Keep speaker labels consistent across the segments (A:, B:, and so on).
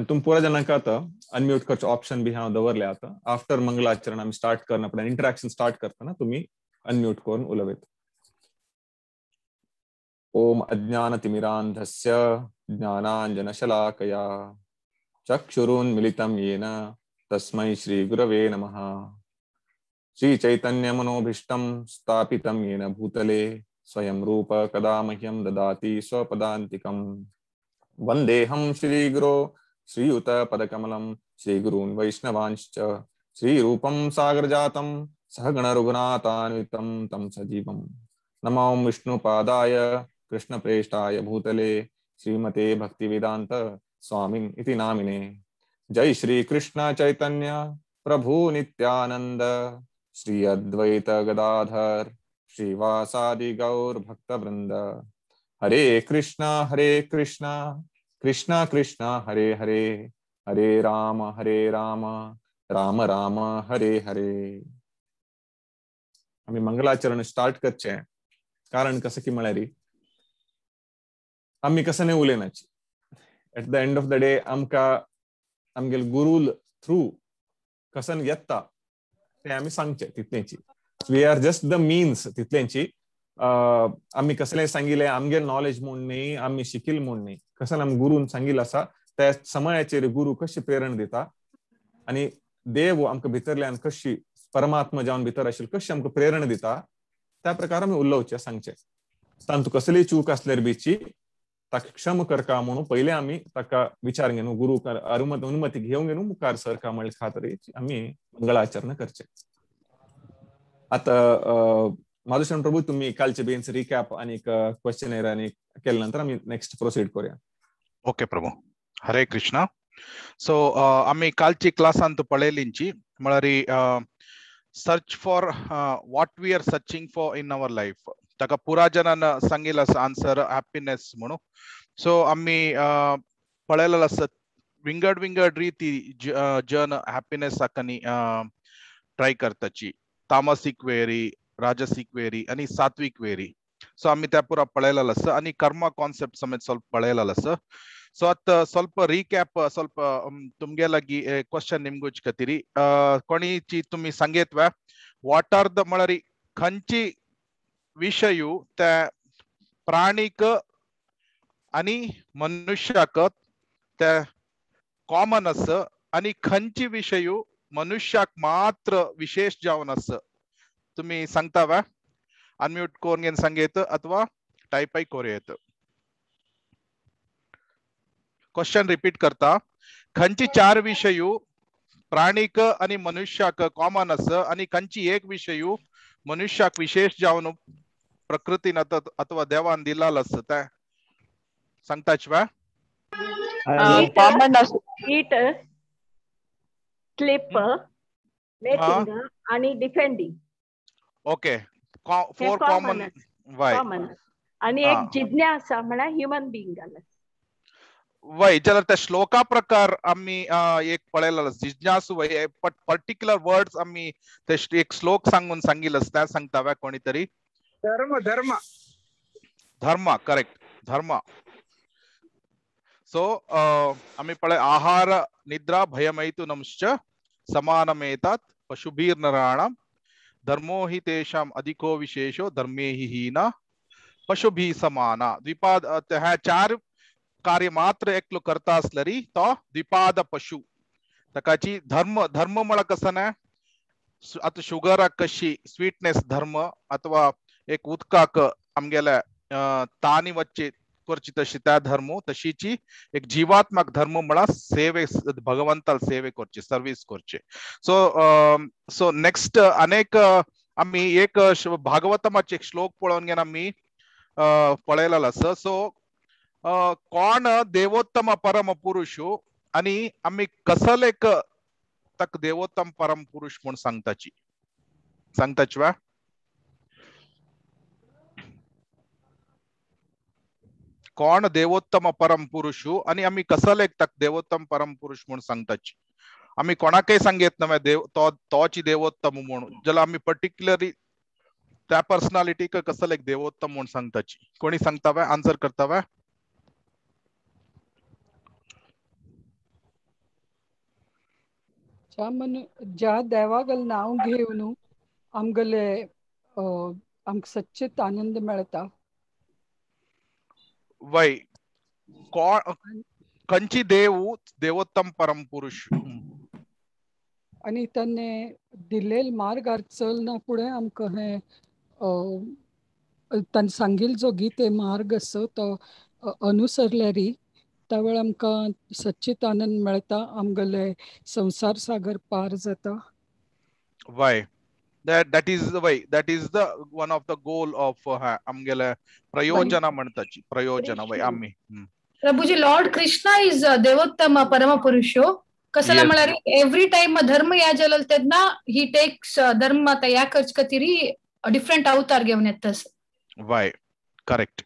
A: हाँ, आणि तुम्ही पुरा जेन्ना अनम्यूट करचे ऑप्शन बी हांव दवरले आता आफ्टर मंगलाचरण आमी स्टार्ट करना पडटा इंटरॅक्शन स्टार्ट करतना तुम्ही अनम्यूट करून उलवयत ओम अज्ञानतिमिरान्धस्य ज्ञानाञ्जनशलाकया चक्षुरुन्मिलितं येन तस्मै श्रीगुरवे नमः श्रीचैतन्यमनोभीष्टं स्थापितं येन भूतले स्वयं रूप कदा मह्यं ददाति स्वपदान्तिकं वन्देऽहं श्रीगुरो श्रीयुत पदकमल श्रीगुरून् वैष्णवांश्च श्रीरूपम् सागरजातम् सहगणरघुनाथान्वितम् तं सजीवम् नमां विष्णुपादाय कृष्णप्रेष्ठाय भूतले श्रीमते भक्तिवेदान्त स्वामिन् इति नामिने जय कृष्ण चैतन्य प्रभु नित्यानन्द श्री अद्वैत गदाधर श्रीवासादि गौर भक्त वृंद हरे कृष्णा हरे कृष्णा कृष्ण कृष्ण हरे हरे हरे राम हरे राम राम राम हरे हरे आम्ही मंगलाचरण स्टार्ट करचे कारण कसं की म्हळ्यार आम्ही कसं नाही उलयनाची at the end of the day आमकां आमगेल गुरुल थ्रू कसन येता ते आम्ही सांगचे तितलेंची we are just the means तितलेंची आम्ही कसले सांगिले आमगे नॉलेज म्हणून न्ही आमी शिकील म्हणून नाही कसं आमी गुरुन सांगिल असा त्या समयाचे गुरु कशी प्रेरण देता आणि देव आमकां भितरल्यान कशी परमात्मा जावन भितर आशिल कशी आमकां प्रेरण दिता त्या प्रकार आमी उलोवचें सांगचे तांत कसली चूक आसल्यार बीची ताका क्षम करका म्हणून पयले आमी ताका विचार घेवन गुरू अनुमती घेवन घेवन मुखार सरका म्हणजे खातरी आमी मंगळाचरण करचें आता माधुश्रम प्रभू तुम्ही कालचे बेन्स रिकॅप आणि क्वेश्चन एअर आणि केल्यानंतर आम्ही नेक्स्ट प्रोसीड
B: करूया ओके प्रभू हरे कृष्णा सो आम्ही कालची क्लास अंत पळयलींची म्हळ्यारी search for what we are searching for in our life ताका पुरा जनान सांगिल्लो आन्सर हॅपीनेस म्हणून सो आम्ही पळयलेलो आसा विंगड विंगड रीती जर्न हॅपीनेसाकनी ट्राय करताची तामसिक वेरी ರಾಜಸಿಕ್ ವೇರಿ ಅನಿ ಸಾತ್ವಿಕ್ ವೇರಿ ಸೊ ಅಮಿತ ಪೂರ ಸರ್ ಅನಿ ಕರ್ಮ ಕಾನ್ಸೆಪ್ಟ್ ಸಮೇತ ಸ್ವಲ್ಪ ಪಳೆಯಲ್ಲ ಸರ್ ಸೊ ಅತ್ ಸ್ವಲ್ಪ ರೀಕ್ಯಾಪ್ ಸ್ವಲ್ಪ ತುಮ್ಗೆಲಾಗಿ ಕ್ವಶನ್ ನಿಮ್ಗೂ ಉಚ್ಕತ್ತೀರಿ ಕೊಣಿಚಿ ತುಮಿ ಸಂಗೇತ್ವ ವಾಟ್ ಆರ್ ದ ಮಳರಿ ಖಂಚಿ ವಿಷಯು ತ ಪ್ರಾಣಿಕ ಅನಿ ಮನುಷ್ಯಕ ತ ಕಾಮನಸ್ ಅನಿ ಖಂಚಿ ವಿಷಯು ಮನುಷ್ಯಕ್ ಮಾತ್ರ ವಿಶೇಷ ಜಾವನಸ್ तुम्ही सांगतावा ಅನ್ಮ್ಯೂಟ್ ಕೋರ್ಗೆ अथवा ಅಥವಾ आय कोर येत क्वेश्चन रिपीट करता खंची चार विषय प्राणीक आणि मनुष्याक कॉमन अस आणि खंची एक विषयू मनुष्याक विशेष जावन प्रकृतीन अथवा देवान दिलाल अस ते सांगता
C: शिवाय कॉमन आणि डिफेंडिंग
B: ओके
D: फोर कॉमन वाय आणि एक ah. जिज्ञासा म्हणा ह्युमन
B: वय जाल्यार त्या श्लोका प्रकार आमी एक पळयला जिज्ञासू वय बट पर्टिक्युलर वर्ड्स आमी एक श्लोक सांगून सांगिलस त्या सांगताव्या कोणी धर्म धर्म धर्म करेक्ट धर्म सो आमी पळय आहार निद्रा भयमैतु नमश्च समानमेतात पशुभीर नराणाम धर्मो हि तेषाम् अधिको विशेषो धर्मे ही हीना पशु भी समाना द्विपाद है चार कार्य मात्र एकलो करता स्लरी तो द्विपाद पशु तकाची धर्म धर्म मळकसन आता शुगर कशी स्वीटनेस धर्म अथवा एक उदकाक आमगेले तानी वच्चे त्या धर्म तशीची एक जीवात्मक धर्म म्हणा सेवे భగవంతాల सेवे करचे सर्व्हिस करचे सो सो नेक्स्ट अनेक आम्ही एक भागवतमाचे एक श्लोक पळोवन घेऊन आम्ही पळयलेलो आसा सो कोण देवोत्तम परम पुरुष आणि आम्ही कसले एक तक देवोत्तम परम पुरुष म्हणून सांगताची सांगताची वा कोण देवोत्तम परम पुरुष आणि आम्ही कसले देवोत्तम परम पुरुष म्हणून सांगतात आम्ही कोणाकय सांगेत देव तो ची देवोत्तम म्हणून ज्याला पर्सनालिटी का त्या पर्सनालिटीक कसले एक देवोत्तम म्हणून संगता कोणी आंसर करता
C: करतावे ज्या देवागल नाव घेऊन सच्चित आनंद मेळटा
B: वाई कंची దేవు देवोत्तम परम पुरुष
C: आणि त्याने दिलेल मार्ग चलना पुढे आमक हे तन सांगील जो गीते मार्ग अस तो अनुसरलेरी, त्या आमक आमकां सच्चित आनंद मेळटा आमगले संसार सागर पार जाता
B: वाय that that is the way that is the one of the goal of uh, amgela prayojana mantachi prayojana way ammi
C: Prabhuji lord Krishna is देवोत्तम परमपुरुष हो कशाला म्हणाले एव्हरी टाइम धर्म या जलल त्यांना ही टेक्स धर्म आता या कचकतिरी डिफरंट अवतार घेऊन येतस
B: वाय करेक्ट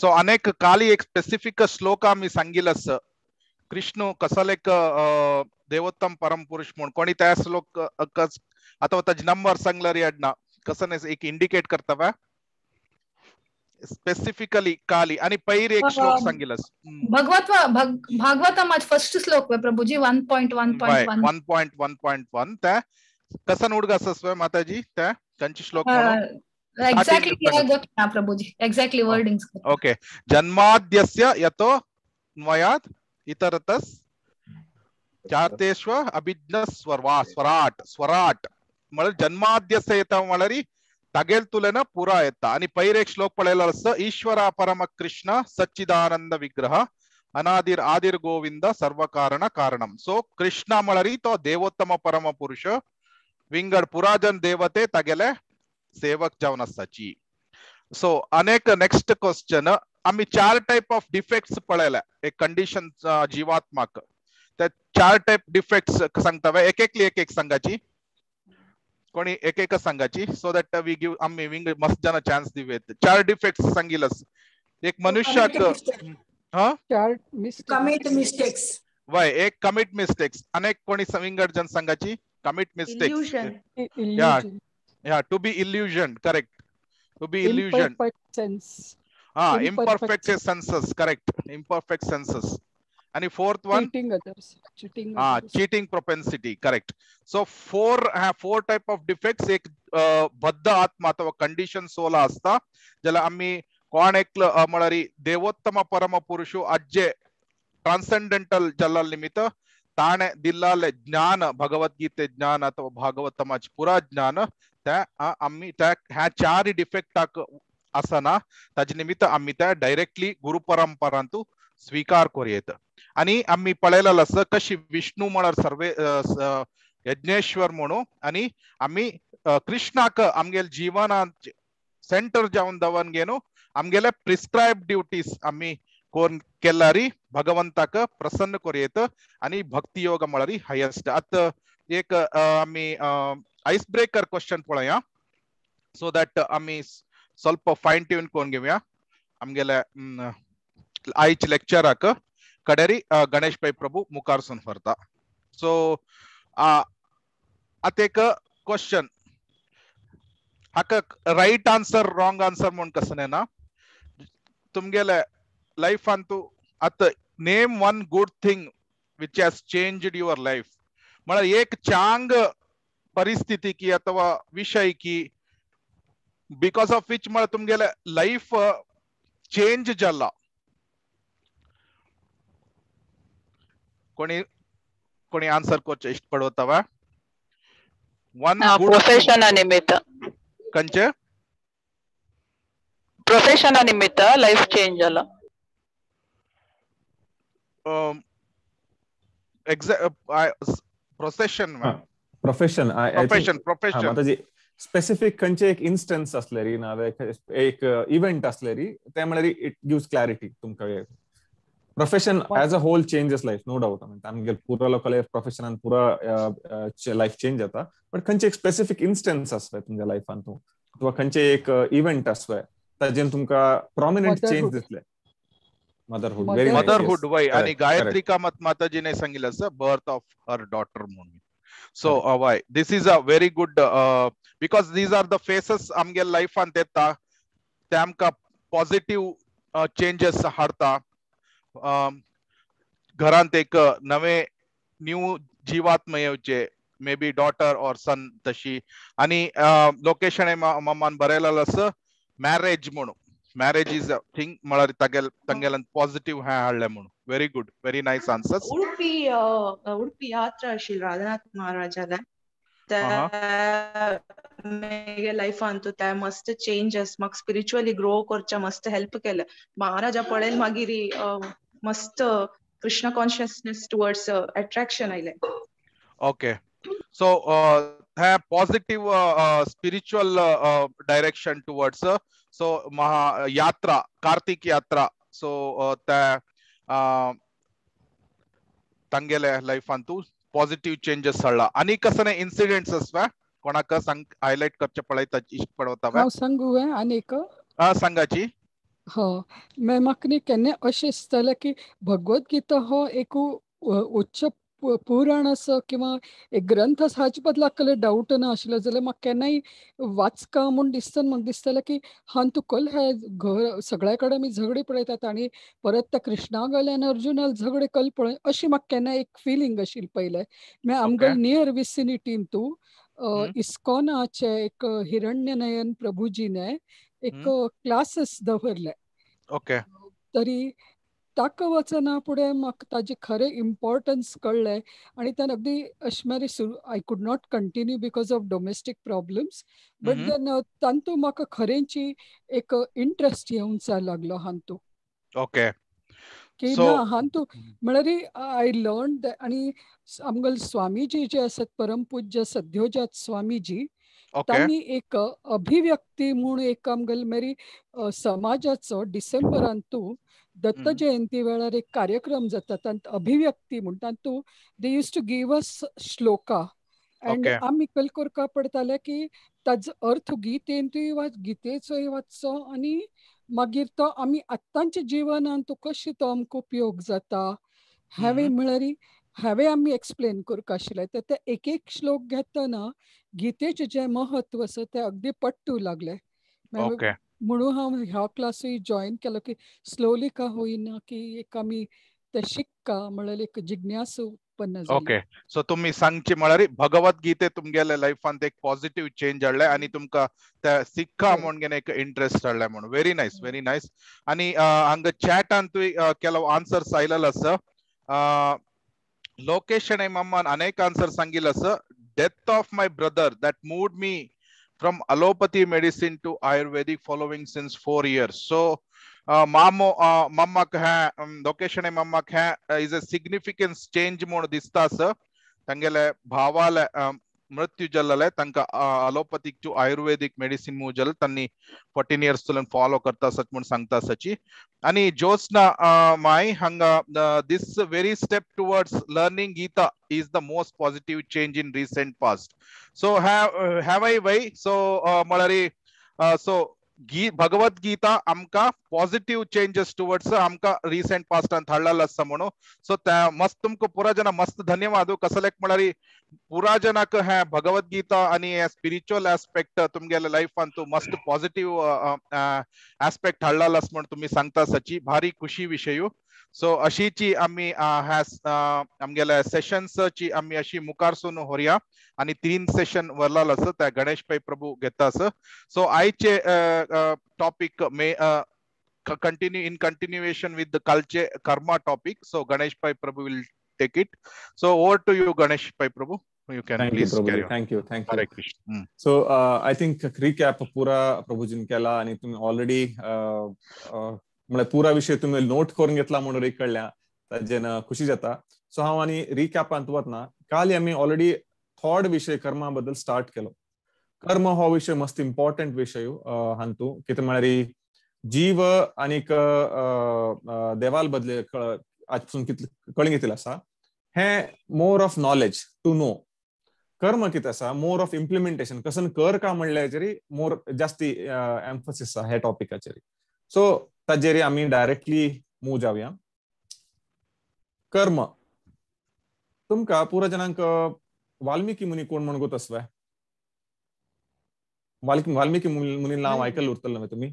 B: सो अनेक काली एक स्पेसिफिक श्लोक मी सांगिलस कृष्ण कसलेक देवोत्तम परमपुरुष म्हणून कोणी त्या श्लोक ಅಥವಾ ನಂಬರ್ ಅಡ್ನ ಏಕ್ ಇಂಡಿಕೇಟ್ ಕರ್ತವ ಸ್ಪೆಸಿಫಿಕಲಿ ಅನಿ
C: ಭಗವತ ಫಸ್ಟ್ ಪ್ರಭುಜಿ ಪ್ರಭುಜಿ
B: ತ ತ ಮಾತಾಜಿ ಕಂಚಿ ವರ್ಡಿಂಗ್ಸ್ ಓಕೆ ಜನ್ಮಾದ್ಯಸ್ಯ ಯತೋ ಇತರತಸ್ ಅಭಿಜ್ಞ ಸ್ವರ್ವಾ ಸ್ವರಾಟ್ ಸ್ವರಾಟ್ जन्माद्य सहरी तगेल तुलना पुरायता आणि पैरे श्लोक पळेला असत ईश्वरा परम कृष्ण सच्चिदानंद विग्रह अनादिर आदिर गोविंद सर्व कारण सो कृष्णा मळरी तो देवोत्तम परम पुरुष विंगड पुराजन देवते तगेले सेवक जवन सची सो अनेक नेक्स्ट क्वेश्चन आम्ही चार टाइप ऑफ डिफेक्ट्स पळ एक कंडिशन जीवात्मक त्या चार टाइप डिफेक्ट सांगतावे एक एक संघाची कोणी एक एकच सो दॅट वी गिव्ह आम मेविंग मस्त जाना चान्स दिवेत चार डिफेक्ट्स सांगिलस एक मनुष्याक हा एक कमिट मिस्टेक्स अनेक कोणी सविंगड जन सांगाची कमिट मिस्टेक्स या या to be illusion correct to be illusion
C: हा imperfect
B: senses correct imperfect senses and fourth one cheating
C: others cheating ah others.
B: cheating propensity correct so four have four type of defects ek ಬದ್ಧ ಆತ್ಮ ಅಥವಾ condition ಸೋಲ ಅಸ್ತ ಜಲ ಅಮ್ಮಿ ಕಾಣೆಕ್ಲ ಮಳರಿ ದೇವೋತ್ತಮ ಪರಮ ಪುರುಷು ಅಜ್ಜೆ transcendental ಜಲ್ಲಲ್ ನಿಮಿತ್ತ ತಾಣೆ ದಿಲ್ಲಾಲೆ ಜ್ಞಾನ ಭಗವದ್ಗೀತೆ ಜ್ಞಾನ ಅಥವಾ ಭಾಗವತಮ ಪುರ ಜ್ಞಾನ ತ ಅಮ್ಮಿ ತ ಹ್ಯಾ ಚಾರಿ ಡಿಫೆಕ್ಟ್ ಆಕ್ ಅಸನ ತಜ್ ನಿಮಿತ್ತ ಅಮ್ಮಿತ ಡೈರೆಕ್ಟ್ಲಿ ಗುರು ಪರಂಪರ ಅಂತೂ ಸ್ವೀಕಾರ ಕೊರಿಯೇತ आणि आम्ही पळायला लस कशी विष्णू म्हणून सर्वे यज्ञेश्वर म्हणू आणि आम्ही कृष्णाक आमगे जीवना सेंटर जावन दवन घेणो आमगेले प्रिस्क्राईब ड्युटीज आम्ही कोण केला भगवंताक प्रसन्न येत आणि भक्तियोग योग हायस्ट हायस्ट आत एक आम्ही आईस ब्रेकर क्वेश्चन पळया सो दॅट आम्ही स्वल्प फायन ट्यून कोण घेऊया आमगेल्या आईच्या लेक्चराक ಕಡೇರಿ ಗಣೇಶ್ ಪೈ ಪ್ರಭು ಮುಕಾರ್ ಸಂಸ್ಪರ್ಧ ಸೊ ಅತೇಕ ಕ್ವಶನ್ ಹಾಕ ರೈಟ್ ಆನ್ಸರ್ ರಾಂಗ್ ಆನ್ಸರ್ ಮುಂಡ್ ಕಸನೇನಾ ತುಮ್ಗೆಲೆ ಲೈಫ್ ಅಂತೂ ಅತ್ name one good thing which has changed your life ಮಳ ಏಕ್ ಚಾಂಗ್ ಪರಿಸ್ಥಿತಿಕಿ ಅಥವಾ ವಿಷಯಕಿ ಬಿಕಾಸ್ ಆಫ್ ವಿಚ್ ಮಳ ತುಮ್ಗೆಲೆ ಲೈಫ್ ಚೇಂಜ್ ಜಲ್ಲ कोणी कोणी आन्सर कोच इष्ट पडवतावा वन प्रोफेशन निमित्त कंचे प्रोफेशन निमित्त लाइफ चेंज झालं procession
A: profession profession profession
B: specific खंयचे एक इन्स्टन्स असले री
C: नावे
A: एक इव्हेंट असले री ते म्हणल्यार इट गिव्स क्लॅरिटी तुमकां profession as a whole changes life no doubt आमगे पुरा लोकले प्रोफेशन पुरा लाईफ चेंज जाता बट खंयचे एक स्पेसिफिक इन्स्टन्स असतोय तुमच्या लाईफान तू किंवा खंयचे एक इव्हेंट uh, असतोय ताजेन तुमकां प्रॉमिनंट चेंज दिसले मदरहुड व्हेरी मदरहुड वाई आणि गायत्री
B: कामत माताजीने सांगितलं असं बर्थ ऑफ हर डॉटर म्हणून सो वाय this is a very good because these are the phases आमगे लाईफान देता ते आमकां पॉझिटिव्ह चेंजेस हाडता घरांत एक नवे न्यू जिवात्म येवचे may be daughter or son तशी आणि लोकेशन मम्मान बरयलेलो असं मॅरेज म्हणून मॅरेज इज अ थिंग म्हळ्यार तागेल तांगेल्यान पॉझिटिव्ह हें हाडलें म्हणून very good very nice answer Udupi Udupi यात्रा आशिल्ली राधानाथ महाराजाल्यान मेगे लायफान तूं त्या मस्त चेंजेस
C: मग स्पिरिच्युअली ग्रो करच्या मस्त हेल्प केलं महाराजा पळेल मागीर मस्त कृष्णा कॉन्शियसनेस टुवर्ड्स अट्रॅक्शन आयले
B: ओके सो हे positive spiritual direction towards so यात्रा कार्तिक यात्रा ಸೊ uh, uh, ತಂಗೆಲೆ ಲೈಫ್ ಅಂತೂ ಪಾಸಿಟಿವ್ ಚೇಂಜಸ್ ಅಲ್ಲ ಅನೇಕಸನೆ ಇನ್ಸಿಡೆಂಟ್ಸ್ ಕೊಣಕ ಸಂಗ್ ಹೈಲೈಟ್ ಖರ್ಚು ಪಳೈತ ಇಷ್ಟ ಪಡೋತವೆ
C: ಸಂಗುವೆ ಅನೇಕ ಸಂಗಾಚಿ हो मैं मकनी कहने असे आसतले की भगवत गीता हो एक उच्च पुराण असो किंवा एक ग्रंथ असा हाचे बदला कले डाऊट ना आशिल्लो जाल्यार म्हाका केन्नाय वाचका म्हणून दिसतं मग दिसतालें की तू कल कल घर सगळ्याकडे मी झगडे झगडी पळयतात आनी परत त्या आणि अर्जुनाल झगडे कल पळय अशी म्हाका केन्ना एक फिलिंग आशिल्ली पहिले मागीर ओके नियर विसिनिटी तू तू इस्कॉनाचे एक हिरण्यनयन ने एक क्लासेस दवरले ओके तरी ताका वचना पुढे म्हाका ताजे खरे इम्पॉर्टन्स कळले आणि त्यान अगदी अश्मेरी सुरू I could not continue because of domestic problems but then तांतू म्हाका खरेंची एक इंटरेस्ट येऊन जाय लागलो हांतू ओके की ना हांतू म्हणजे आय लर्न आणि आमगल स्वामीजी जे असत परमपूज्य सद्योजात स्वामीजी त्यांनी एक अभिव्यक्ती म्हणून एक काम केलं मेरी समाजाचो डिसेंबरांतू दत्त जयंती वेळार एक कार्यक्रम जाता अभिव्यक्ती म्हणून तांतू they use to give us श्लोका अँड आम्ही कल करता पडताले की ताजो अर्थ तुय वाच गीतेचोय वाचचो आणि मागीर तो आम्ही आत्तांच्या जिवनान तो कशी तो आमकां उपयोग जाता हांवें म्हळ्यार हांवें आमी एक्सप्लेन करता आशिल्लें तर ते एक एक श्लोक घेतना गीतेचे जे महत्व असं ते अगदी पट्टू लागले ओके म्हणून हांव ह्या क्लास जॉईन केलं की स्लोली का होईना की एका मी ते शिक्का म्हणाल एक जिज्ञास उत्पन्न ओके
B: सो तुम्ही सांगचे म्हळ्यार भगवत गीते तुमच्या लाईफात एक पॉझिटिव्ह चेंज हाडलाय आणि तुमका त्या शिक्का हो. म्हणून एक इंटरेस्ट हाडलाय म्हणून व्हेरी नाईस व्हेरी नाईस आणि हांगा चॅटान केला केला आन्सर्स असं लोकेशन आणि मम्मान अनेक आन्सर सांगितलं असं death of my brother that moved me from allopathy medicine to ayurvedic following since four years so ಮಾಮು ಮೊಮ್ಮಕ್ ಹ್ಯಾ ಲೊಕೇಶನ್ ಮೊಮ್ಮಕ್ ಹ್ಯಾ ಇಸ್ ಅ ಸಿಗ್ನಿಫಿಕೆನ್ಸ್ ಚೇಂಜ್ ಮೋಡ್ ದಿಸ್ತಾಸ್ ತಂಗೆಲೆ ಭಾವಾಲೆ मृत्युजल्लले तंक अलोपथिक जो आयुर्वेदिक मेडिसिन मुजल तन्नी फोर्टीन इयर्स तुलन फॉलो करता सच मुन सांगता सची अनि जोसना माय हंगा this very step towards learning Gita is the most positive change in recent past so have have I so मलरी सो गी, भगवत गीता आमकां चेंजेस टुवर्ड्स आमकां रिसेंट पास्टान धाडलेलो आसा सो मस्त तुमकां पुरा जाणा मस्त धन्यवाद कसलेक म्हळ्यार पुरा जनाक हे भगवत गीता आनी हे स्पिरिच्युअल एस्पेक्ट तुमगेल्या लायफान मस्त पॉजिटिव एस्पेक्ट हाडलेलो आसा म्हण सची भारी खुशी विषय सो अशीची आम्ही हॅज आमगेल्या सेशन्सची आम्ही अशी मुखार सोन व्हरया आणि तीन सेशन व्हरलाल आसा त्या गणेश भाई प्रभू घेता आसा सो आयचे topic may continue in continuation with the culture karma topic so ganesh pai prabhu will take it so over to you ganesh pai prabhu you can thank please you, carry on. thank you thank Hare you Krishna.
A: Mm. so uh, i think recap pura prabhu jinkela and it already uh, uh, म्हळ्यार पुरा विषय तुम्ही note करून घेतला म्हणून एक कळल्या खुशी जाता सो हांव आनी रिकॅपांत वतना काल आम्ही ऑलरेडी थॉड विषय कर्मा बद्दल स्टार्ट केलो कर्म हो विषय मस्त इम्पॉर्टंट विषय हांतू कितें म्हळ्यार जीव आनीक देवाल बदले आज पसून कळून आसा हें more of knowledge to know karma कितें आसा मोर ऑफ इम्प्लिमेंटेशन कसं कर का म्हणल्याचेरी मोर जास्ती एम्फोसिस आसा हे टॉपिकाचेर सो ताजेरी आम्ही डायरेक्टली मूव जावया कर्म तुमका पुरा जनांक वाल्मिकी मुनी कोण म्हण गोत वाल्मिकी मुनी नांव ऐकलं उरतल तुम्ही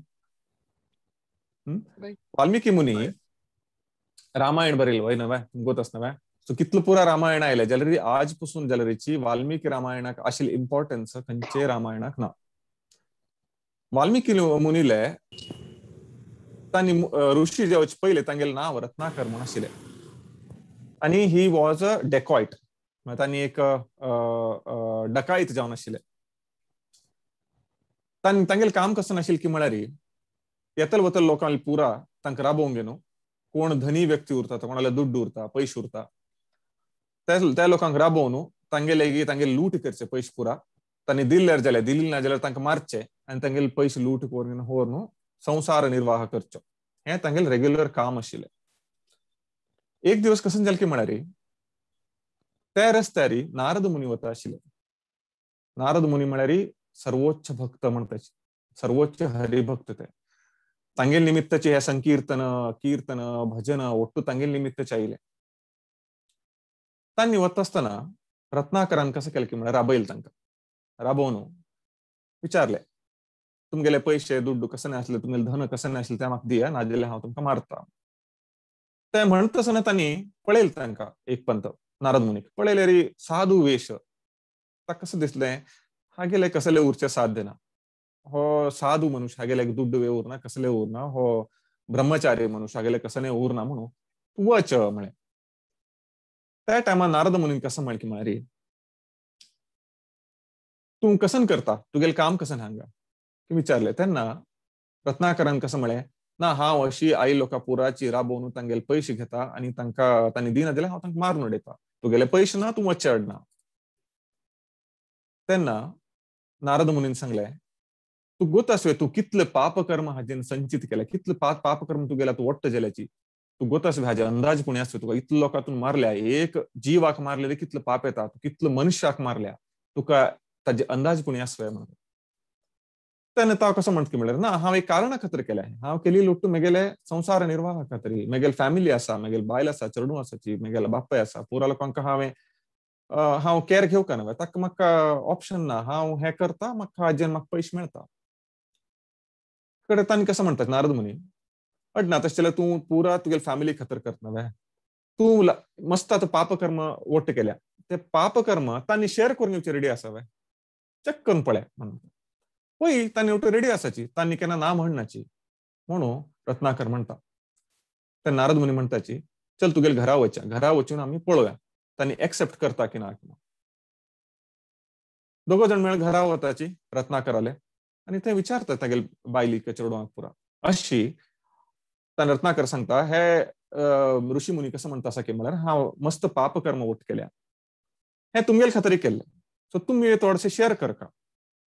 A: तुम्ही वाल्मिकी मुनी रामायण बरेल वय नव्या गोत अस नव्या सो कितलं पुरा रामायण आयलें जलरी आज पसून जलरीची वाल्मिकी रामायणाक अशी इम्पॉर्टन्स खंयचे रामायणाक ना वाल्मिकी मुनिले तांणी ऋषी जेव्हा पहिले ಪೈಲೆ नाव रत्नाकर म्हणून आशिल्लें आनी ही वॉज म्हणजे अ डेकॉयट तांणी एक डकाईत जावन आशिले तांणी तांगेलें काम कसं नाशिल्लें की म्हळ्यार येतल वतल लोकांना पुरा तांकां राबवून घेवन कोण धनी व्यक्ती उरता कोणाला दुड्ड उरता पयशे उरता त्या लोकांक राबवून तांगेले तांगे लूट करचे पयशे पुरा तांणी दिल्ल्यार जाल्यार दिली ना जाल्यार तांकां मारचे आणि तांगेले पैसे लूट करून होर न्हू संसार निर्वाह करचो हे तांगेलें रेग्युलर काम आशिल्ले एक दिवस कसं जालें की म्हणारी त्या रस्त्यारी नारद मुनी वता आशिल्ले नारद मुनी म्हणारी सर्वोच्च भक्त म्हणताची सर्वोच्च हरिभक्त ते तांगेल निमित्ताचे हे संकीर्तन कीर्तन भजन ओट्टू तांगेल निमित्ताचे आईले त्यांनी वता असताना रत्नाकरान कसं केलं की म्हणा राबईल तांकां राबोवन विचारले तुमगेले पैसे दुड्डू कसं नाही असले तुम्ही धन कसं नाही असले त्या म्हाका दिया नाजेले हांव तुमका मारता ते म्हणत आसतना त्यांनी पळेल त्यांना एक पंत नारद मुनीक पळेल रे साधू वेश ताका कसं हा हागेले कसले उरचे साध्य ना हो साधू मनुष्य हागेले दुड्ड वे उरना कसले उरना हो ब्रह्मचारी मनुष्य हागेले कसले उरना म्हणू वच म्हणे त्या टायमा नारद मुनिक कसं म्हण की म्हळ्यार तू कसन करता तुगेल काम कसन हांगा की विचारले त्यांना रत्नाकरण कसं म्हणे ना हा अशी आई लोकां पुराची राबवून तांगेले पैसे घेता आणि तांका त्यांनी दिना दिला हांव तांकां मारून उडयता तुगेले पैसे ना तू मच्छे अडना त्यांना नारद मुनीन सांगले तू गोत असवे तू कितले पाप कर्म हाजेन संचित केले कितले पाप पाप कर्म गेला तो वट्ट जेल्याची तू गोत असे हाजे अंदाज कोणी आसवे तुका इतलो लोकांतून मारल्या एक जीवाक मारले कितले पाप येतात कितले मनुष्याक मारल्या तुका ताजे अंदाज कोणी आसवे म्हणून त्यांना तावकास म्हणत ना हांव एक कारणा खातीर केले हांव केली लोट्टू मेगेले संसार निर्वाहा खातीर मेगेल फॅमिली आसा मेगेल बायल आसा चेडूं आसाची मेगेले बापाय आसा पुरा लोकांक हांवें हांव कॅर घेवंक ना ताका म्हाका ऑप्शन ना हांव हें करता म्हाका हाज्यान म्हाका पयशे मेळटा कडे तांणी कसं नारद मुनी अट ना तशें जाल्यार पुरा तुगेले फॅमिली खातीर करता नव्हे तूं मस्त आतां पापकर्म वट्ट केल्या पापकर्म तांणी शेअर करून रेडी आसावे चेक करून पळया होई तांणी उठ रेडी असायची तांणी केन्ना ना म्हणनाची म्हणून रत्नाकर म्हणता ते नारद मुनी म्हणताची चल तुगेल घरा वचया घरा वचून आमी पळोवया तांणी एक्सेप्ट करता की ना दोघ जण मेळ घरा वताची आले आणि ते विचारता गेल बायली कचरडोंक पुरा अशी ताणें रत्नाकर सांगता हे ऋषी मुनी कसं म्हणता की म्हळ्यार हा मस्त पाप कर्म उठ केल्या हे तुमगेल खात्री केल्ले सो तुम्ही तोडसे शेअर कर का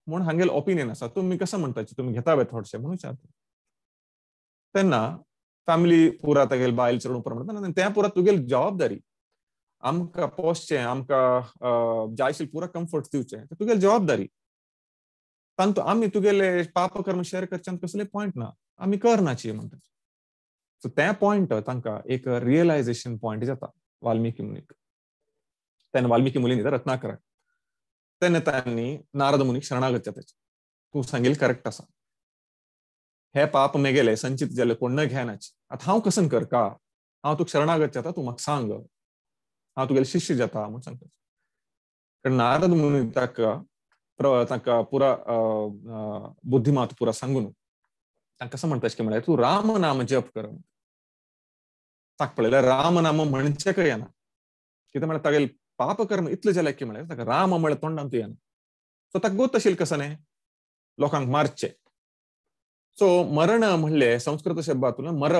A: म्हूण ओपिनियन आसा तुमी कसं म्हणटाचे तुमी घेता थोडशें म्हणून विचारता पुरा तेगेल बायल चेडूं तुगेल जबाबदारी आमकां पोसचें पुरा कम्फर्ट दिवचें तें तुगेल जबाबदारी तांतू तुगेले पाप कर्म शेअर करचे कसले पॉयंट ना आमी करनाची म्हणटा सो त्या पॉयंट तांकां एक रियलायझेशन पॉयंट जाता वाल्मिकी मुनीक तेन्ना मुलीन रत्नाकराक नेत्यांनी नारद मुनी शरणागत येताचे तू सांगील करेक्ट आसा हे पाप मेगेले संचित जाले कोण घेनाचे आतां हांव कसन कर का हांव तुका शरणागत येता तू म्हाका सांग हांव तुगेले शिष्य जाता म्हूण सांगता नारद मुनी ताका तांकां पुरा बुद्धिमात पुरा सांगून तांकां असं की म्हळ्यार तूं राम नाम जप कर ताका पळयल्यार राम नाम म्हणचे येना कितें म्हळ्यार तागेले पापकर्म इतले जे की म्हळ्यार राम म्हळे तोंडान तुयेन सो ताका गोत कसं नाही लोकांक मारचे सो मरण म्हणले संस्कृत शब्दातून मर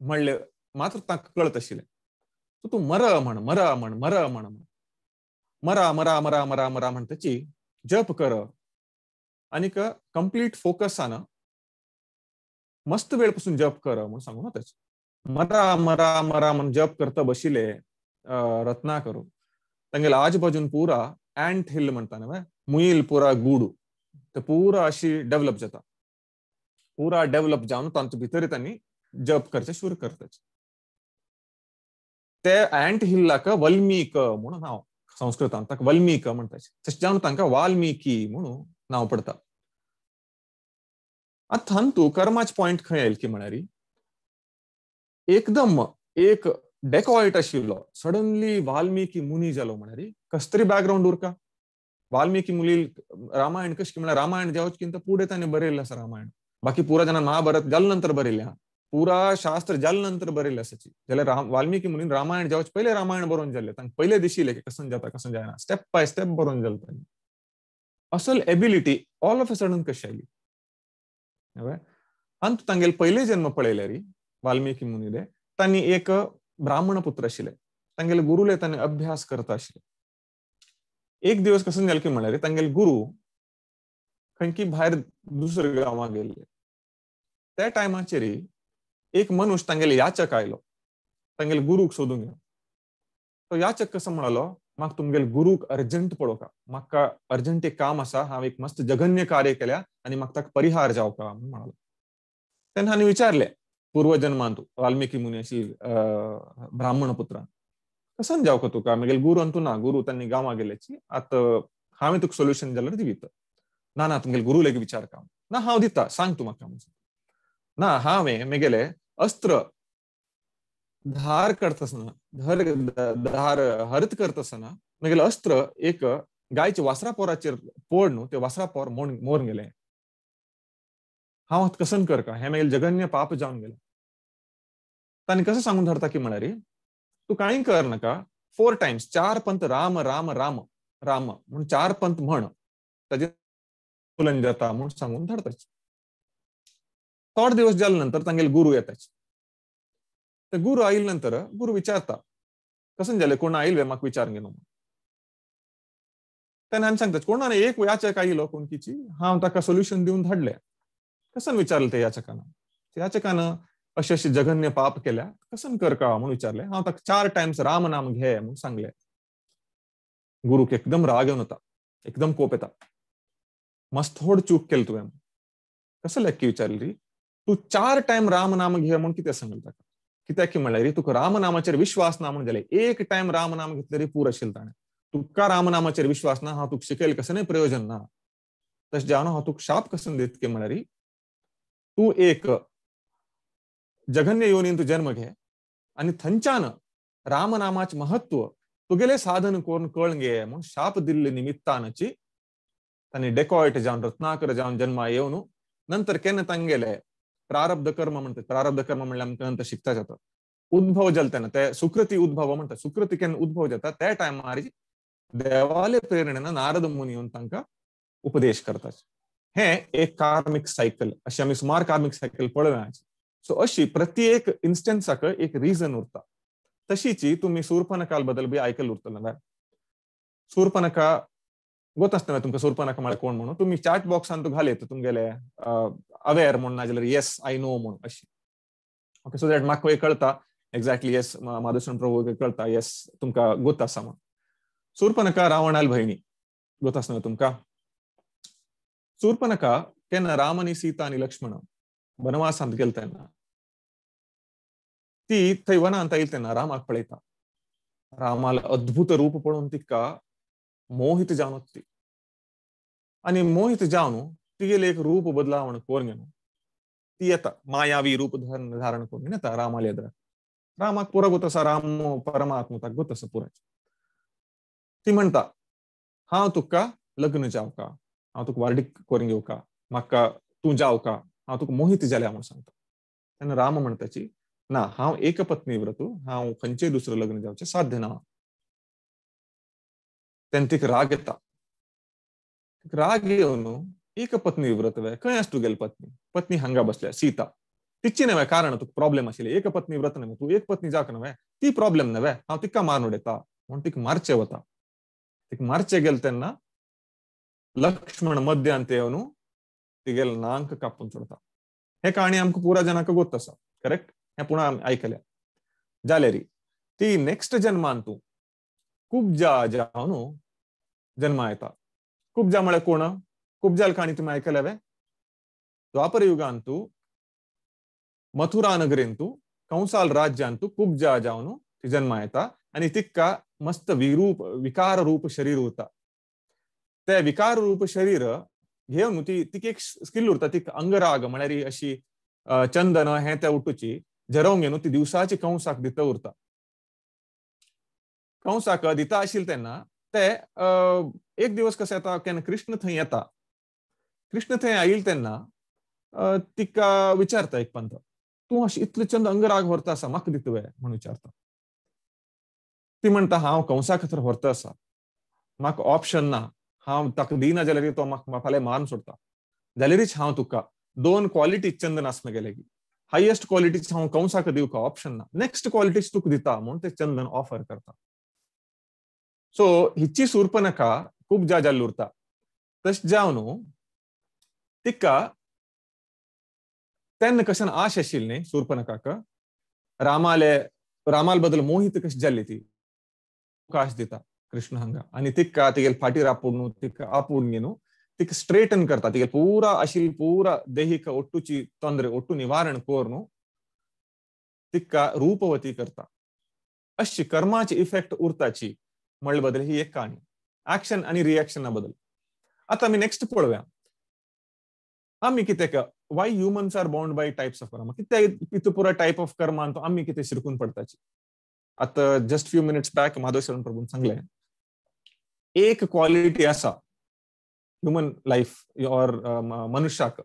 A: म्हणले मात्र तांकां कळत तू सो तू मर म्हण मर म्हण मर म्हण मरा मरा मरा मरा मरा म्हण त्याची जप कर आणि कंप्लीट आण मस्त वेळ पासून जप कर म्हणून सांगू ना तेच मरा मरा मरा म्हण जप करत बशिले रत्ना करू ತಂಗೆಲ್ಲ ಆಜುಬಾಜುನ್ ಪೂರ ಆಂಟ್ ಹಿಲ್ ಮಂತಾನವೆ पूरा ಪೂರ तो पूरा ಅಶಿ डेवलप जाता ಪೂರ ಡೆವಲಪ್ जावन तांतू भितर तांनी जप करचे सुरू करतात ते एंट हिल्लाक वल्मीक म्हणून नाव संस्कृतान ताका वल्मीक म्हणटाचे तशें जावन तांकां वाल्मिकी म्हणून नाव पडता आतां थांतू कर्माच पॉइंट खंय आयल की म्हळ्यार एकदम एक डेकोइट शिवलो सडनली वाल्मीकि मुनी जालो म्हणारी कसतरी बॅकग्राऊंड उरका वाल्मिकी मुली रामायण कशी म्हणल्यार रामायण देवचकिंत पुढे ताणें बरयल्लें आसा रामायण बाकी पुरा जाणां महाभारत जाल नंतर बरयलें आहा पुरा शास्त्र जाल नंतर बरयलें आसाची जाल्यार राम वाल्मिकी मुनीन रामायण जेवच पयलें रामायण बरोवन जाल्लें तांकां पयलें दिशिल्लें की कसन जाता कसन जायना स्टेप बाय स्टेप बरोवन जालें तांणी असल ability all of a sudden कशी आयली हवे आनी तूं तांगेले पयले जन्म पळयले री वाल्मिकी एक ब्राह्मण पुत्र आशिले तांगेले गुरुले त्याने अभ्यास करता आशिल्ले एक दिवस कसं झालं की म्हणाले तांगेल गुरु खंकी बाहेर दुसरे गावा गेले त्या टायमाचेर एक मनुष्य तांगेले याचक आयलो तांगेल गुरूक सोदूंक येवन तो याचक कसं म्हणालो म्हाका तुमगेल गुरूक अर्जंट का म्हाका अर्जंट एक काम असा हा एक मस्त जगन्य कार्य केल्या आणि म्हाका ताका परिहार म्हणून म्हणालो तेन्ना हांणी विचारलें పూర్వజన్మాంతు वाल्मिकी मुनी अशी ब्राह्मण पुत्र पुत्रान कसान जावं तुका मग गुरु अंतू ना गुरु त्यांनी गावा गेल्याची आता हा मी तुका सोल्युशन जाल्यार दिवित ना ना तुम्ही गुरु लेगीत विचार काम ना हा दिता सांग तूं म्हाका ना मी गेले अस्त्र धार करतासतना धर धार हरत करतासतना म्हगेलें अस्त्र एक गायचे वासरा पोराचेर पोड न्हू ते वासरा पोर मोर मोरून हांव कसन का हे मागील जगन्य पाप जाऊन गेला त्याने कसं सांगून धरता की म्हणा रे तू काही कर नका फोर टाइम्स चार पंत राम राम राम राम म्हणून चार पंत म्हण त्याचे फुलन जाता म्हणून सांगून धरतच थोड दिवस झाल्यानंतर नंतर गुरु गुरु येताच ते गुरु आयिल नंतर गुरु विचारता कसं झाले कोण आईल वे मग विचार घेणं तेन्ना हांवें सांगता कोण हांवें एक याचेक आयिल्लो कोणकीची हांव त्याका सोल्युशन देऊन धाडल्या कसन विचारलं त्या याचकानं याचकानं अशी अशी जघन्य पाप केल्या कसन करकाळा म्हणून विचारले हा आता चार टाइम्स राम नाम घे म्हणून सांगले गुरुक एकदम राग येऊन होता एकदम कोप येता मस्त थोड चूक केली तुवें कसं लेखी विचारली री तू चार टाइम राम नाम घे म्हणून कितें सांगले ताका कित्याक की म्हणले रे तुका रामनामाचेर विश्वास ना म्हणून जाले एक टाइम रामनाम घेतले रे पूर आशिल्ले ताणें तुका रामनामाचेर विश्वास ना हांव तुका शिकयले कसं प्रयोजन ना तशें जावन हांव तुका शाप कसून दितके म्हणल्यार तू एक जघन्य योनींत जन्म घे आणि थंच्यान रामनामाचे महत्व तुगेले साधन कोरून कळगे शाप दिल्ले निमित्तानची तांणी डेकॉयट जावन रत्नाकर जावन जन्मा येवन नंतर केन्ना तांगेले प्रारब्ध कर्म प्रारब्ध कर्म म्हणल्यार शिकता जाता उद्भव जलते ना सुकृति सुकृती उद्भव म्हणटा सुकृती उद्भव जता त्या टायमार देवाले नारद मुनी तंका उपदेश करता हे एक कार्मिक सायकल अशी आम्ही सुमार कार्मिक सायकल पळव्या सो अशी प्रत्येक इन्स्टंसाक एक रिझन उरता तशीची तुम्ही सूर्पणकाल बद्दल बी आयकल उरता ना सूर्पणका गोत आसतना तुमकां सूर्पणका माळ कोण म्हणून तुम्ही चॅट बॉक्सान तूं घालयत तुमगेले अवेअर म्हणून जाल्यार येस आय नो म्हणून अशी ओके सो दॅट म्हाका कळता एक्झॅक्टली येस माधुसून प्रभू कळता येस तुमकां गोत आसा म्हणून सूर्पणका रावणाल भयणी गोत आसतना तुमकां ಶೂರ್ಪನಕ ಕೆನ್ನ ರಾಮನಿ ಸೀತಾನಿ ಲಕ್ಷ್ಮಣ ಬನವಾಸ ಅಂತ ಗೆಲ್ತೇನ ती थंय वनांत अद्भुत रूप पळोवन मोहित जावन ती मोहित जावन तिगेले एक रूप बदलाव को घेवन मायावी रूप धारण करून येता रामाले येद्रा रामाक पुरो गोत आसा राम परमात्मा ताका गोत आसा पुराय ती म्हणटा लग्न जावका हाँ तुक वार्डीक करून घेवका म्हाका तूं जावका हांव तुका मोहीत जाल्या म्हूण सांगता तेन्ना राम म्हणटाची ना हांव एक पत्नी व्रतू हांव खंयचें दुसरें लग्न जावचें साध्य ना तेन्ना तिका राग येता राग येवन एक पत्नी व्रत वे खंय आसा तुगेली पत्नी पत्नी हांगा बसल्या सीता तिची नवे कारण तुका प्रॉब्लेम आशिल्ले एक पत्नी व्रत नव्हे तूं एक पत्नी जावंक नव्हे ती प्रॉब्लेम हांव तिका मारून उडयता म्हूण तिका मारचें वता तिका मारचें गेलें तेन्ना लक्ष्मण मध्य ಅಂತೆ ಅವನು तिघेल नांक सोडता हे काणी आमकां पुरा जनाक गोत आसा करेक्ट हे पुणा आयकल्या जालें री ती नेक्स्ट जन्मान तूं कुबजा ज्या न्हू जन्मा येता कुबजा म्हळ्यार कोण कुबजाल काणी तुमी आयकल्या हांवें द्वापर युगान तूं मथुरा नगरीन तूं कंसाल राज्यान तूं कुबजा जावन ती जन्मा येता आनी तिका मस्त विरूप विकार रूप शरीर उरता ते विकार रूप शरीर घेवन ती तिका एक स्किल उरता ती अंगराग म्हणल्यार अशी चंदन हे त्या उठूची झरवून घेवन ती दिवसाची कंसाक दित उरता कंसाक दिता आशिल् तेन्ना ते एक दिवस कसे येता केन्ना कृष्ण थंय येता कृष्ण थंय आईल त्यांना तिका विचारता एक पंत तू अशें इतले चंद अंगराग व्हरता आसा म्हाका दितवे विचारता ती म्हणता हांव कंसा खातीर व्हरता आसा म्हाका ऑप्शन ना ಹಾಂ ತಕ್ದೀನ जलरी तो ಫಲೆ मान ಸುಡ್ತಾ जलरी ಹಾಂ ತುಕ್ಕ दोन क्वालिटी चंद चंदनास गेलेगी हाइएस्ट क्वालिटी हांव कंसाक का ऑप्शन ना नेक्स्ट क्वालिटी तुक दिता म्हूण ते चंदन ऑफर करता सो so, हिची सुर्प नाका खूप ज्या जाल्ल उरता तशें जावन तिका तेन्ना कशें आश आशिल्ली न्ही का रामाले रामाल बदल मोहित कश जाल्ली ती आश दिता कृष्ण हंगा आणि ते का ते गेल फाटीर आपण ते आपण घेणो ते स्ट्रेटन करता ते पूरा अशी पूरा देहिक ओट्टूची तंद्रे ओट्टू निवारण कोर नो तिका रूपवती करता अशी कर्माची इफेक्ट उरताची म्हणजे बदल ही एक कहाणी ऍक्शन आणि रिॲक्शन बदल आता मी नेक्स्ट पळव्या आम्ही किती का why humans are bond by types of karma किती पुरा टाइप ऑफ कर्म आणतो आम्ही किते शिरकून पडताची आता just few minutes back Madhav Sharan Prabhu सांगले एक क्वालिटी असा ह्युमन लाईफ और मनुष्याक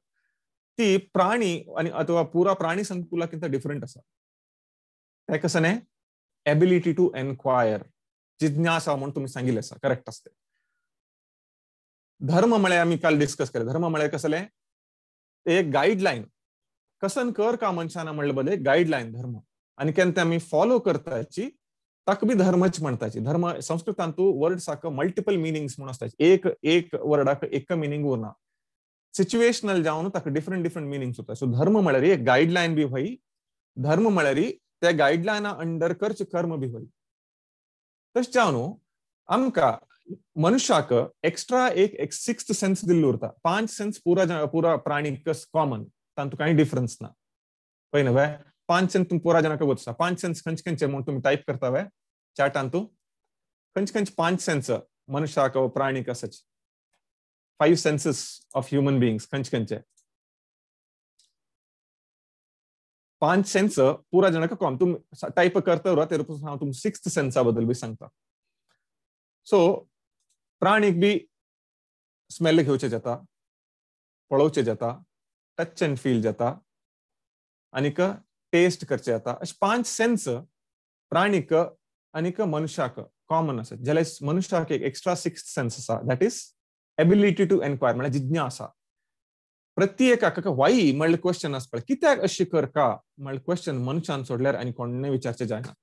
A: ती प्राणी आणि अथवा पुरा प्राणी संकुलाकिंत डिफरंट असा ते कसं नाही एबिलिटी टू एन्क्वायर जिज्ञासा म्हणून तुम्ही सांगितले सर करेक्ट असते धर्म म्हणजे आम्ही काल डिस्कस केले धर्म म्हणजे कसले एक गाईडलाईन कसन कर का मनशाना म्हणलं बदले गाईडलाईन धर्म आणि केन्ना आम्ही फॉलो करताची ताका भी धर्मच म्हणटाची धर्म संस्कृतान तूं वर्ड सारको मल्टिपल मिनिंग्स म्हूण आसताचे एक एक वर्डाक एक मिनिंग उरना सिच्युएशनल जावन ताका डिफरंट डिफरंट मिनिंग्स उरता सो धर्म म्हळ्यार एक गायडलायन बी व्हयी धर्म म्हळ्यार त्या गायडलायना अंडर करचे कर्म बी व्हयी तशें जावन आमकां मनुष्याक एक्स्ट्रा एक, सिक्स सिक्स्थ सेन्स दिल्लो उरता पांच सेन्स पुरा पुरा प्राणीक कॉमन तातूंत कांय डिफरन्स ना पळय न्हय पांच सेन्स तुमी पुरा जाणाक वचता पांच सेन्स खंयचे खंयचे म्हूण तुमी टायप करता वे ಚಾಟ್ ಅಂತೂ ಕಂಚ್ ಕಂಚ್ ಪಾಂಚ್ ಸೆನ್ಸ್ ಮನುಷ್ಯಕ ಪ್ರಾಣಿಕ such five senses of human beings ಕಂಚ್ पांच सेन्स पुरा जाणांक कॉम तुम टाइप करते उरा तेरे पासून हांव तुम सिक्स्थ सेन्सा बद्दल बी सांगता सो प्राणी भी स्मेल घेवचे जाता पळोवचे जाता टच एंड फील जाता आनीक टेस्ट करचे जाता अशे पांच सेन्स प्राणी आनीक मनुष्याक कॉमन आसा जाल्यार मनुष्याक एक एक्स्ट्रा सिक्स सेन्स आसा that is ability to enquire म्हणजे जिज्ञासा प्रत्येकाक वाई म्हणल्यार क्वेश्चन आसा कित्याक अशी का म्हणल्यार क्वेश्चन मनुष्यान सोडल्यार आनी कोणें विचारचें जायना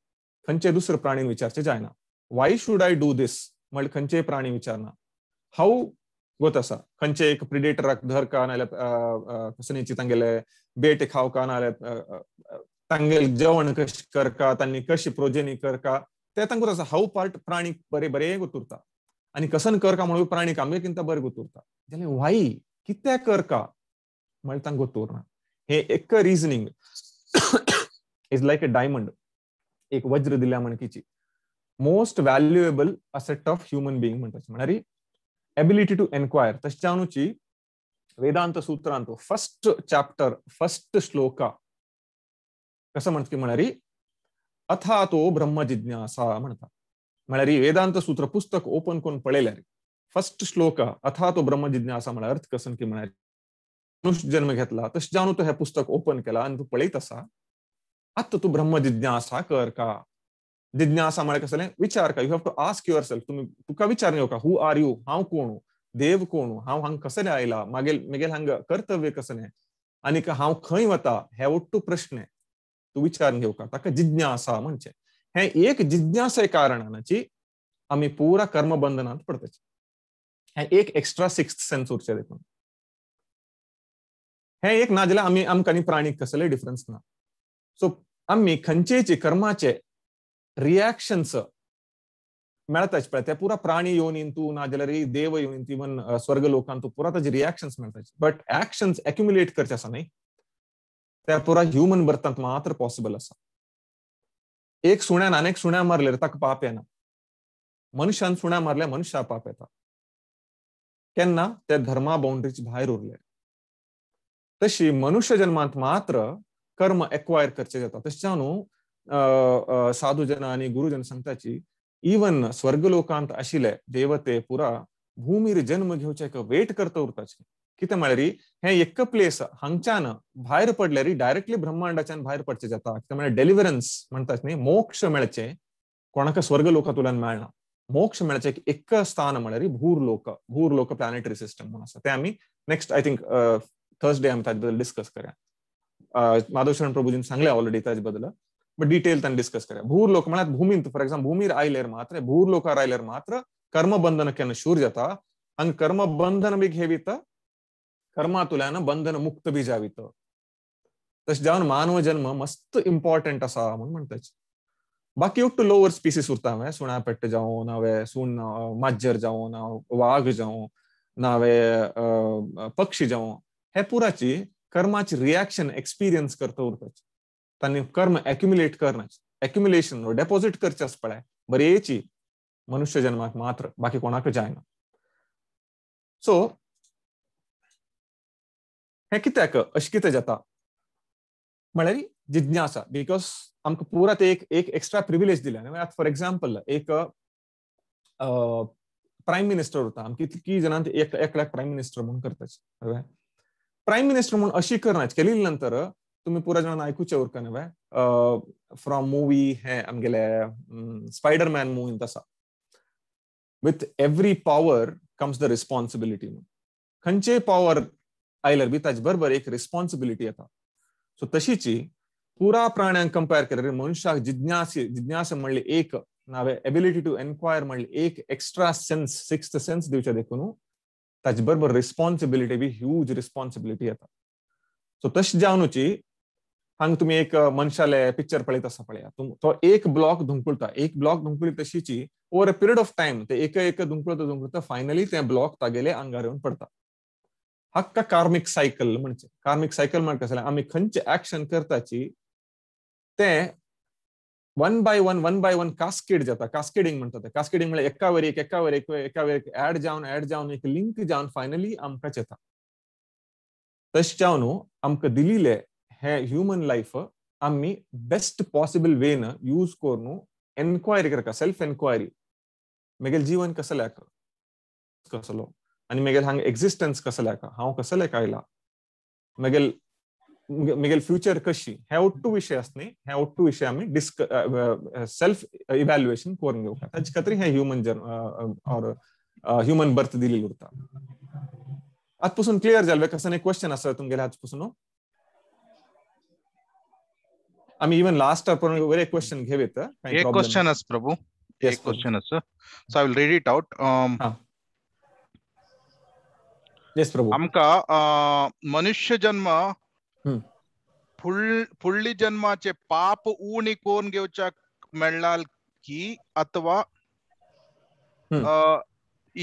A: खंयचे दुसरे प्राणी विचारचे जायना why should I do this म्हणल्यार खंयचेय प्राणी विचारना हाऊ गोत आसा खंयचे एक प्रिडेटराक का नाजाल्यार कसनीची तांगेले बेट खाव का नाल्या तांगेल जेवण कर का तांणी कशी प्रोजेनी कर का ते तांकां आसा हाऊ पार्ट प्राणी बरे बरे गोतुरता आणि कसन करका म्हणून कामे किंत बरें गोतुरता वाई कित्या कर करका म्हणजे तांकां गोतुरना हे एक reasoning is like a diamond एक वज्र दिल्या म्हणकीची most valuable asset of human being म्हणतात म्हणारी एबिलिटी टू एन्क्वायर अनुची वेदांत सूत्रांत फर्स्ट चॅप्टर फर्स्ट श्लोका कसं म्हणत की म्हणारी अथा तो ब्रह्म जिज्ञासा मेरे ही वेदांत सूत्र पुस्तक ओपन को पळयल्यार फर्स्ट श्लोक तो ब्रह्म जिज्ञासा अर्थ कसन की मनुष्य जन्म घू तो है पुस्तक ओपन के आनी तूं तू ब्रह्म जिज्ञासा कर का जिज्ञासा म्हळ्यार कसले विचार का you have to ask yourself तुमी तुका विचार होगा हू आर यू हाँ कोण देव कोण हाँ हंग कसले आयला मगेल मगेल हंग कर्तव्य कसलें आनीक हांव खंय वता हे ओट्टू प्रश्न तू विचारून घेऊ का ताका जिज्ञासा म्हणजे हे एक जिज्ञासे कारणानाची आम्ही आम्ही कर्मबंधनात पडतो हे एक एक्स्ट्रा હે सेन्स उरचे देखून हे एक नाजला आम्ही आमकांनी प्राणी कसले डिफरन्स ना सो आम्ही खंचेचे कर्माचे रिॲक्शन्स मिळतच पळय ते पुरा प्राणी येवन इंतू नाजाल्यार देव येवन इवन स्वर्ग लोकांतू पुरा ताजे रिएक्शन्स मेळटाचे बट ऍक्शन्स एक्युम्युलेट करचे आसा न्ही त्या पुरा ह्यूमन అంత मात्र पॉसिबल असा एक सुण्यान अनेक सुण्या मारले ताका पाप येना मनशान सुण्या मारल्या मनशा पाप येता केन्ना ते धर्मा बाउंड्रीचे भायर उरले तशी मनुष्य जन्मांत मात्र कर्म एक्वायर करचे जाता तशें न्हू जन आनी गुरुजन सांगताची इवन स्वर्ग लोकांत आशिल्ले देवते पुरा भूमीर जन्म घेवचे वेट करता उरताचे कितें म्हळ्यार हे एक प्लेस हांगच्यान भायर पडल्यार डायरेक्टली ब्रह्मांडाच्यान भायर पडचे जाता कितें म्हळ्यार डेलिव्हरन्स म्हणटात न्ही मोक्ष मेळचें कोणाक स्वर्ग लोकांतुल्यान मेळना मोक्ष मेळचें एक स्थान म्हळ्यार भूर लोक भूर लोक प्लॅनेटरी सिस्टम म्हणून आसा तें आमी नेक्स्ट आय थिंक थर्सडे आमी ताजे बद्दल डिस्कस करया माधवशरण प्रभुजींनी सांगले ऑलरेडी ताजे बद्दल बट डिटेल ताणें डिस्कस करया भूर लोक म्हळ्यार भूमींत फॉर एक्झाम्पल भूमीर आयल्यार मात्र भूर लोकार आयल्यार मात्र कर्मबंधन केन्ना शूर जाता आणि कर्मबंधन बी घेविता ना बंधन मुक्त बी जावित तशें जावन मानव जन्म मस्त इम्पॉर्टंट आसा म्हूण म्हणटाच बाकी उक्तो लोवर स्पिसीस उरता हांवें सुणापेट्ट जावन हांवें सुण माज्जर जावन ना वाघ ना वे पक्षी है हे ची कर्माच रिएक्शन एक्सपिरियन्स करता उरताच तांणी कर्म एक्यूमुलेट एक्युमुलेट करनाच एक्युमुलेशन डेपोजीट पड़ा आसा पळय ची मनुष्य जन्माक मात्र बाकी कोणाक जाएगा सो so, hekiteka ashkita jata म्हळ्यार जिज्ञा आसा बिकॉज आमकां पुरात एक एक एक्स्ट्रा प्रिविलेज दिला म्हळ्यार फॉर एग्जाम्पल एक प्रायम मिनिस्टर उरता आमकां कितकी जाणां एक एकल्याक प्रायम मिनिस्टर म्हणून करताचे हवे प्रायम मिनिस्टर म्हणून अशी करनाच केली नंतर तुम्ही पुरा जाणां आयकुचे फ्रॉम मुवी हे आमगेले स्पायडर मुवींत आसा with every power comes the responsibility म्हणून पॉवर आयल्यार बी ताजे बरोबर एक रिस्पॉन्सिबिलिटी येता सो तशीची पुरा प्राण्यांक कंपेर केल्यार मनशाक जिज्ञास जिज्ञास म्हणले एक नावे एबिलिटी टू एन्क्वायर म्हणले एक एक्स्ट्रा सेन्स सिक्स सेन्स दिवचे देखून ताचे बरोबर रिस्पॉन्सिबिलिटी बी ह्यूज रिस्पॉन्सिबिलिटी येता सो तशें जावनूची हांगा तुमी एक मनशाले पिक्चर पळयत आसा पळया तो एक ब्लॉक धुंकळता एक ब्लॉक धुंकळी तशीची over a period of time ते एक एक धुंकळता धुंकळता फायनली ते ब्लॉक तागेले अंगार येवन पडटा हक्क कार्मिक सायकल कार्मिक कार्मीक सायकल खे एक्शन करता खंयचे ते one by one one by one cascade जाता कास्केडिंग कास्केडिंग म्हणजे एका एक एका वर एक एका वर एक ऍड जावन एक लिंक जावन फाइनली चेता येता तशें जावन आमकां दिलेले हे ह्युमन बेस्ट पॉसिबल वे न यूज कर एन्क्वायरी करका सेल्फ एन्क्वायरी मागीर जीवन कसल कसलो आणि मेगेल हांग एक्झिस्टन्स कसं लेखा हांव कसं लेखायला मेगेल मेगेल फ्युचर कशी हे ओट्टू विषय आसा हे ओट्टू विशय आमी डिस्क सेल्फ इव्हॅल्युएशन करून घेवपाक ताजे खातीर हे ह्युमन जन्म और ह्युमन बर्थ दिलेली उरता आज पसून क्लियर जालें कसं एक क्वेश्चन आसा तुमगेले आज पसून
B: आमी इवन लास्ट आपण वेगळे क्वेश्चन घेवेत
D: एक क्वेश्चन
B: प्रभू एक क्वेश्चन आसा so I will read it out yes, आमकां मनुष्य जन्म फुल फुडली जन्माचे पाप उणी कोण घेवच्याक मेळ्ळा की अथवा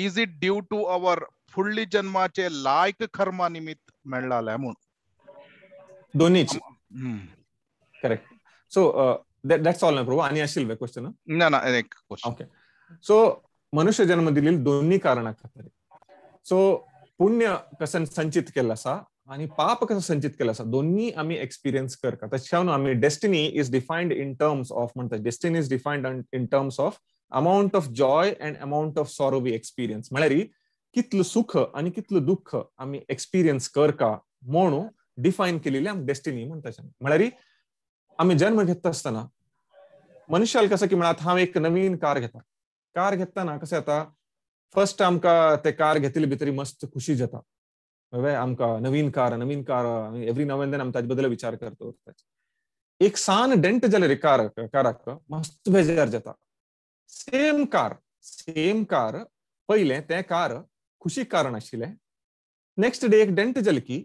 B: is it due to our फुडली जन्माचे लायक कर्मा निमित्त मेळ्ळाले म्हूण दोनीच करेक्ट सो दॅट्स ऑल ना प्रभू आणि आशिल् क्वेश्चन
A: ना ना एक ओके सो मनुष्य जन्म दिलेली दोन्ही कारणा खातीर सो पुण्य कसं संचित केलं असा आणि पाप कसं संचित केलं असा दोन्ही आम्ही एक्सपिरियन्स करता त्याच्यावर आम्ही destiny is defined in terms of म्हणतात destiny is defined in terms of amount of joy and amount of sorrow we experience म्हणजे कितलं सुख आणि कितलं दुःख आम्ही एक्सपिरियन्स करका म्हणून डिफाईन केलेली आम डेस्टिनी म्हणतात म्हणजे आम्ही जन्म घेत असताना मनुष्याला कसं की म्हणत हा एक नवीन कार घेता कार घेताना कसं आता फर्स्ट आमका ते कार घेतले भितरी मस्त खुशी जाता वे आमका नवीन कार नवीन car every now and then आमी ताजे बद्दल विचार करतो एक सान डेंट जले रे कार काराक मस्त बेजार जाता सेम कार सेम कार पहिले ते कार खुशी कारण आशिले नेक्स्ट डे एक डेंट जल की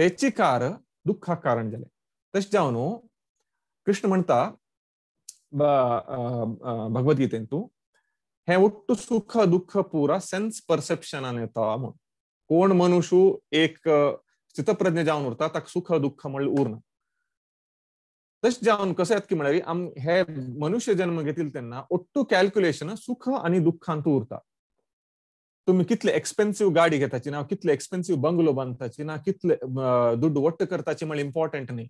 A: तेची कार दुःखाक कारण जले तशें जाऊनो कृष्ण म्हणता भगवत गीतेंत तूं ಒಟ್ಟು ಸುಖ ದುಃಖ ಪೂರ ಸೆನ್ಸ್ ಪರ್ಸೆಪ್ಷನ್ ಅನ್ कोण मनुष्य एक स्थितप्रज्ञ जावन उरता ताका सुख दुख म्हणलें उरना तशें जावन कसं येत की म्हळ्यार हे मनुष्य जन्म घेतील तेन्ना ओट्टू कॅल्क्युलेशन सुख आनी दुःखांत उरता तुम्ही कितले एक्सपेन्सिव्ह गाडी घेताची ना कितले एक्सपेन्सिव्ह बंगलो बांधताची ना कितले दुड्ड वट्ट करताची म्हळ्यार इम्पॉर्टंट न्ही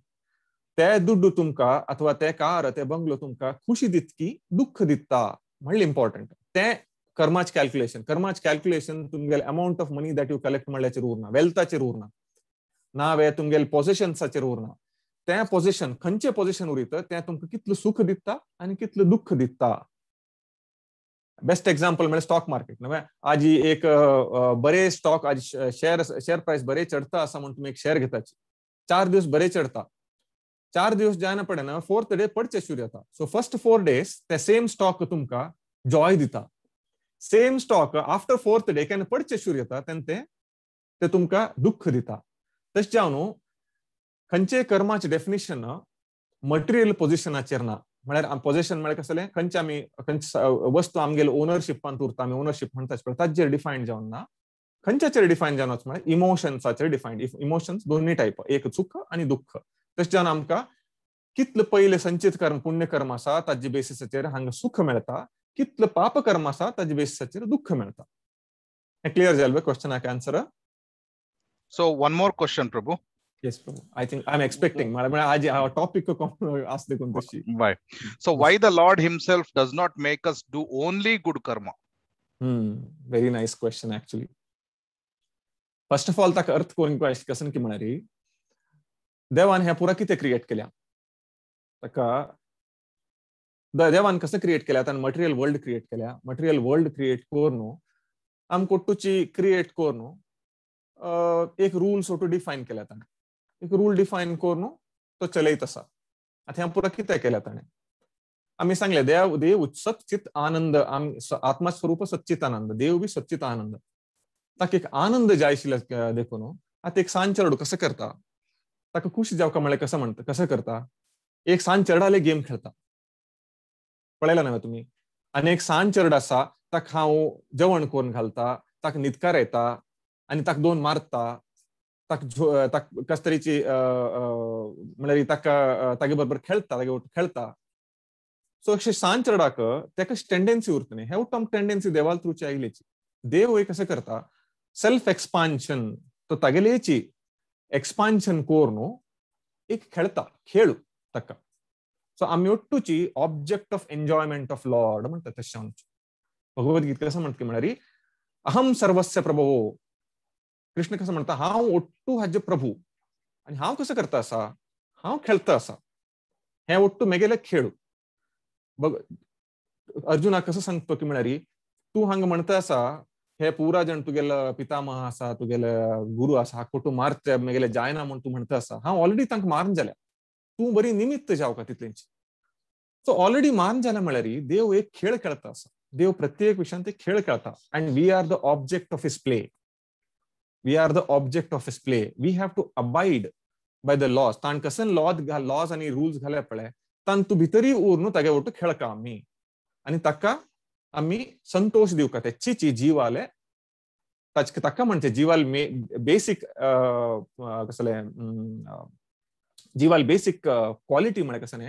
A: ते दुड्ड तुमका अथवा ते कार ते बंगलो तुमकां खुशी दितकी दुःख दिता म्हणलें इम्पॉर्टंट ते कर्माच कॅल्क्युलेशन कर्माच कॅल्क्युलेशन तुमगेले amount of money that you collect म्हणल्याचेर उरना वेल्थाचेर उरना नावे तुमगेले पोझिशन्साचेर उरना ते पोझिशन खंयचे पोझिशन उरिता ते सुख दिता आनी कितलं दिता बेस्ट एक्झाम्पल म्हणजे स्टॉक मार्केट न्हय आज एक बरे स्टॉक आज शेअर शेअर प्राइस बरे चढ़ता असा म्हणून एक शेअर घेताची चार दिवस बरे चडता चार दिवस जायना पडना फोर्थ डे पडचे सुरू सो फर्स्ट फोर डेज ते सेम स्टॉक जॉय दिता same stock after fourth day केन्ना परचेशूर येता तेन्ना ते ते तुमकां दुःख दिता तशें हांव न्हू खंयचेय कर्माचें डेफिनेशन मटेरियल पोझिशनाचेर ना म्हळ्यार पोझिशन म्हळ्यार कसलें खंयचे आमी खंयचे वस्तू आमगेले ओनरशिपांत उरता आमी ओनरशीप म्हणटा ताचेर डिफायन जावन ना खंयच्याचेर डिफायन जावन वचप म्हळ्यार इमोशन्साचेर डिफायन इमोशन्स दोन्ही टायप एक सुख आनी दुःख तशें जावन आमकां कितले पयले संचित कर्म पुण्य कर्म आसा ताजे बेसिसाचेर हांगा सुख मेळटा कितलं पापकर्म आसा ताजे बेसिसाचेर दुःख मेळटा हें क्लियर जालें पळय क्वेश्चनाक answer so one more question Prabhu Yes, Prabhu. I think I'm expecting. Our topic ask the Why? So why the Lord Himself does not make us do only good karma? Hmm. Very nice question, actually. First of all ताका अर्थ करून कसन की म्हळ्यार देवान हें पुरा कितें क्रिएट केल्या ताका देवान कसं क्रिएट केलं मटेरियल वर्ल्ड क्रिएट केल्या मटेरियल वर्ल्ड क्रिएट कोर न्हू आम क्रिएट कोर न्हू एक रूल सो टू डिफाईन केला एक रूल डिफाईन कोर न्हू तो चलयत असा आता हा पुरा कितें केला आम्ही आम्ही देव देव सच्चित आनंद आत्मस्वरूप सच्चित आनंद देव बी सच्चित आनंद ताक एक आनंद जाय देखो देखून आता एक सान चरड कसं करता ताका खुश जावका म्हणल्यार कसं म्हणतं कसं करता एक सान गेम खेळता पळयला नव्हे तुम्ही आनी एक सान चेडो आसा ताका हांव जेवण करून घालता ताका न्हिदकार येता आनी ताका दोन मारता ताका ताक कस तरेची म्हणल्यार ताका तागे बरोबर खेळता तागे खेळता सो अशें सान चेडाक ताका टेंडन्सी उरता न्ही हे उठम टेंडन्सी देवाल थ्रूची आयलेची देव हे कसं करता सेल्फ एक्सपान्शन तो तागेलेची एक्सपान्शन कोर न्हू एक खेळता खेळ ताका సో ఆ యొట్టుచి object of enjoyment of Lord మనం తెచ్చాను భగవద్గీత కోసం మనకి మనరి అహం సర్వస్య कृष्ण कस म्हणता हा ओट्टू हाजे प्रभु हाँ कस करता असा हा खेळता असा हे ओट्टू मेगेले खेल बघ अर्जुना कसं तू हांग म्हणता असा हे पुरा जण तुगेल पितामह असा तुगेल गुरु असा हा मारते मेगेले जायना म्हणून तू म्हणता असा हा ऑलरेडी तांक तू बरी निमित्त जावं का तितलेंची सो ऑलरेडी मान जाल्या म्हळ्यार देव एक खेळ खेळता आसा देव प्रत्येक विशयान ते खेळ खेळता and we are the object of his play we are the object of his play we have to abide by the laws ताण कसन लॉज लॉज आनी रुल्स घाल्या पळय तान तू भितरी उर न्हू तागे वटू खेळका आमी आनी ताका आमी संतोष दिवका का ची जीवाले ताका म्हणचे जीवाल बेसिक अं, अं, कसले अं, జీవాల బేసిక్ క్వాలిಟಿ మనకసనే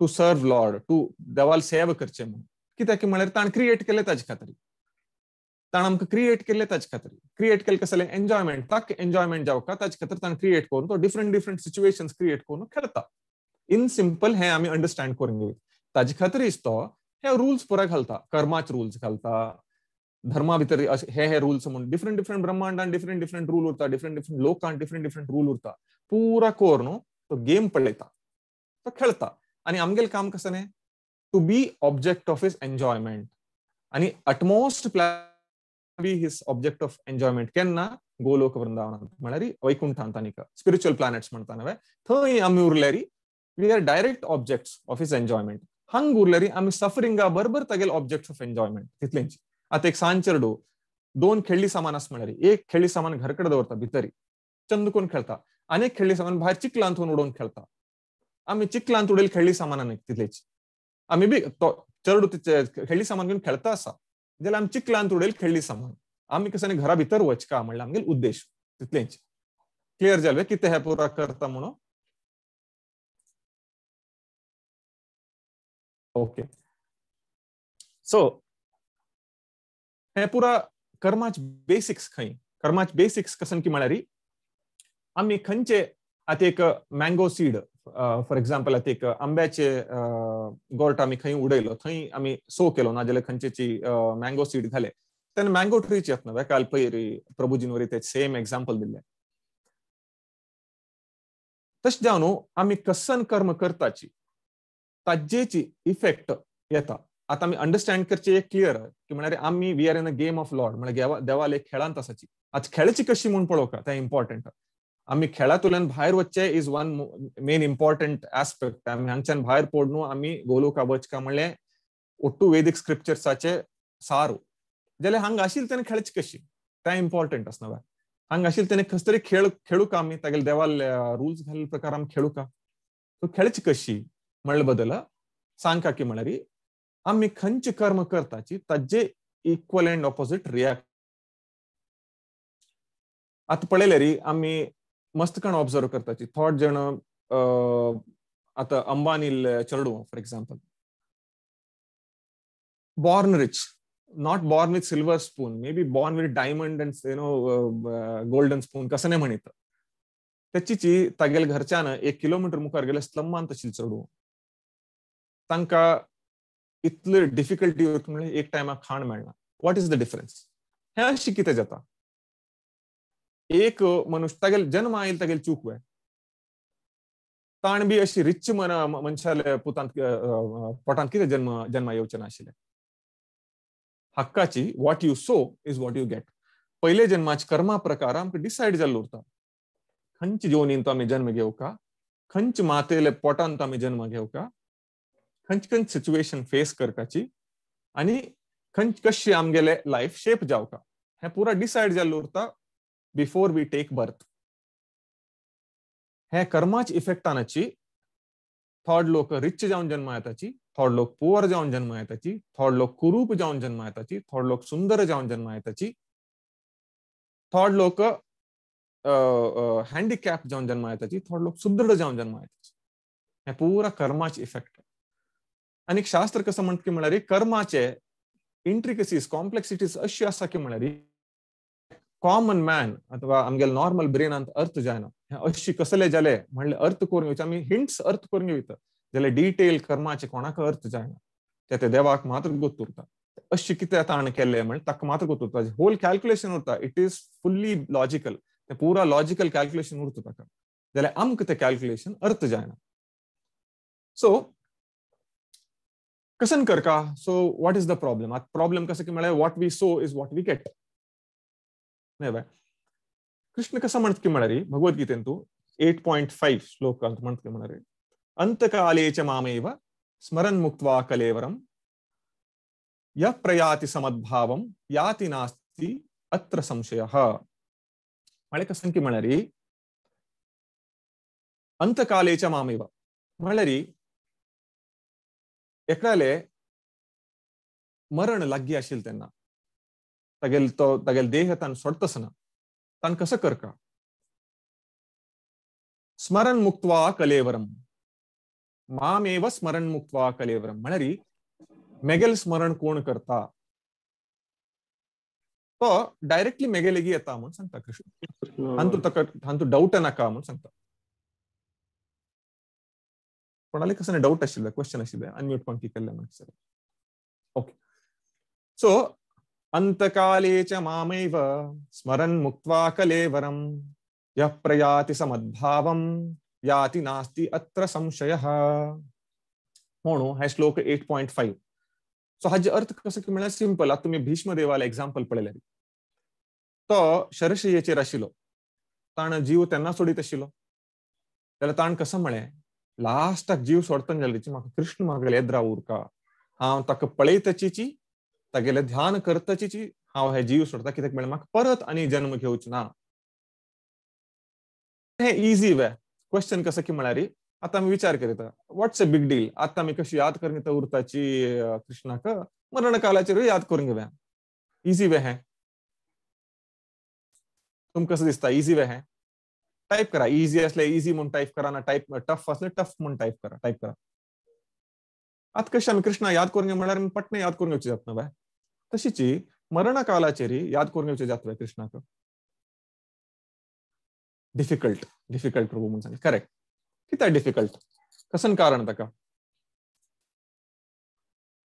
A: to serve lord to to సేవ सेव म्हणून कित्याक की म्हळ्यार क्रिएट के ताजे खातीर क्रिएट केले क्रिएट केले एन्जॉयमेंट ताक एन्जॉयमेंट जावं क्रिएट करून तो डिफरंट डिफरंट क्रिएट करून खेळटा इन सिंपल हें आमी अंडरस्टँड करून घेवया ताजे खातीरच तो हे रुल्स पुरा घालता कर्माच रुल्स घालता धर्मा भितर हे हे रुल्स म्हणून डिफरंट रूल उरता डिफरंट डिफरंट लोकांक डिफरंट रूल उरता पूरा न्हू तो गेम पळयता तो खेळता आनी आमगेलें काम कसं न्ही to be object of his enjoyment आनी utmost be his object of enjoyment केन्ना गोलोक वृंदावनांत म्हळ्यार वैकुंठांत तांकां स्पिरिच्युअल प्लॅनेट्स म्हणटा नव्हे थंय आमी उरलेरी we are direct objects of his enjoyment हंग उरलेरी आमी सफरिंगा बरोबर तागेले ऑब्जेक्ट्स ऑफ एन्जॉयमेंट तितलेंची आतां एक डो दोन खेळ्ळी सामान आसा म्हळ्यार एक खेळ्ळी सामान घरकडे दवरता भितरी चंद कोण खेळता अनेक खेळले सामान बाहेर चिकलांत उडवून खेळतात खेळता आम्ही चिकलांत उडेल खेळली सामान आमी तिथलेच आम्ही बी चेडू खेळली सामान घेऊन खेळता असा जाल्यार आम्ही चिकलांत उडेल खेळली सामान आम्ही कसं घरा भितर वचका म्हणलं आमगेल उद्देश तितलेच क्लियर झाले किती हे पुरा करता म्हणून ओके सो हे पुरा कर्माच बेसिक्स खंय कर्माच बेसिक्स कसन की म्हळ्यार आम्ही खंचे आता एक मँगो सीड फॉर एक्झाम्पल आता एक आंब्याचे गोर्ट आमी खंय उडयलो थंय आम्ही सो केलो ना जे खंचेची मँगो सीड झाले त्यांना मँगो ट्रीची येत ना काल पयर ते सेम एक्झाम्पल दिले तसे जाणू आम्ही कसन कर्म करताची ताजेची इफेक्ट येता आता आम्ही अंडरस्टँड करचे एक क्लिअर की म्हणजे आम्ही we are in a game of lord म्हणजे देवाले खेळांत असाची आज खेळची कशी म्हणून पळोवका ते इम्पॉर्टंट आम्ही खेळातून भायर वच्चे is one main important aspect हांगच्या हांगच्यान भायर आम्ही बोलू का गोलू का म्हणलें ओट्टू वेदिक स्क्रिप्चर्साचे सारू जाल्यार हंग आशिल्ले त्याने खेळच कशी त्या इम्पॉर्टंट असणार हंग आशिल्ले त्याने कस तरी खेळ का आम्ही तागेले देवाल रूल्स घाल प्रकार खेळू का सो खेळच कशी बदल बदला का की म्हळ्यार आम्ही खंयचे कर्म करताची ताजे इक्वल अँड ऑपोजिट रिॲक्ट आता पळले रे मस्त कण ऑब्झर्व करताची थॉट जण आता अंबानील चरडू for example born rich not born with silver spoon may be born with diamond and no golden spoon कसं नाही म्हणित त्याची तगेल घरच्यान एक किलोमीटर मुखार गेले स्तंभांत तशी चढू तांका इतले डिफिकल्टी एक टायमा खाण मेळना वॉट इज द डिफरन्स हे अशी कितें जाता एक मनुष्य तगेल जन्म आयल तगेल चूक हुए ताण भी अशी रिच मन मनशाले पुतान पोटान कितें जन्म तो जन्म येवचें नाशिल्लें हक्काची what you sow is what you get पयले जन्माचे कर्मा प्रकार आमकां डिसायड जाल्लो उरता खंयचे योनींत तो आमी जन्म घेवका खंयचे मातेले पोटांत आमी जन्म घेवका खंच खंच सिच्युएशन फेस करपाची आनी खंच कशी आमगेले लायफ शेप जावका हें पुरा डिसायड जाल्लो उरता before we take birth. है कर्माच इफेक्ट आना चाहिए थोड लोक रिच जाऊन जन्म येताची थोड लोक पुअर जाऊन जन्म येताची थोड लोक कुरूप जाऊन जन्म येताची थोड लोक सुंदर जाऊन जन्म येताची थोड लोक हैंडीकैप जाऊन जन्म येताची थोड लोक सुदृढ जाऊन जन्म येताची है पूरा कर्माच इफेक्ट आनी शास्त्र कसं म्हणत की म्हळ्यार कर्माचे इंट्रिकसीज कॉम्प्लेक्सिटीज अशी आसा की कॉमन मॅन अथवा नॉर्मल नॉर्मल अंत अर्थ जायना हें कसले जाले म्हणल्यार अर्थ करून घेवचे आमी हिंट्स अर्थ करून घेवता जाल्यार डिटेल कर्माचे कोणाक अर्थ जायना ते ते देवाक मात्र गोत उरता अशें कितें के केल्लें म्हणल्यार ताका मात्र गोत उरता होल कॅल्क्युलेशन उरता इट इज फुल्ली लॉजिकल तें पुरा लॉजिकल कॅल्क्युलेशन उरता ताका जाल्यार आमकां तें कॅल्क्युलेशन अर्थ जायना सो कसन करका so what is the problem आतां प्रॉब्लम कसो की म्हळ्यार what we sow is what we get ನೇವೆ ಕೃಷ್ಣ ಕಸ ಮಣತ್ಕೆ ಮಾಡರಿ ಭಗವದ್ಗೀತೆ ಅಂತ ಏಟ್ ಪಾಯಿಂಟ್ ಫೈವ್ ಶ್ಲೋಕ ಅಂತ ಮಣತ್ಕೆ ಮಾಡರಿ ಅಂತಕಾಲೇಚ ಮಾಮೇವ ಸ್ಮರನ್ ಮುಕ್ತ್ವಾ ಕಲೇವರಂ ಯ ಪ್ರಯಾತಿ ಸಮದ್ಭಾವಂ ಯಾತಿ ನಾಸ್ತಿ ಅತ್ರ ಸಂಶಯ ಮಳೆ ಸಂಖ್ಯೆ ಮಳರಿ ಅಂತಕಾಲೇಚ మామేవ మళ్ళరి ఎక్కడాలే మరణ లగ్గి ఆశీల్ తెన్నా तागेल तो तागेल देह ताण सोडटा आसतना ताण कसो करका स्मरण मुक्त्वा कलेवरम मामेव स्मरण मुक्त्वा कलेवरम म्हळ्यार मेगेल स्मरण कोण करता तो डायरेक्टली मेगेलेगी येता म्हूण सांगता कृष्ण हांतू ताका हांतू डाऊट नाका म्हूण सांगता कोणाले कसं डाऊट आशिल्लो क्वेश्चन आशिल्ले अनम्यूट कोण केल्ले ओके सो अन्तकाले च मामैव स्मरन् मुक्त्वा कलेवरं यः प्रयाति समद्भावं याति नास्ति अत्र संशयः होणो है श्लोक 8.5 सो हाजे अर्थ कसं की म्हळ्यार सिंपल आतां तुमी भीष्म देवाला एग्जाम्पल पळयलें तो शरशय्येचेर आशिल्लो ताण जीव तेन्ना सोडीत आशिल्लो जाल्यार ताण कसं म्हळें लास्टाक जीव सोडतना जाल्याची म्हाका कृष्ण म्हागेलें येद्रा उरका हांव ताका पळयत चिची तागेले ध्यान करतची जी हांव हे जीव सोडता कित्याक म्हळ्यार म्हाका परत आनी जन्म घेवचे ना हे इजी वे क्वेश्चन कसो की म्हळ्यार आतां आमी विचार करीता वॉट्स अ बीग डील आतां आमी कशी याद करून येता उरताची कृष्णाक मरण कालाचेर याद करून घेवया इजी वे हें तुमकां कसो दिसता इजी वे हें टायप करा इजी असले इजी म्हूण टायप करा ना टायप टफ असले टफ म्हूण टायप करा टायप करा आत कशें आमी कृष्णा याद करून म्हणल्यार आमी याद करून घेवचें जाता बाय तशीच ही याद करून घेवचें जाता डिफिकल्ट डिफिकल्ट प्रभू करेक्ट कित्याक डिफिकल्ट कसन कारण ताका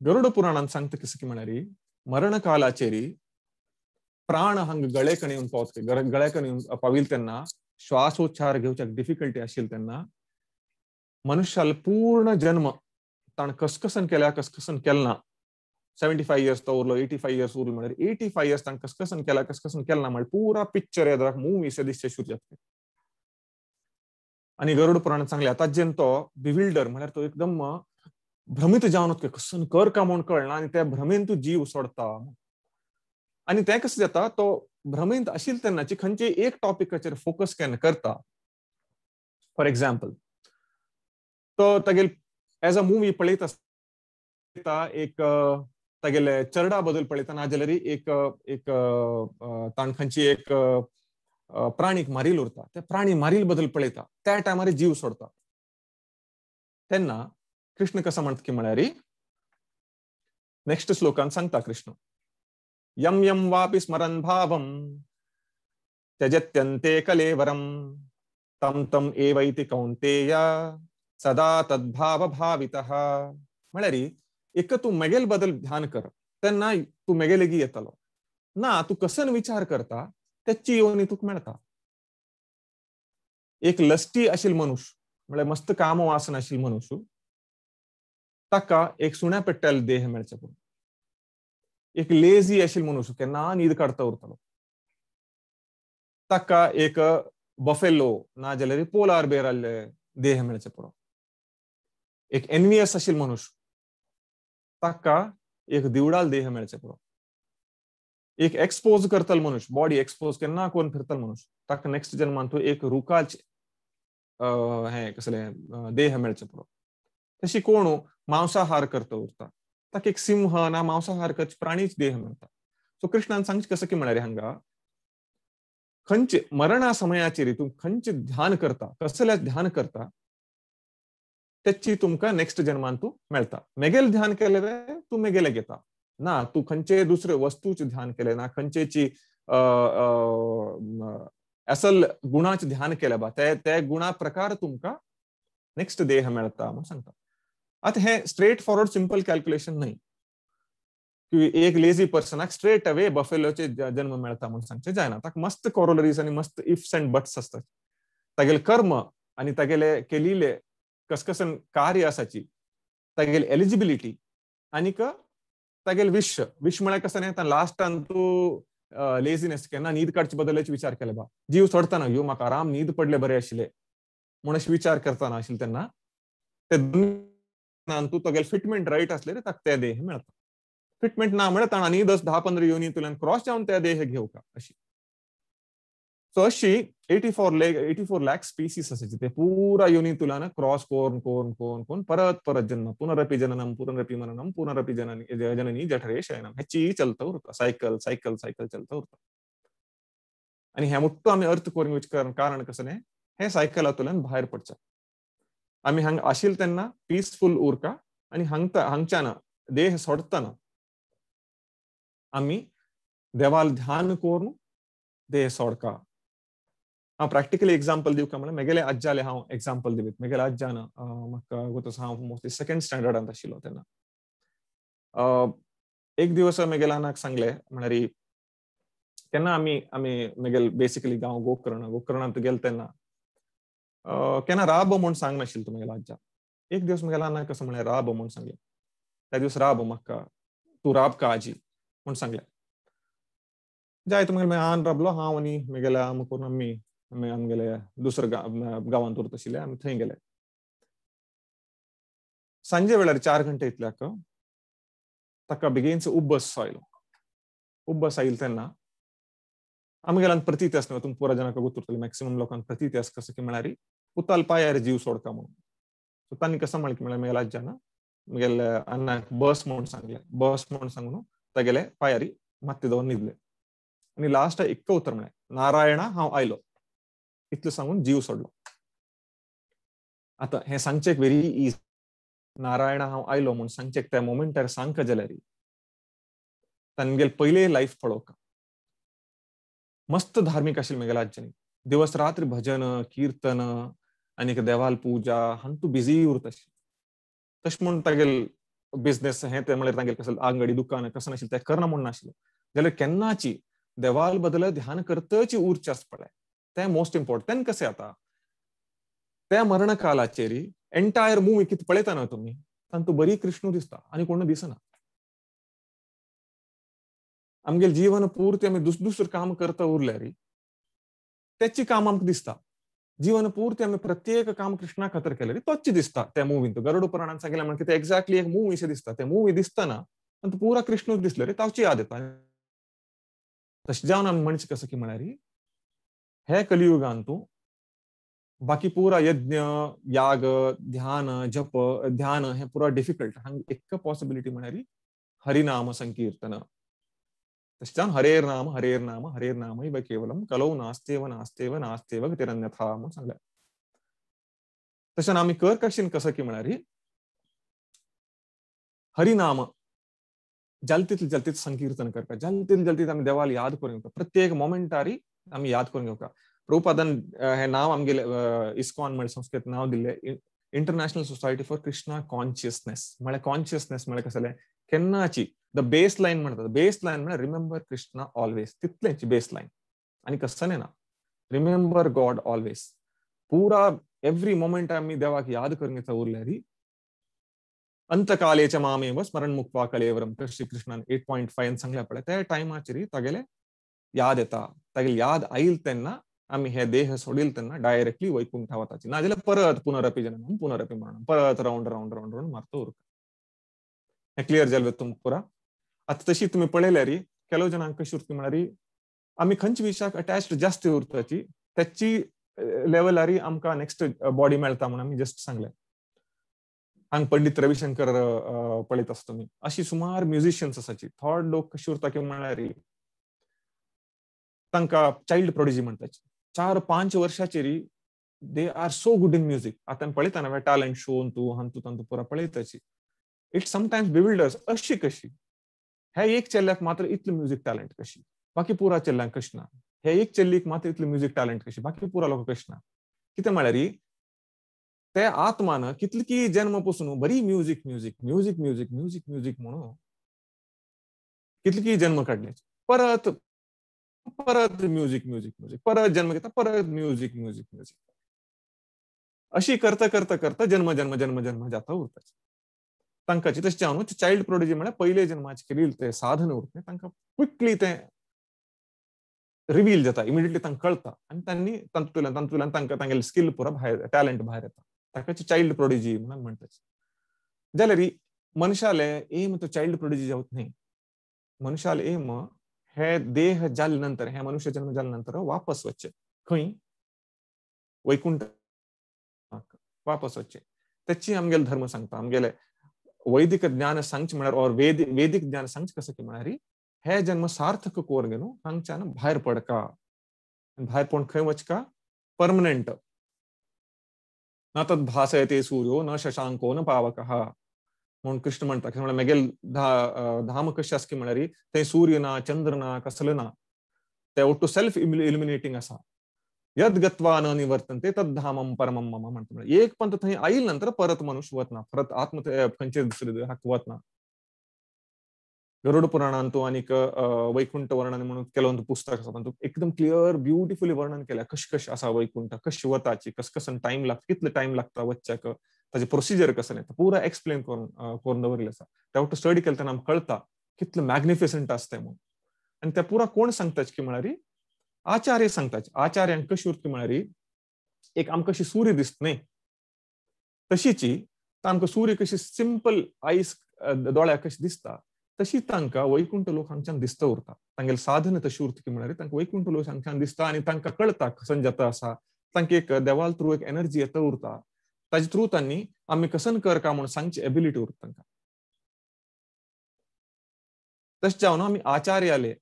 A: गरुड पुराणान सांगता किस मरण कालाचेरी प्राण हंग गळेकण येवन पावतले गळेकण श्वासोच्चार घेवच्याक डिफिकल्टी आशिल्ल मनुष्याल पूर्ण जन्म ताण कसकसन केल्या कसकसन केलना सेव्हन्टी फायव्ह इयर्स तो उरलो एटी फायव्ह इयर्स उरलो म्हणल्यार एटी फायव्ह इयर्स तांकां कसकसन केला कसकसन केलना म्हणजे पुरा पिक्चर येद राख मुवी से दिसचे शुरू जातले आणि गरुड पुराणात सांगले आता जेन तो बिविल्डर म्हणल्यार तो एकदम भ्रमित जावन उतके कसन कर का कळना आनी त्या भ्रमेन जीव सोडता आनी तें कशें जाता तो भ्रमित आशिल् तेन्नाची खंयचे एक टॉपिकाचेर फोकस केन्ना करता फॉर एक्झाम्पल तो तागेल एज अ मूवी पळयत एक तागेले चरडा बद्दल पळयतना जेलरी एक एक तांखांची एक प्राणीक मारील उरता ते प्राणी मारील बद्दल पळयता त्या टायमार जीव सोडता तेन्ना कृष्ण कसं म्हणत की म्हळ्यार नेक्स्ट श्लोकान सांगता कृष्ण यम यम वापी स्मरन भावम त्यजत्यन्ते कलेवरम तम तम एवैति कौंतेया ಸದಾ ತದ್ಭಾವ ಭಾವಿತ म्हळ्यारी एक तू मेगेल बदल ध्यान कर तेन्ना तू मेगेलेगी येतलो ना तू कसन विचार करता त्याची येवनी तुक मेळटा एक लस्टी आशिल मनुष्य म्हळ्यार मस्त काम वासन आशिल मनुष्य ताका एक सुण्या पेट्टेल देह मेळचे पूण एक लेझी आशिल मनुष्य केन्ना न्हीद काडता उरतलो ताका एक बफेलो ना जाल्यार पोलार बेर आसले देह मेळचे पुरो एक एनवीएस असेल मनुष्य का एक दिवडाल देह मेरे पुरो एक एक्सपोज करतल मनुष्य बॉडी एक्सपोज केन्ना कौन फिरतल मनुष्य तक नेक्स्ट जन्मान तूं एक रुकाच है कसले देह मेळचे पुरो तशी कोण मांसाहार करता उरता तक एक सिंह ना मांसाहार करचे प्राणीच देह मेळटा सो तो कृष्णान सांगचे कसं की म्हळ्यार हंगा खंच मरणा समयाचेर तूं खंच ध्यान करता कसले ध्यान करता ಹೆಚ್ಚಿ ತುಮಕ ನೆಕ್ಸ್ಟ್ ಜನ್ಮ ಅಂತೂ ಮೆಳ್ತಾ ಮೆಗೆಲ್ ಧ್ಯಾನ್ ಕೇಳಿದ್ರೆ ತು ಮೆಗೆಲೆ ಗೆತ ನಾ ತು ಖಂಚೆ ದುಸರೆ ವಸ್ತೂಚ ಧ್ಯಾನ್ ಕೇಳೆ ನಾ ಖಂಚೆಚಿ ಅಸಲ್ गुणाच ध्यान केले बा ते ते गुणा प्रकार तुमका नेक्स्ट देह मेळता म्हणून सांगता आता हे स्ट्रेट फॉरवर्ड सिंपल कॅल्क्युलेशन नाही एक लेजी पर्सन स्ट्रेट अवे बफेलोचे जन्म मेलता म्हणून संगे जाएना तक मस्त कॉरोलरीज मस्त इफ्स एंड बट्स असतात कर्म तगेले तागेले कसकसन कार्य आसाची तागेली एलिजिबिलिटी आनीक तागेलें विश विश म्हळ्यार कसं येता लास्टान तूं लेझीनेस केन्ना न्हीद काडचे बद्दलच विचार केले बा जीव सोडतना यो म्हाका आराम न्हीद पडले बरें आशिल्ले म्हूण अशें विचार करतना आशिल्ले तेन्ना ते तूं तुगेलें फिटमेंट रायट आसलें ताका ते देह मेळटा फिटमेंट ना म्हळ्यार ताणें आनी दस धा पंदरा योनी तुल्यान क्रॉस जाऊन ते देह घेवका अशी सो अशी eighty four lakh eighty four lakh species असायची ते पुरा युनी तुलानं क्रॉस कोण कोण कोण कोण परत परत जन्म पुनरपि जननम पुनरपि मननम पुनरपि जननी जननी जठरे शयनम ह्याची चलता उरता सायकल सायकल सायकल चलता उरता आणि ह्या मोठं आम्ही अर्थ करून कारण कारण कसं नाही हे सायकल अतुलन भायर पडचा आम्ही हांग आशिल त्यांना पीसफुल उरका आणि हांगता हांगच्यान देह सोडताना आम्ही देवाल ध्यान कोरून देह सोडका हांव प्रॅक्टिकली एक्झाम्पल दिवं काय म्हणल्यार म्हगेले आज्जाले हांव एक्झाम्पल दिवीत म्हगेले आज्जान म्हाका गोतोस हांव मोस्टली सेकंड स्टँडर्डांत एक दिवस म्हगे ल्हानाक सांगलें म्हणल्यार केन्ना आमी आमी म्हगेल बेसिकली गांव गोकर्ण गोकर्णांत गेले तेन्ना केन्ना तो राब म्हूण सांगनाशिल्लो तो म्हगेलो आज्जा एक दिवस म्हगे ल्हानाक असो म्हणलें राब म्हूण सांगलें त्या दिवस राब म्हाका तूं राब का आजी म्हूण सांगलें जायत तो म्हगेलें हांव राबलो हांव आनी म्हगेल्या मुकोर आमी आमी आमगेले गाव गांवांत उरत आशिल्ले आमी थंय गेले सांजे वेळार चार घंटे इतल्याक ताका बेगीनच उब्बस आयलो उब्बस आयिल्लो तेन्ना आमगेल्यान प्रतित्यास न्हय तुमकां पुरा जणांक गोतुरतले मॅक्सिमम लोकांक प्रतित्यास कसो की म्हळ्यार उताल पायार जीव सोडका म्हणून सो तांणी कसं म्हळें की म्हळ्यार म्हगेल्या आज्यान म्हगेल्या अण्णाक बस म्हूण सांगलें बस म्हूण सांगून तागेले पायारी मात्ते दोन न्हिदले आनी लास्ट एक उतर म्हळें नारायणा हांव आयलो इतलो सांगून जीव सोडलो आता हे सांगचे वेरी इज नारायण हांव आयलो म्हूण सांगचे त्या मोमेंटार सांगता जाल्यार तांगेल पयले लायफ पळोवंक मस्त धार्मीक आशिल्ले म्हगेल्या आज्यानी दिवस रात्र भजन कीर्तन आनीक देवाल पूजा हांतू बिजी उरता तशें म्हूण तागेल बिझनेस हे ते म्हणल्यार तांगेल कसले आंगडी दुकान कसं नाशिल्लें तें करना म्हूण नाशिल्लें जाल्यार केन्नाची देवाल बदल ध्यान करतची उर्चा आसपडल्या ते मोस्ट इम्पॉर्टंट कसे आता त्या मरण कालाचेरी एंटायर मुवी कितें पळयता न्हय तुमी तातूंत तो बरी कृष्ण दिसता आनी कोण दिसना आमगे जीवन पुरते आमी दुसरें काम करता उरल्यारी त्याची काम आमकां दिसता जीवन पुरते आमी प्रत्येक काम कृष्णा खातीर केलेली तोची दिसता त्या मुवींत गरुड पुराणान सांगिल्लें म्हणून कितें एक्झॅक्टली एक मुवी अशें दिसता ते मुवी दिसतना तातूंत तो पुरा कृष्णूच दिसलेली ताची याद येता तशें जावन आमी मनीस कसो की म्हळ्यार है अंतु बाकी पूरा यज्ञ याग ध्यान जप ध्यान है पूरा डिफिकल्ट हम एक पॉसिबिलिटी म्हळ्यार हरिनाम संकीर्तन तश्चान हरेर नाम हरेर नाम हरेर नाम इव केवलम कलौ नास्तेव नास्तेव नास्तेव गतिरन्यथा म्हूण सांगलें तश्यान कर कक्षेन कसो की म्हळ्यार हरिनाम जलतीत जलतीत संकीर्तन करता जलतीत जल्तीत आमी देवाल याद करूंक प्रत्येक मोमेंटारी हम याद करूंगे उनका रूपादन है नाम आमगे इस्कॉन ಮಾಡಿ ಸಂಸ್ಕೃತ ನಾವ್ ದಿಲ್ಲೆ international society for Krishna consciousness ಮಳೆ ಕಾನ್ಷಿಯಸ್ನೆಸ್ ಮಳೆ ಕಸಲೆ ಕೆನ್ನಾಚಿ ದ ಬೇಸ್ ಲೈನ್ ಮಾಡ್ತದೆ ಬೇಸ್ ಲೈನ್ ಮೇಲೆ ರಿಮೆಂಬರ್ ಕೃಷ್ಣ ಆಲ್ವೇಸ್ ತಿತ್ಲೆಂಚಿ ಬೇಸ್ ಲೈನ್ आणि कसं ना रिमेंबर गॉड ऑलवेज पूरा एव्हरी मोमेंट आम्ही देवाक याद करून उरले री अंतकालेच्या मामेव स्मरण मुक्वा कलेवरम श्री कृष्णान एट पॉईंट फायव्ह सांगल्या पडले त्या टायमाचेर री तागेले याद येता तागेल याद आईल त्यांना आम्ही हे देह सोडील त्यांना डायरेक्टली वैकुंठावताची ना नाजेला परत पुनरपी म्हणून पुनरपी मरण परत राऊंड राऊंड राऊंड राऊंड मारतो उरका हे क्लियर जाल्वे तुम पुरा आतां तशी तुमी पळयल्यार केलो ಜನಾಂಕ ಕಶಿ म्हणा ಮಾಡಾರಿ आम्ही खंच विषयाक अटॅच जास्त उरताची त्याची लेवल आरी आमका नेक्स्ट बॉडी मेळता म्हणून आम्ही जस्ट सांगले हांग पंडित रविशंकर पळयत असतो मी अशी सुमार म्युझिशियन्स असायची थॉर्ड लोक कशी उरता की म्हळ्यार तांकां चायल्ड प्रोड्यूजी म्हणटात चार पांच वर्षाचेरी they are so good in music आतां पळयता ना टॅलंट शो तूं हांतू तांतू पुरा पळयताची इट समटायम्स बिबिल्डर्स अशी कशी हे एक चेल्ल्याक मात्र इतलं म्युझिक टॅलंट कशी बाकी पुरा चेल्ल्यांक कशी ना हे एक चेल्लीक मात्र इतलें म्युझिक टॅलंट कशी बाकी पुरा लोक कशी ना कितें म्हळ्यार ते आत्मान कितली जन्म पासून बरी music music music music music music म्हणून कितली जन्म काढले परत परत म्युझिक म्युझिक म्युझिक परत जन्म घेता परत म्युझिक म्युझिक म्युझिक अशी करता करता करता जन्म जन्म जन्म जन्म जाता उरतात तांकां तशें हांव न्हू चायल्ड प्रोडिजी म्हळ्यार पयले जन्माचे केलेले ते साधन उरतें तांकां क्विकली ते रिवील जाता इमिडियटली तांकां कळटा आनी तांणी तांतुतल्यान तांतुतल्यान तांकां तांगेले स्किल पुरो भायर टॅलंट भायर येता ताका चायल्ड प्रोडिजी म्हणून म्हणटाच जाल्यार मनशाले एम तो चायल्ड प्रोडिजी जावत न्ही मनशाले एम हे देह जाल नंतर हे मनुष्य जन्म जाल जाल्यानंतर वापस वच्चे खंय वैकुंठ वापस वच्चे त्याची आमगेलो धर्म सांगता आमगेले वैदिक ज्ञान सांगचे म्हळ्यार और वेद वेदिक ज्ञान सांगचे कसं की म्हळ्यार हे जन्म सार्थक कोर गे न्हू हांगच्यान भायर पडका भायर पण खंय वचका परमनंट न तद्भासयते सूर्यो न शशांको न हा म्हणून कृष्ण म्हणतात धाम कशी कसे ते सूर्य ना चंद्र ना सेल्फ इलिमिनेटिंग असा यद येत गे धामम परमम एक पंत थं आईल नंतर परत मनुष्य वतना परत आत्म खंचे वतना गरुड पुराणान तू आणि वैकुंठ वर्णन म्हणून केलं पुस्तक असा पण तू एकदम क्लिअर ब्युटिफुली वर्णन केलं कश असा वैकुंठ वताची कस कसं टाइम लागत किती टाइम वच्चा ताजे प्रोसिजर कसलें नाही पुरा एक्सप्लेन करून करून असा आसा स्टडी केलं त्यांना कळतं कितलं मॅग्निफिसंट असतंय म्हणून आणि पुरा कोण सांगताच की म्हणाली आचार्य सांगताच आचार्यांक कशी उरता एक आमकां अशी सूर्य दिसत नाही तशीची तांकां सूर्य कशी सिंपल आईस दोळ्याक कशी दिसता तशी तांकां वैकुंठ लोक हांगच्यान दिसता उरता तांगेलें साधन तशी उरता की तांकां वैकुंठ लोक दिसता आनी तांकां कळता खंयच्यान जाता आसा तांकां एक देवाल थ्रू एक एनर्जी येता उरता ताजे थ्रू तांणी कसन कर का म्हूण एबिलिटी उरता तांकां तशें जावन आमी आचार्याले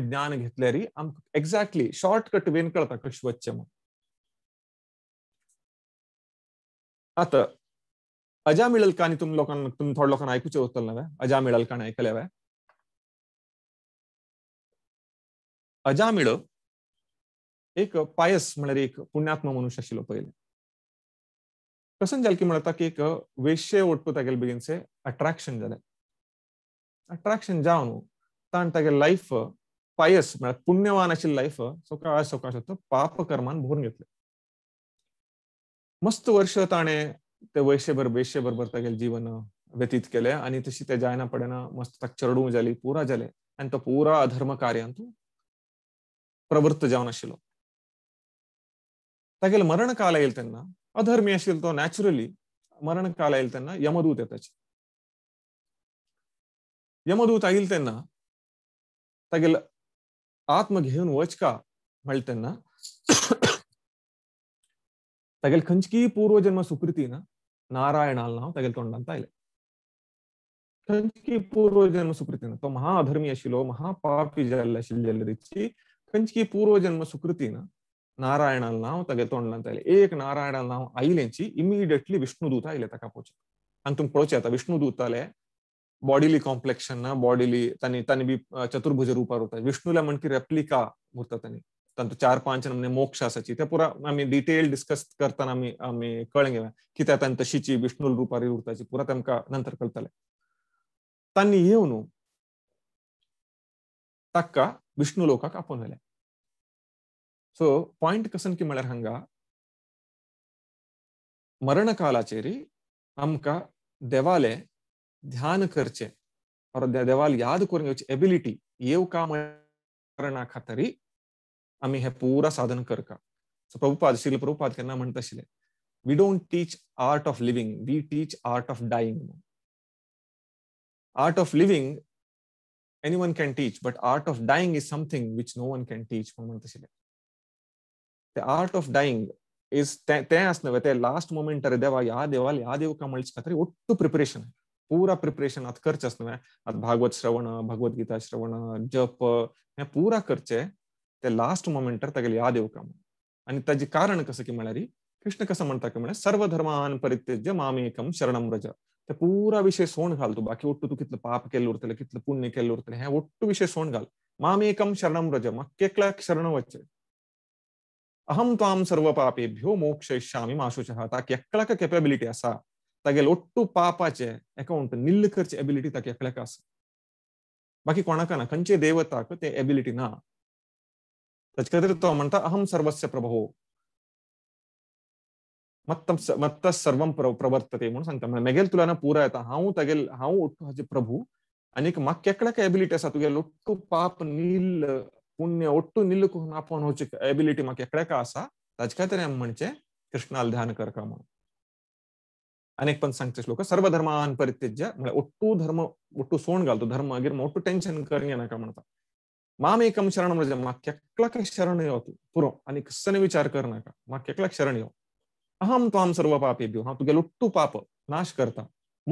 A: ज्ञान घेतल्यारी आमकां शॉर्टकट वेन कहता कशें वचचें म्हूण अजा मिळल का तुम लोग तुम थोड्या लोकांना ऐकूचे उरतले नव्हे अजा मिळल का ऐकल्या अजा मिळ एक पायस म्हणजे एक पुण्यात्मा मनुष्य आशिल्लो पहिले कसं झालं की म्हणतात की एक वेश्य ओटपू तागेले बेगिनचे अट्रॅक्शन झाले अट्रॅक्शन जाऊन ताण तागे लाईफ पायस म्हणजे पुण्यवान अशी लाईफ सकाळ सकाळ होतं पाप कर्मान भरून घेतले मस्त वर्ष ताणे ते वैश्यभर बरोबर वेश्ये जीवन व्यतीत केले आणि तशी ते जायना पडेना मस्त ताका झाली झाली पुरा झाले आणि तो पुरा अधर्म कार्यांत प्रवृत्त जाऊन आशिल्लो तागेलो मरणकाल येईल तेन्ना अधर्मी आशिल्लो तो नॅचरली मरणकाल येईल त्यांना यमदूत येताचे यमदूत आयिल त्यांना तागेलो आत्म घेऊन वचका म्हळ्या तेन्ना तागेली खंयची पूर्व सुकृती ना नारायणाल नाव तागेले तोंडांत आयलें खंचकी पूर्व जन्म सुकृती ना तो महाअधर्मी आशिल्लो महापापी जाल्लो आशिल्ले जेल्ले खंयची खंचकी पूर्वजन्म सुकृती ना नारायणाला नाव तगे तोंडला जाईल एक नारायणाला नाव आईलेची इमिडियटली विष्णुदूत आले ताका पोच आणि तुम्ही पळोचे आता विष्णुदूताले बॉडीली कॉम्प्लेक्शन ना बॉडीली त्यांनी त्यांनी बी चतुर्भुज रूपात होता विष्णूला म्हणते रेप्लिका उरता त्यांनी त्यांचं चार पाच नमने मोक्ष असायची त्या पुरा आम्ही डिटेल डिस्कस करताना आम्ही कळ घेऊया की त्या त्यांनी तशीची विष्णू रूपारी उरताची पुरा त्यांना नंतर कळतले त्यांनी येऊन ताका विष्णू लोकांक आपण झाल्या ಸೊ ಪಾಯಿಂಟ್ ಕಸನ್ಕಿ ಮಳೆರ್ ಹಂಗ ಮರಣ ಕಾಲಾಚೇರಿ ಅಮ್ಕ ದೆವಾಲೆ ಧ್ಯಾನ ಖರ್ಚೆ ಅವ್ರ ದೆವಾಲ್ ಯಾವ್ದು ಕೊರಂಗೆ ಯೋಚ್ ಎಬಿಲಿಟಿ ಏವ್ ಕಾ ಮರಣ ಖಾತರಿ आम्ही हे पुरा साधन करका सो प्रभुपाद श्रील प्रभुपाद केन्ना म्हणत आशिले we don't teach art of living we teach art of dying art of living any one can teach but art of dying is something which no one can teach म्हणून म्हणत the art of dying is ತೇನಾಸ್ನವತೆ last moment ಅರಿದೇವ ಯಾ ದೇವಲ್ ಯಾ ದೇವಕ್ಕ ಮಳಿಸ್ಕತ್ರಿ ಒಟ್ಟು ಪ್ರಿಪರೇಷನ್ ಪೂರ ಪ್ರಿಪರೇಷನ್ ಅದ್ ಖರ್ಚು ಅಸ್ನವೆ ಅದ್ ಭಾಗವತ್ ಶ್ರವಣ ಭಗವದ್ಗೀತಾ ಶ್ರವಣ ಜಪ ಪೂರ ಖರ್ಚೆ ते लास्ट मोमेंटर तगेले या देव काम आणि त्याचे कारण कसं की म्हणारी कृष्ण कसं म्हणता की म्हणे सर्व धर्मान परित्यज्य मामेकम शरणम रज ते पुरा विषय सोंड घाल तू बाकी ओट्टू तू कितलं पाप केलं उरतलं कितलं पुण्य केलं उरतलं हे ओट्टू विषय सोंड घाल मामेकम शरणम रज मग केकला शरण वच्चे अहम ತ್ವಾಂ ಸರ್ವ ಪಾಪೇಭ್ಯೋ ಮೋಕ್ಷಯಿಷ್ಯಾಮಿ ಮಾಶುಚಃ ತಾಕೆ ಎಕ್ಕಳಕ ಕೆಪಬಿಲಿಟಿ ಆಸಾ तागेले ओट्टू पापाचे एका निल्ल करचे एबिलिटी ताका एकल्याक आसा बाकी कोणाक ना खंयचे देवताक ते एबिलिटी ना ताचे तो म्हणटा अहम सर्वस्य प्रभो मत्त मत्त सर्वम प्रवर्तते म्हणून सांगता म्हणजे मेगेल तुला ना पुरा येता हांव तागेल हांव ओट्टू हाजे प्रभू आनीक म्हाका केकड्याक एबिलिटी आसा तुगेलो ओट्टू पाप निल्ल ಪುಣ್ಯ ಒಟ್ಟು ನಿಲ್ಲಕ್ಕೂ ನಾಪವನ್ ಹೋಚಿ ಎಬಿಲಿಟಿ ಮಾಕ್ ಎಕ್ಕಡೆ ಕಾಸ ತಜ್ಕತನೆ ಮುಂಚೆ ಕೃಷ್ಣಾಲ್ ಧ್ಯಾನ ಕಾರ್ಯಕ್ರಮ ಅನೇಕ ಪಂತ್ सांगते श्लोक सर्व परित्यज्य म्हणजे ಒಟ್ಟು ಧರ್ಮ ಒಟ್ಟು ಸೋಣ್ घालतो ಧರ್ಮ टेन्शन करणे नका म्हणता मामेकम शरण यो तू एकलाक पुरो आणि कस्सने विचार कर नका माक शरण यो अहम त्वाम सर्व पापेभ्यो हाँ तुगे लुट्टू पाप नाश करता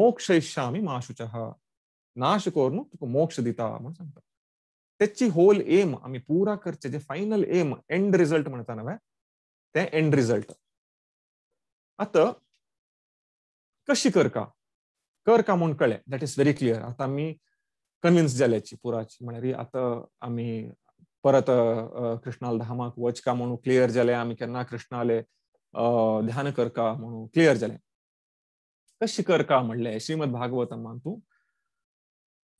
A: मोक्ष इच्छामी माशुच नाश कोरून तुका मोक्ष दिता म्हणून त्याची होल एम आम्ही पुरा करचे जे फायनल एम एंड रिझल्ट म्हणता नव्हे ते एंड रिझल्ट आता कशी कर का म्हणून कळे दॅट इज व्हेरी क्लियर आता आम्ही कन्विन्स झाल्याची पुराची म्हणजे आता आम्ही परत कृष्णाल धामाक वच का म्हणू क्लिअर झाले आम्ही केन्ना कृष्णाले ध्यान करका म्हणून क्लिअर झाले कशी करका म्हणले श्रीमद भागवत तू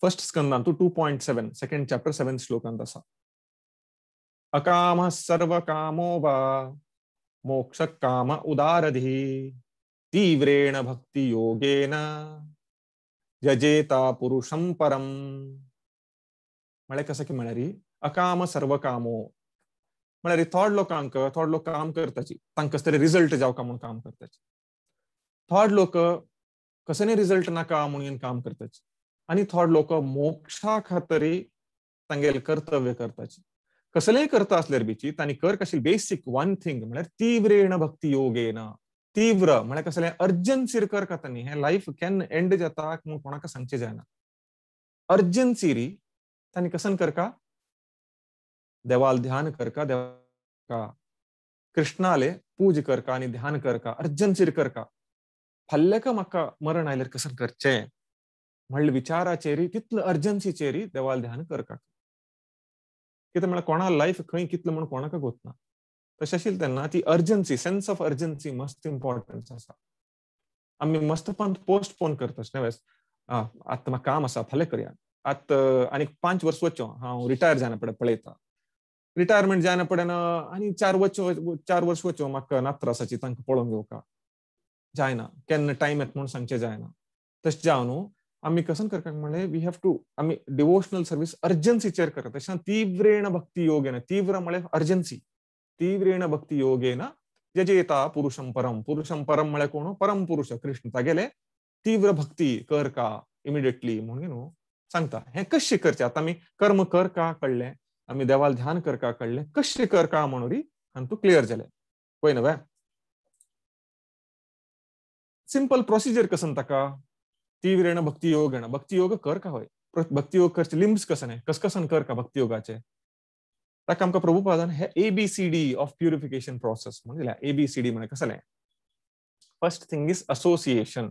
A: ಫಸ್ಟ್ ಸ್ಕಂದ ಅಂತೂ two point seven second chapter seven ಶ್ಲೋಕ ಅಂತ ಸಹ ಅಕಾಮ ಸರ್ವ ಕಾಮೋ ವಾ ಮೋಕ್ಷ ಕಾಮ ಉದಾರಧಿ ತೀವ್ರೇಣ ಭಕ್ತಿ ಯೋಗೇನ ಯಜೇತ ಪುರುಷಂ ಪರಂ ಮಳೆ ಕಸಕಿ ಮಳರಿ ಅಕಾಮ ಸರ್ವ ಕಾಮೋ म्हळ्यार थोड लोकांक थोड लोक काम करताची तांकां कसले रिजल्ट जावं म्हणून काम करताची थोड लोक कसले रिजल्ट नाका म्हणून काम करताची आनी थोड लोक मोक्षा खातरी तांगेले कर्तव्य करता कसलेंय करता आसल्यार बिची तांणी कर कशी बेसीक वन थिंग म्हळ्यार तीव्रेण भक्ती योगेन तीव्र म्हळ्यार कसलें अर्जन्सीर कर काता न्ही हें लायफ केन्ना एंड जाता म्हूण कोणाक सांगचें जायना कसन करका देवाल ध्यान करका देवा कृष्णाले पूज करका आनी ध्यान करका अर्जन्सीर करका फाल्ल्याक म्हाका मरण आयल्यार कसन करचें म्हणलं विचाराचेरी कितलं अर्जन्सीचेरी देवाल ध्यान का कितें म्हणल्यार कोणा लायफ खंय कितलं म्हूण कोणाक गोतना तशें तेन्ना ती अर्जन्सी सेन्स ऑफ अर्जन्सी मस्त असा आसा आमी पोस्ट पोस्टपोन करता नेवेस आतां म्हाका काम आसा फाल्यां करया आतां आनीक पांच वर्स वचो हांव रिटायर जायना पडे पळयता रिटायरमेंट जायना पडेन आनी चार वचो चार वर्स वचो म्हाका नात्रासाची तांकां पळोवन का जायना केन्ना टायम येता म्हूण सांगचें जायना तशें न्हू आम्ही कसं करपाक म्हणले वी हॅव टू आम्ही डिवोशनल सर्व्हिस अर्जन्सीचेर करता तशें तीव्रेण भक्ती योगेन तीव्र म्हणल्यार अर्जन्सी तीव्रेण भक्ती योगेन यजेता पुरुषम परम पुरुषम परम म्हणल्यार कोण परम पुरुष कृष्ण तागेले तीव्र भक्ती कर का इमिडिएटली म्हणून न्हू सांगता हे कशें करचें आतां आमी कर्म कर का कळ्ळें आमी देवाल ध्यान कर का कळ्ळें कशें कर का म्हणून आनी तूं क्लियर जालें पळय नव्हे सिंपल प्रोसिजर कसं ताका तीव्रेण भक्ती योगेण भक्ती योग करका होय भक्ती योग करचे लिम्स कसने कसकसन करका भक्ती योगाचे ताका आमकां प्रभुपादान हे एबीसीडी ऑफ प्युरिफिकेशन प्रोसेस म्हण दिल्या एबीसीडी म्हण कसलें first thing is association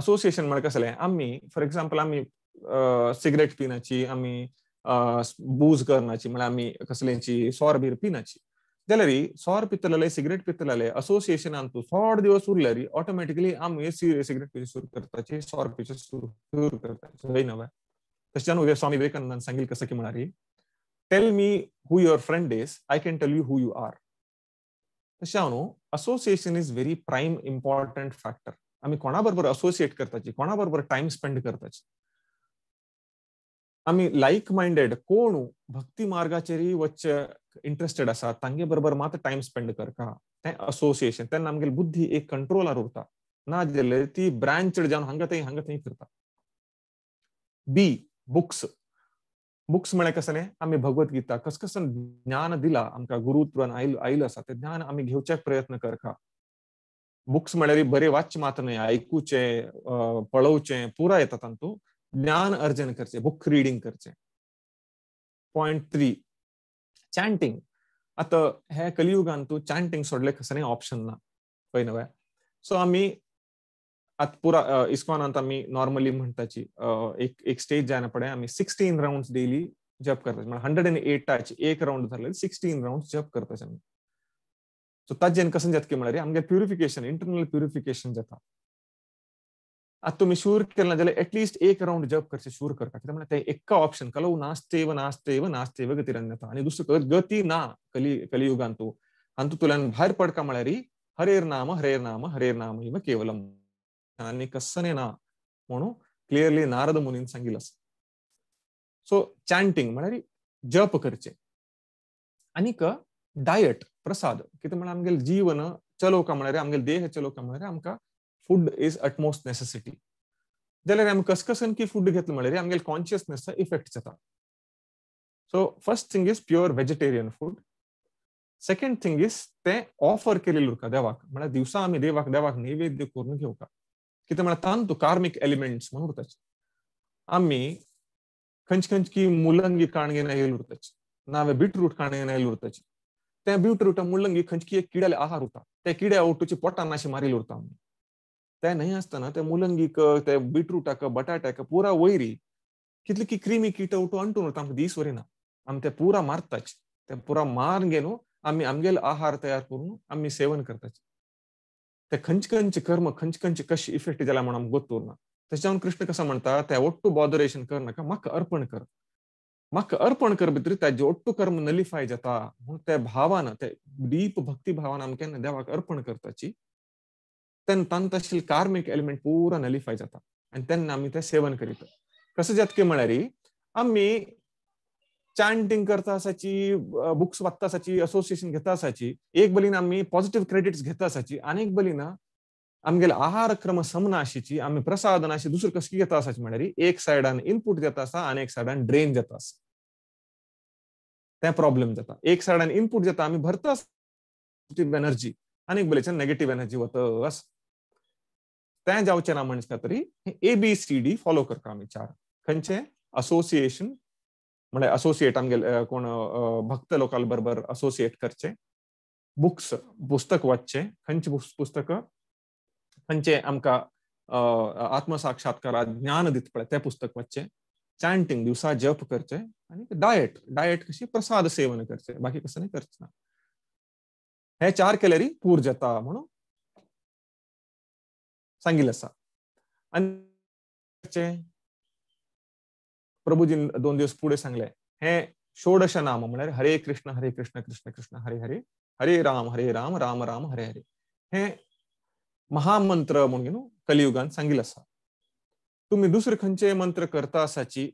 A: association म्हण कसलें आमी फॉर एग्जांपल आमी सिगरेट पिनाची आमी बूज करना म्हळ्यार आमी कसलेची सोर बीर पिनाची जाल्यार सौर पित्तल सिगरेट पित्तलेले असोसिएशनान तूं सौर दिवस उरल्यार ऑटोमेटिकली आम हे सिगरेट पीछे सुरू करताचे सोर पिवचे सुरू करता है नव्हे तशेंच्यान उद्या स्वामी विवेकानंद सांगिल कस की म्हणारी tell me who your friend is I can tell you who you are तशें हांव association is very prime important factor आमी कोणा असोसिएट करता को बरोबर टायम स्पेंड करता आमी लायक मायंडेड कोण भक्ती मार्गाचेरय वच्चे इंटरेस्टेड आसा तंगे बरबर मात टाइम स्पेंड करता ते असोसिएशन तेन्ना आमगेली बुद्धी एक कंट्रोलार उरता नाजेले ती ब्रांचड जावन हांगा थंय हांगा थंय फिरता बी बुक्स बुक्स म्हळ्यार कसं आमी भगवत गीता कस कसकसन ज्ञान दिला आमकां गुरुत्वान आयिल्लो आयिल्लो आसा तें ज्ञान आमी घेवचे प्रयत्न करता बुक्स म्हळ्यार बरे वाच मात न्हय आयकुचें पळोवचें पुरा येता तातूंत ज्ञान अर्जन करचे बुक रीडिंग करचे पॉइंट थ्री चॅन्टिंग आता हे कलियुगान तूं चॅन्टिंग सोडलें खसरें ऑप्शन ना पळय नव्हे सो आमी आता पुरा इस्कॉनांत आमी नॉर्मली म्हणटाची एक एक स्टेज जायना पडे आमी सिक्स्टीन राऊंड डेली जप करता म्हणजे हंड्रेड एंड एट टाच एक राऊंड झाले सिक्स्टीन राऊंड जप करताचे सो ताजेन कसं जात की म्हणजे आमगे प्युरिफिकेशन इंटरनल प्युरिफिकेशन जाता तुम्ही शूर केलं जाल्यार एटलिस्ट एक राऊंड जप करचे शूर करपाक कित्याक म्हणल्यार ते ऑप्शन कलौ नास्तेव नास्तेव नास्तेव गतीरन जाता आनी दुसरो गती ना कली कलियुगान तूं आनी तुतुल्यान भायर पडका म्हळ्यार हरेर नाम हरेर नाम हरेर नाम इव केवलम आनी कस्सने ना म्हणून क्लियरली नारद मुनीन सांगिल्लें आसा सो चॅन्टिंग म्हळ्यार जप करचे आनीक डायट प्रसाद कित्याक म्हळ्यार आमगेले जीवन चलोवका म्हळ्यार आमगेले देह चलोवका म्हळ्यार आमकां फूड इज अटमोस्ट नेसेसिटी जाल्यार आमी कसकसन की फूड घेतलें म्हणल्यार कॉन्शियसनेस इफेक्ट जाता so first thing is pure vegetarian food second thing is ते ऑफर केलेले उरता देवाक म्हळ्यार दिवसा नैवेद्य करून घेवता एलिमेंट्स म्हणून उरताचे आमी मुलंगी काणगेन आयली उरताची नावे बीटरूट काणगेन आयली उरताची बीटरूट मुलंगी खंयची एक किड्याले आहार उरता त्या किड्या ओटूची पोटान अशी ते नाही क ते बीटरूट ते बटाट्या का पुरा वैरी कितली की क्रिमी किट उठो अंटून उरता दिस वरी ना आमी ते पुरा मारताच ते पुरा मारून गेलो आम्ही आमगेल आहार तयार करून आम्ही सेवन करतात ते खंच खंच कर्म खंच खंच कशी इफेक्ट झाला म्हणून आम्ही गोत ना त्याच्यावर कृष्ण कसा म्हणता ते ओट्टू बॉदरेशन कर ना मक्क अर्पण कर मक्क अर्पण कर भितर त्या ओट्टू कर्म नलिफाय जाता म्हणून त्या भावान ते डीप भक्ती भावान देवाक अर्पण करताची तन तशील कार्मिक एलिमेंट पूरा नलिफाय जाता आणि त्यांना आम्ही ते सेवन करीत कसं जातके म्हणारी आम्ही चॅन्टिंग करता असायची बुक्स वाचता असायची असोसिएशन घेता असायची एक बलीन आम्ही पॉझिटिव्ह क्रेडिट्स घेता असायची अनेक बलीना आमगेले आहार क्रम समनाशीची आम्ही प्रसादनाशी अशी दुसरी कसकी घेता असायची म्हणारी एक सायडान इनपुट देता असा आणि एक सायडान ड्रेन जाता असा ते प्रॉब्लेम जाता एक सायडान इनपुट जाता आम्ही भरता एनर्जी आणि एक बलेच्या नेगेटिव्ह एनर्जी वत अस त्या ना म्हणचे तरी A B C D follow करता विचार खे असोसिएशन असोसिएट आमगेले भक्त लोग बरबर असोसिएट कर बुक्स पुस्तक वाचचे खे पुस्तक खे आमकां आत्मसाक्षात्कार ज्ञान दी पड़े पुस्तक वाचचे चैंटिंग दिवस जप कर आनी डायट डायट कशी प्रसाद सेवन कर बाकी कस नहीं करना हे चार कैलरी पूर जता म्हणून सांगिल असा आणि प्रभूजी दोन दिवस पुढे सांगले हे षोडश नाम म्हणजे हरे कृष्ण हरे कृष्ण कृष्ण कृष्ण हरे हरे हरे राम हरे राम राम राम हरे हरे हे महामंत्र म्हणून कलियुगान सांगिल असा तुम्ही दुसरे खंचे मंत्र करता असाची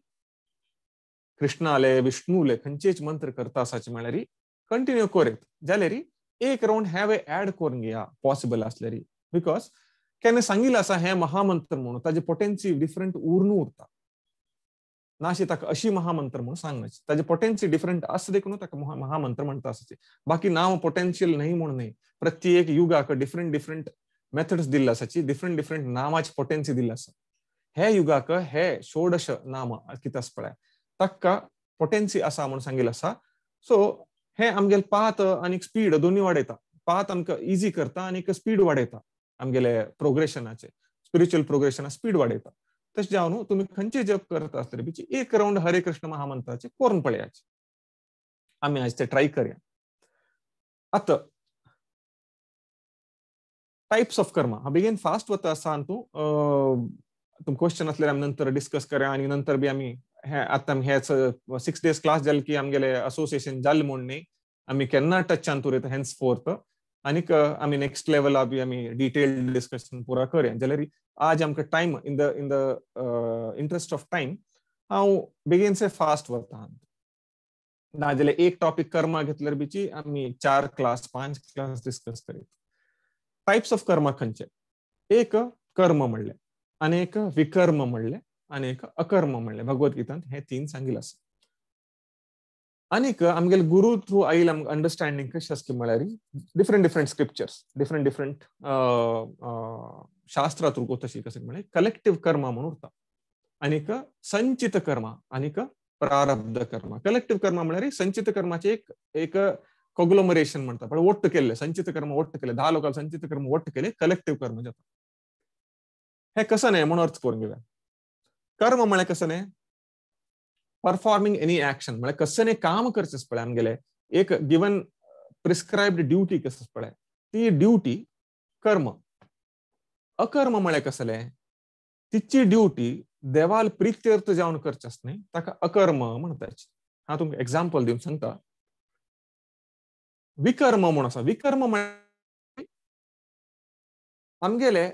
A: कृष्णाले विष्णूले खंचेच मंत्र करता असाची म्हळ्यार कंटिन्यू कोरेत जाल्यार एक राऊंड हॅव ए ऍड करून घेया पॉसिबल असल्यारी बिकॉज त्याने सांगिल्लें असा हे महामंत्र म्हणून ताजे पोटेन्सी डिफरंट उरून उरता नाशी ताका अशी महामंत्र म्हणून सांगण्याची ताजे पोटेन्सी डिफरंट असं देखून ताका महामंत्र म्हणता असायचे बाकी नाव पोटेन्शियल नाही म्हणून न्हय प्रत्येक युगाक डिफरंट डिफरंट मेथड्स दिल्ले आसाची डिफरंट डिफरंट नावाची पोटेन्सी दिल्ली असा हे युगाक हे षोडश नाम कितें पळय ताका पोटेन्सी आसा म्हूण आसा सो हे आमगेल पात आणि स्पीड दोन्ही वाडयता पात आमकां इजी करता आनी स्पीड वाडयता आमगेले प्रोग्रेशनाचे स्पिरिच्युअल प्रोग्रेशना स्पीड वाडयता तशें न्हू तुमी खंयचे जप करता आसतले बिची एक राउंड हरे कृष्ण महामंत्राचे कोरून पळयाचे आमी आज ते ट्राय करया आतां टायप्स ऑफ कर्मा हांव बेगीन फास्ट वता आसा तूं तुम क्वेश्चन आसल्यार आमी नंतर डिस्कस करया आनी नंतर बी आमी आता आतां हे सिक्स डेज क्लास जाले की आमगेले असोसिएशन जालें म्हूण न्ही आमी केन्ना तूं उरयता हेन्स फोर्थ आनीक आमी नेक्स्ट लेवला भी आमी डिटेल डिस्कशन पुरा करया जाल्यार आज आमकां time in the in the interest of time हांव से फास्ट ना नाजाल्यार एक टॉपीक कर्मा घेतल्यार बिची आमी चार क्लास पांच क्लास डिस्कस करीत टायप्स ऑफ कर्मा खंयचे एक कर्म म्हणलें आनी एक विकर्म म्हणलें आनी एक अकर्म म्हणलें भगवत गीतांत हे तीन सांगिल्लें आसा आणि आमगेले गुरु थ्रू आई अंडरस्टँडिंग अंडरस्टँडींग कशी आसा की म्हळ्यार different different scriptures different different through तशी कशें म्हळ्यार कलेक्टिव्ह कर्मा म्हणून उरता संचित कर्मा आणि प्रारब्ध कर्म कलेक्टिव्ह कर्म म्हळ्यार संचित कर्माचे एक एक कॉग्लोमरेशन म्हणतात पण ओट्ट केले संचित कर्म ओट्ट केले दहा लोकांना संचित कर्म ओट्ट केले कलेक्टिव्ह कर्म जाता हे कसं नाही म्हणून अर्थ करून घेऊया कर्म म्हणजे कसं नाही परफॉर्मिंग एनी एक्शन म्हणजे ने काम करचेच पळय आमगेले एक गिवन प्रिस्क्राईब ड्युटी कसं पळय ती ड्युटी कर्म अकर्म म्हणजे कसले तिची ड्युटी देवाल प्रित्यर्थ जाऊन करचे न्ही ताका अकर्म म्हणताय हा तुमकां एक्झाम्पल देऊन सांगता विकर्म म्हणून आसा विकर्म म्हणजे आमगेले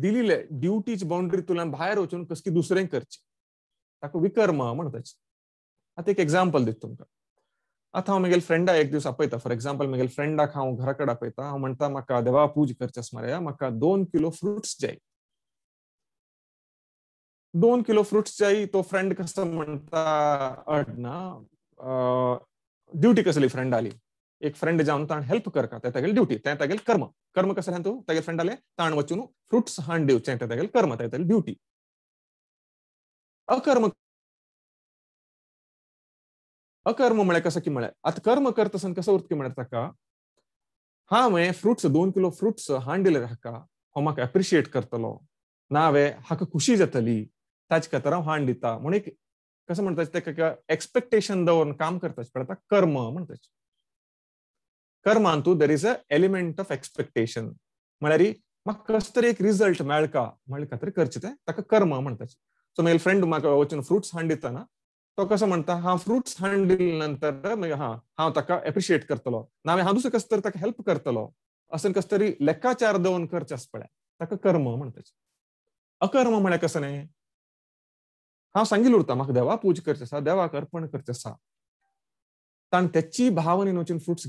A: दिलेले ड्युटीची बाउंड्री तुला भायर वचून कसकी दुसरें करची ताका विकर्म म्हण आतां एक एग्जाम्पल दिता तुमकां आतां हांव म्हगेल्या फ्रेंडा एक दीस आपयता फॉर एग्जाम्पल म्हगेल्या फ्रेंडाक हांव घरा कडेन आपयता हांव म्हणटा म्हाका देवा पूज करचेस मरे म्हाका दोन किलो फ्रुट्स जाय दोन किलो फ्रुट्स जाय तो फ्रेंड कसो म्हणटा अड ना ड्युटी कसली फ्रेंड आली एक फ्रेंड जावन ताण हेल्प करता ते तागेली ड्युटी ते तागेले कर्म कर्म कसले तूं फ्रेंड आले ताण वचून फ्रुट्स हाण दिवचे ते तागेले कर्म ते तागेली ड्युटी अकर्म अकर्म म्हळ्यार कसो की कर्म करता आसतना कसो उरता की म्हळ्यार दोन किलो फ्रूट्स हांडिले हाका हो एप्रिशिएट करतलो ना हांवें हाका खुशी जातली ताजे खातीर हांव हांड दिता म्हण एक कसं म्हणतात ताका एक्सपेक्टेशन दवरून काम करताचे पडटा कर्म म्हणटाचे कर्मांतू there is a element of expectation म्हळ्यार म्हाका तरी एक रिजल्ट मेळका म्हळ्या खातीर करचें कर्म म्हणटाचे ಸೊ ಮೇಲೆ ಫ್ರೆಂಡ್ ಮಾಕ ವಚನ ಫ್ರೂಟ್ಸ್ ಹಂಡ್ ಇತ್ತನ ತೊಕಸ हाँ ಹಾ ಫ್ರೂಟ್ಸ್ ಹಂಡ್ ನಂತರ ಹಾ ಹಾವ್ ತಕ್ಕ ಎಪ್ರಿಶಿಯೇಟ್ ಕರ್ತಲೋ ನಾವೇ ಹಾದು ಕಸ್ तर हेल्प करते कस तरी लेखाचार दवून करचे आसपळे ताका कर्म म्हणटाचे अकर्म म्हळ्यार कसं न्ही हांव सांगिल उरता देवा पूज करचें आसा अर्पण करचें आसा भावने त्याची भावनेन वचून फ्रुट्स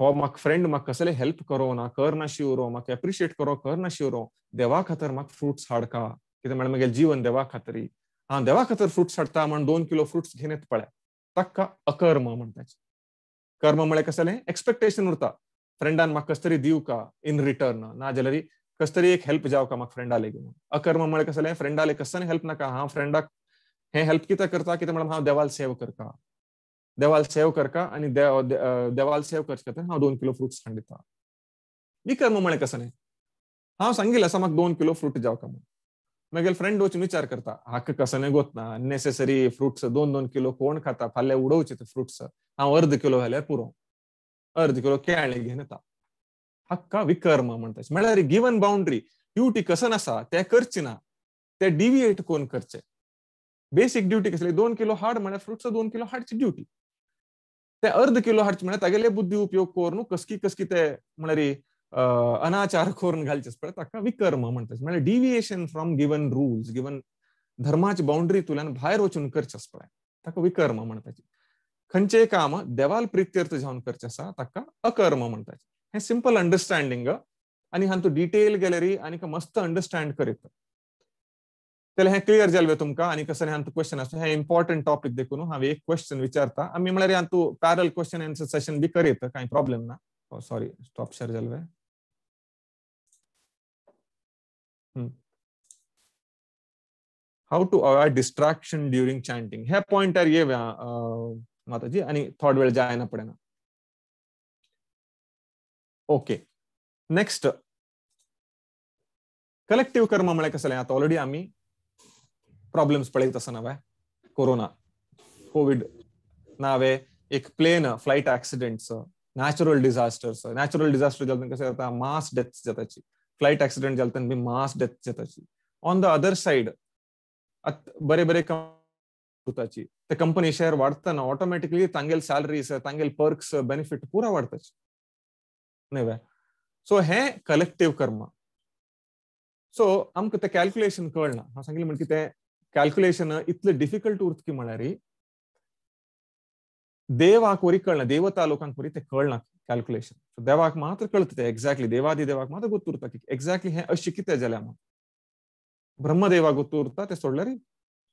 A: हो म्हाका फ्रेंड म्हाका कसले हेल्प करो ना कर ना शिवरो म्हाका एप्रिशिएट करो कर ना शिवरो देवा खातीर म्हाका फ्रुट्स हाडका कितें जीवन देवा खातरी हाँ देवा खातर फ्रूट्स हाड़ता मन दोन किलो फ्रूट्स घेन पड़े पळय अकर्म कर्म मे कसले एक्सपेक्टेशन उरता फ्रेंडान म्हाका कसतरी दिव का इन रिटर्न ना नाजाल्यार कसतरी एक हेल्प जाओ का फ्रेंडा लेगे अकर्म मे कसले फ्रेंडा कसलें हेल्प नाका हाँ फ्रेंडा हे हेल्प क्या करता क्या म्हणून हांव देवाल सेव करता देवाल सेव करता देवाल सेव कर हाँ दोन किलो फ्रूट्स खंडता दिता विकर्म म्हळ्यार कसलें हाँ सांगिल्लें आसा दोन किलो फ्रूट जाओ का म्हणून मग फ्रेंड वचून विचार करता कसं कसलें गोतना अननेसेसरी फ्रुट्स दोन दोन किलो कोण खाता फाल्यां उडवचे ते फ्रुट्स हा अर्द किलो घाल्यार पुरो अर्द किलो केळे घेवन येतात हक्का विकर्म म्हणतात म्हणजे गिवन बाउंड्री ड्युटी कसं नासा ते करचे ना ते डिविएट कोण करचे बेसिक ड्युटी कसली दोन किलो हाड म्हणजे फ्रुट्स दोन किलो हार्डची ड्युटी ते अर्द किलो हाडचे म्हणजे तागेले बुद्धी उपयोग करून कसकी कसकी ते म्हणजे अनाचार ಅನಾಚಾರ घालचेच विकर्म म्हणतात म्हणजे deviation from given rules given धर्माची तुला भायर वचून करचे पळय ताका विकर्म म्हणतात खंयचेय काम देवाल प्रित्यर्थ जावन करचे आसा ताका अकर्म म्हणतात हे सिंपल अंडरस्टँडिंग आनी हातूंत डिटेल गॅलरी आणि मस्त अंडरस्टँड करीत जाल्यार हे क्लियर जालें तुमकां आनी कसले हातूंत क्वेश्चन आसा हें इम्पॉर्टंट टॉपीक देखून हांव एक क्वेश्चन विचारता आमी म्हळ्यार हातूंत पॅरल क्वेश्चन एन्सर सेशन बी करीत कांय प्रॉब्लेम ना सॉरी स्टॉप शेअर जालवे
D: how
A: hmm. To to avoid during chanting है पॉइंटर ये माता जी आणि थोड वेळ जायना पडेना ओके नेक्स्ट कलेक्टिव्ह कर्म म्हळ्यार कसले आता ऑलरेडी आम्ही प्रॉब्लेम्स पळयत आसा नवे कोरोना कोविड नावे एक plane flight accidents natural disasters natural disaster जाता कसं मास डेथ्स जाताची फ्लाईट ऍक्सिडेंट झाला त्यांनी मास डेथ जाताची ऑन द अदर सायड बरे बरे ते कंपनी शेअर वाढताना ऑटोमॅटिकली तांगेल सॅलरीज तांगेल पर्क्स बेनिफिट पुरा वाडताचे न्हवे सो हे कलेक्टिव्ह कर्म सो आमकां तें कॅल्क्युलेशन कळना हांव सांगिल्लें म्हण ते कॅल्क्युलेशन इतलें डिफिकल्ट उरत की म्हळ्यार देवाक वरी कळना देवता लोकांक वरी तें कळना ಕ್ಯಾಲ್ಕುಲೇಷನ್ ದೇವಾಕ್ ಮಾತ್ರ ಕಳ್ತದೆ ಎಕ್ಸಾಕ್ಟ್ಲಿ ದೇವಾದಿ ದೇವಾಕ್ ಮಾತ್ರ ಗೊತ್ತಿರ್ತಕ್ಕೆ ಎಕ್ಸಾಕ್ಟ್ಲಿ ಹೇ ಅಶಿಕಿತೆ ಜಲಮ ಬ್ರಹ್ಮದೇವ ಗೊತ್ತಿರ್ತಾ ತೆ ಸೊಳ್ಳರಿ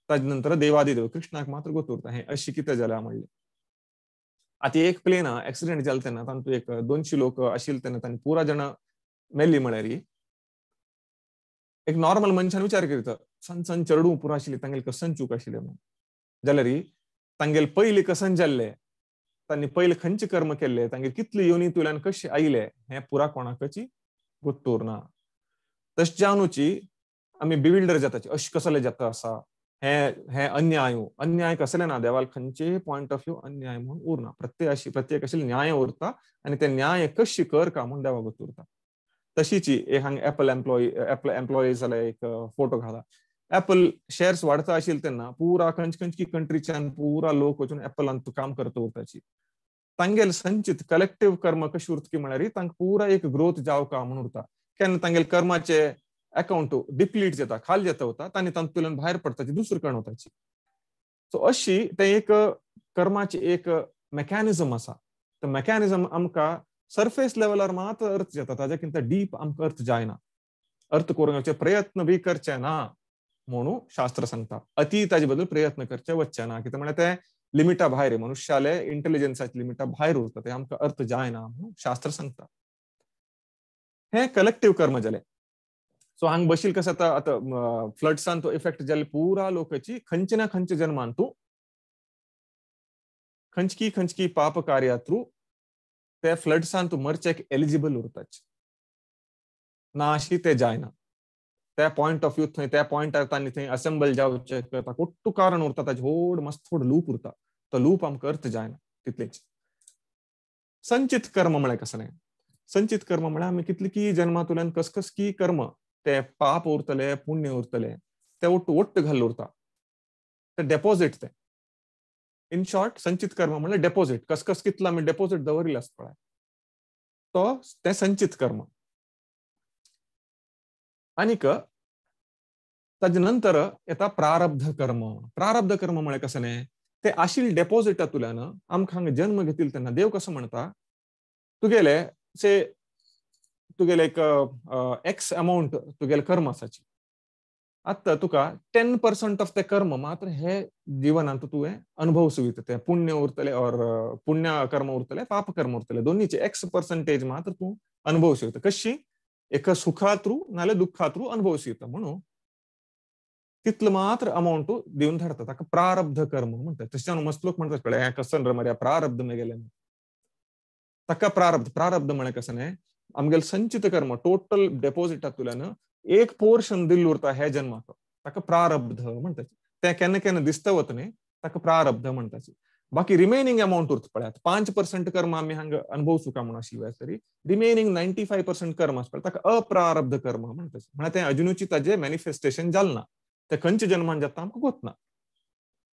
A: ತದನಂತರ ದೇವಾದಿ ದೇವ ಕೃಷ್ಣಕ್ಕೆ ಮಾತ್ರ ಗೊತ್ತಿರ್ತಾ ಹೇ ಅಶಿಕಿತೆ ಜಲಮಳ್ಳಿ ಅತಿ ಏಕ್ ಪ್ಲೇನ ಆಕ್ಸಿಡೆಂಟ್ ಜಾಲ್ತೆನ ತಂತು ಏಕ್ ದೊನ್ಶಿ ಲೋಕ ಅಶಿಲ್ತೆನ ತನ್ನ ಪೂರಾ ಜನ मेल्ली म्हळ्यारी एक नॉर्मल मनशान विचार करीत सन सन चेडू पुरो आशिल्ली कसन चूक आशिल्ली म्हणून जाल्यार तांगेल पयली कसन जाल्ले त्यांनी पहिले खंचे कर्म केले तांगेर कितले योनी तुल्यान कशे आयले हे पुरा कोणाकची गुत्तूर ना तशें जाणूची आमी बिविल्डर जाताची अशें कसले जाता आसा हे हे अन्याय अन्याय कसले ना देवाल खंचे पॉयंट ऑफ व्यू अन्याय म्हणून उरना प्रत्येक अशी प्रत्येक अशें न्याय उरता आणि ते न्याय कशी कर का म्हणून देवा उरता तशीची एक हांगा एपल एम्प्लॉई एपल एम्प्लॉई जाल्यार एक फोटो घाला एप्पल शेयर्स वाढता असेल त्यांना पुरा कंट्री कंट्रीच्यान पुरा लोक वचून एप्पल अंत काम करता उरताची तांगेल संचित कलेक्टिव कर्म कशी उरतकी म्हळ्यार तांकां पुरा एक ग्रोथ का म्हूण उरता केन्ना तांगेल कर्माचे अकाउंट डिप्लीट जाता खाल जाता होता तांणी तातूंतल्यान भायर पडटाची दुसरी कण वताची सो अशी ते एक कर्माची एक मेकॅनिजम असा तो मेकॅनिजम आमकां सरफेस लेवलार मात अर्थ जाता ताज्याकिंत डीप आमकां अर्थ जायना अर्थ करूंक प्रयत्न बी करचे ना शास्त्र संगता अति ताजे बदल प्रयत्न करचे वच्चे ना कित्याक लिमिटा भाई मनुश्याले इंटेलिजेंस लिमिटा भाई उरता अर्थ जाएना शास्त्र संगता हे कलेक्टिव्ह कर्म जले सो हंग बशील कस आता आता फ्लड्सान तो इफेक्ट जाले पूरा लोक खंच ना खंच जन्मान तू खी खी पाप कार्या थ्रू ते तू मरचे एलिजिबल उरताच नाशी ते जायना त्या पॉइंट ऑफ व्यू थंय त्या पॉयंटार तांणी थंय असेंबल ज्या करता कुट्टू कारण उरता ताजे व्हड मस्त थोड लूप उरता तो लूप आमकां अर्थ जायना तितलेच संचित कर्म म्हळ्यार कसलें संचित कर्म म्हळ्यार आमी कितली जन्मांतुल्यान कसकस की कर्म ते पाप उरतले पुण्य उरतले ते ओट्ट ओट्ट घाल उरता ते डेपोजीट ते इन शॉर्ट संचित कर्म म्हळ्यार डेपोजीट कसकस कितलो आमी डेपोजीट दवरिल्लो पळय तो ते संचित कर्म आणिक नंतर येता प्रारब्ध कर्म प्रारब्ध कर्म म्हणजे कसं नाही ते आशिल डेपॉझिटातुल्यान तुल्यानं आमखांग जन्म घेतील त्यांना देव कसं म्हणता तुगेले से तुगेले एक एक्स अमाऊंट तुगेले कर्मासाची आता तुका टेन पर्सेंट ऑफ ते कर्म मात्र हे जीवनात हे अनुभव सुवित ते पुण्य उरतले और पुण्य कर्म उरतले पाप कर्म उरतले दोन्हीचे एक्स पर्सेंटेज मात्र तू अनुभव सुवित कशी एक ಸುಖಾತ್ರು ನಾಳೆ ದುಃಖಾತ್ರು ಅನುಭವಿಸುತ್ತೆ म्हणून तितलं मात्र अमाउंट दिवन धरतात ताका प्रारब्ध कर्म म्हणतात त्याच्यानं मस्त लोक रे मर्या प्रारब्ध मे गेले ताका प्रारब्ध प्रारब्ध म्हणे कसं नाही संचित कर्म टोटल डेपॉझिटातुल्यान एक पोर्शन दिल उरता है जन्माक ताका प्रारब्ध म्हणतात ते केन्ना केन्ना वतने ताका प्रारब्ध मनता बाकी रिमेनिंग अमाउंट उरत पड़ात पांच पर्सेंट कर्म हमें हंग अनुभव सुका म्हणून शिवाय तरी रिमेनिंग नाइंटी फाइव पर्सेंट कर्म आसपा ताका अप्रारब्ध कर्म म्हणटा अजुनूची ताजे मॅनिफेस्टेशन जालना ते खंयच्या जन्मान जाता आमकां गोत ना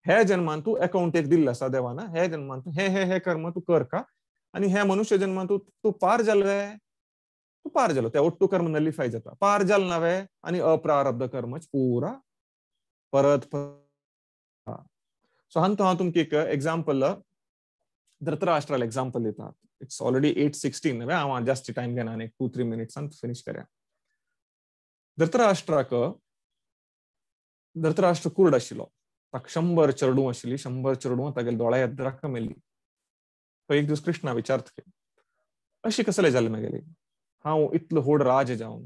A: हे जन्मान तू अकाउंट एक दिल्लें आसा देवाना हे जन्मान तू हे हे हे कर्म तू कर का आणि हे मनुष्य जन्मान तू तू पार जालवे तू पार जालो ते ओट्टू कर्म नलिफाय जाता पार जाल नवे आणि अप्रारब्ध कर्मच पूरा परत, परत ಸೊ ಅಂತ ಹಾತುಮ್ ಕೇಕ ಎಕ್ಸಾಂಪಲ್ ಧೃತರಾಷ್ಟ್ರಲ್ ಎಕ್ಸಾಂಪಲ್ ಇತ್ತ ಇಟ್ಸ್ ಆಲ್ರೆಡಿ ಏಟ್ ಸಿಕ್ಸ್ಟೀನ್ हाँ ಅವ ಜಾಸ್ತಿ ಟೈಮ್ಗೆ ನಾನು ಟೂ ತ್ರೀ ಮಿನಿಟ್ಸ್ ಅಂತ ಫಿನಿಶ್ कर ಧೃತರಾಷ್ಟ್ರಕ ಧೃತರಾಷ್ಟ್ರ कुर्ड आशिल्लो शंबर चेडूं आशी शंबर चरडू तागेल्या दौड़ येद्राक मेल्लीं तो एक दीस कृष्णा विचारत की अशें कसलें जालें म्हागेलें हांव राज जाऊन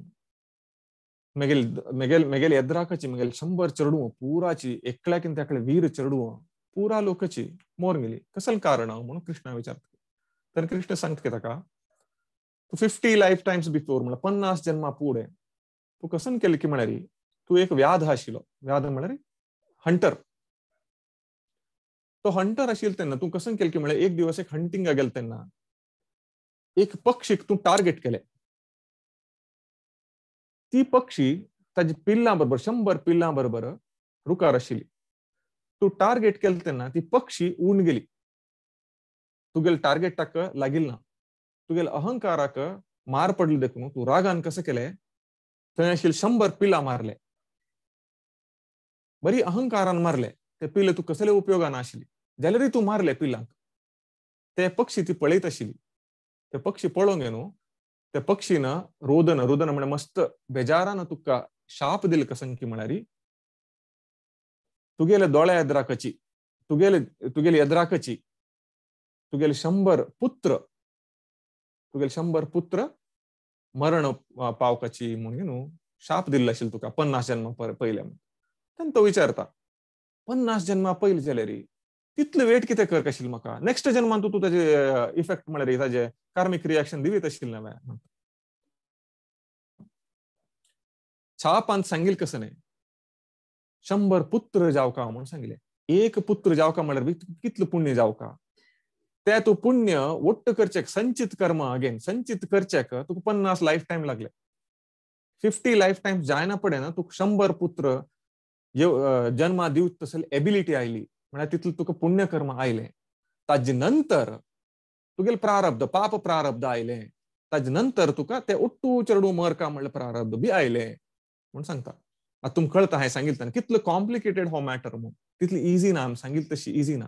A: म्हगेल म्हगेल म्हगेल्या यद्राक शंबर चरडू पुराची एकल्याकीन वीर चेडूं पुरा लोकची मोर मिली कसल कारण म्हणून कृष्णा विचारत तर कृष्ण सांगत की का तू फिफ्टी लाईफ टाइम्स बिफोर म्हणजे पन्नास जन्मा पुढे तू कसन केलं की म्हणाली तू एक व्याध आशिल्लो व्याध म्हणा हंटर तो हंटर असेल त्यांना तू कसं केलं की म्हणजे एक दिवस एक हंटिंगा गेल त्यांना एक पक्षी तू टार्गेट केले ती पक्षी त्याच्या पिल्लां बरोबर शंभर पिल्लां बरोबर रुकार अशीली तू टार्गेट केलं त्यांना ती पक्षी ऊन गेली गेल टार्गेट टाक लागिल ना गेल अहंकाराक मार पडले देखून तू रागान कसं केले थंय शंबर शंभर पिला मारले बरी अहंकारान मारले ते पिले तू कसले उपयोगान आशिली जाल्यारय तू मारले पिलांक ते पक्षी ती पळयत आशिली ते पक्षी पळोवंक गे न्हू त्या पक्षीनं रोदन रोदन म्हणजे मस्त बेजारान तुका शाप दिल कसंकी म्हणारी तुगेले दोळ्या यद्राकची तुगेले तुगेली येद्राकची तुगेले शंभर पुत्र तुगेले शंभर पुत्र मरण पावकाची म्हणून शाप दिल्लो असेल तुका पन्नास जन्मा पहिल्या
D: म्हणून
A: तो विचारता पन्नास जन्मा पयली जाल्यार तितले वेट कितें कर कशील म्हाका नेक्स्ट जन्मान तू ताजे इफेक्ट म्हणल्यार ताजे कार्मिक रिएक्शन दिवीत आशिल्लें हांवें छापान सांगील कसं नाही शंभर पुत्र जावका म्हणून सांगितले एक पुत्र जावका म्हणल्यार कितलं पुण्य जावका ते तू पुण्य ओट्ट करचेक संचित कर्म अगेन संचित करचेक तुका पन्नास लाईफ टाईम लागले फिफ्टी लाईफ टायम जायना पडे ना तुका शंभर पुत्र जन्मा देऊ तसल एबिलिटी आयली म्हणजे तिथलं तुका पुण्य कर्म आयले ताजे नंतर तुगेले प्रारब्ध पाप प्रारब्ध आयले ताजे नंतर तुका ते उट्टू चरडू मरका का प्रारब्ध बी आयले म्हणून सांगता आता तुम कळत आहे सांगितलं कितलं कॉम्प्लिकेटेड हो मॅटर म्हणून तिथली इझी ना सांगितलं तशी इझी ना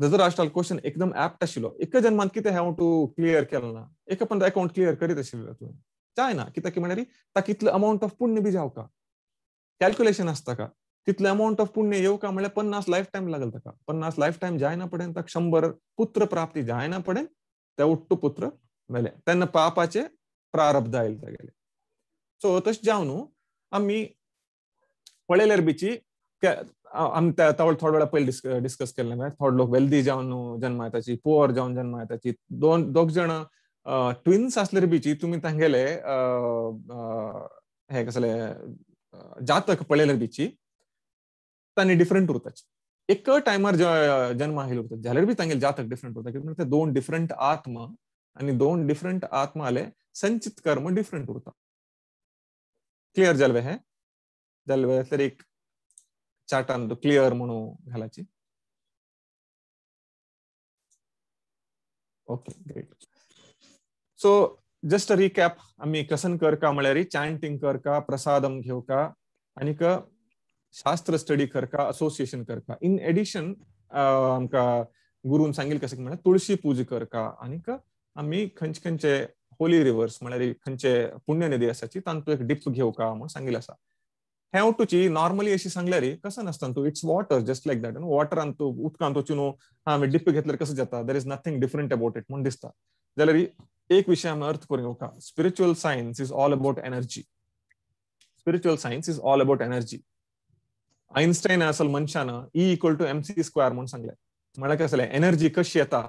A: धृतराष्ट्राल क्वेश्चन एकदम ऍप्ट आशिलो एका जन्मात किती हॅव टू क्लिअर केलं ना एका पण अकाउंट क्लिअर करीत आशिल्लो तुम्ही जाय ना किती की म्हणल्यार ताका कितलं अमाऊंट ऑफ पुण्य बी जाऊ का कॅल्क्युलेशन असता का तितले अमाऊंट ऑफ पुण्य येऊ का म्हणजे पन्नास लाईफ टाईम लागल का पन्नास लाईफ टाईम जायना पडेन तर शंभर पुत्र प्राप्ती जायना पडेन ते उट्ट पुत्र मेले त्यांना पापाचे प्रारब्ध आयल गेले सो तसे जाऊ नू आम्ही पळेलेर बिची आमी तावळ वेळा पयली डिस्कस केल्ले थोडे लोक वेल्दी जाऊन जन्म येताची पुअर जाऊन जन्म येताची दोन दोग जण ट्विन्स आसलेली बिची तुम्ही तांगेले हे कसले जातक पळेलर बिची त्यांनी डिफरंट उरताची एक टायमार जन्म आले उरतात जाल्यार बी तांगेले जातक डिफरंट उरतात कित्याक ते दोन डिफरंट आत्मा आणि दोन डिफरंट आले संचित कर्म डिफरंट उरतात क्लिअर जलवे हे जलवे तर एक चार्ट आणतो क्लिअर म्हणून okay great so just recap आम्ही कसन कर का म्हळ्यार चॅन्टिंग कर का प्रसादम घेव का आनीक शास्त्र स्टडी कर का असोसिएशन कर का इन एडिशन आमकां गुरून सांगिल कशें म्हणल्यार तुळशी पूज कर का आनीक आमी खंयचे खंयचे होली रिवर्स म्हळ्यार खंयचे पुण्य निधी आसाची तू एक डिप घेऊ का म्हूण सांगिल्लें आसा हे ची नॉर्मली अशी सांगल्या रे कसं नसतं तू it's water just like that water आणतो उदकान तो नो हा मी डिप घेतलं कसं जाता there is nothing different about it म्हणून दिसता जाल्यार एक विषय आम्ही अर्थ करू का spiritual science is all about energy spiritual science is all about energy Einstein असेल मनशान E equal to M C square म्हणून सांगले म्हणजे कसं एनर्जी कशी येता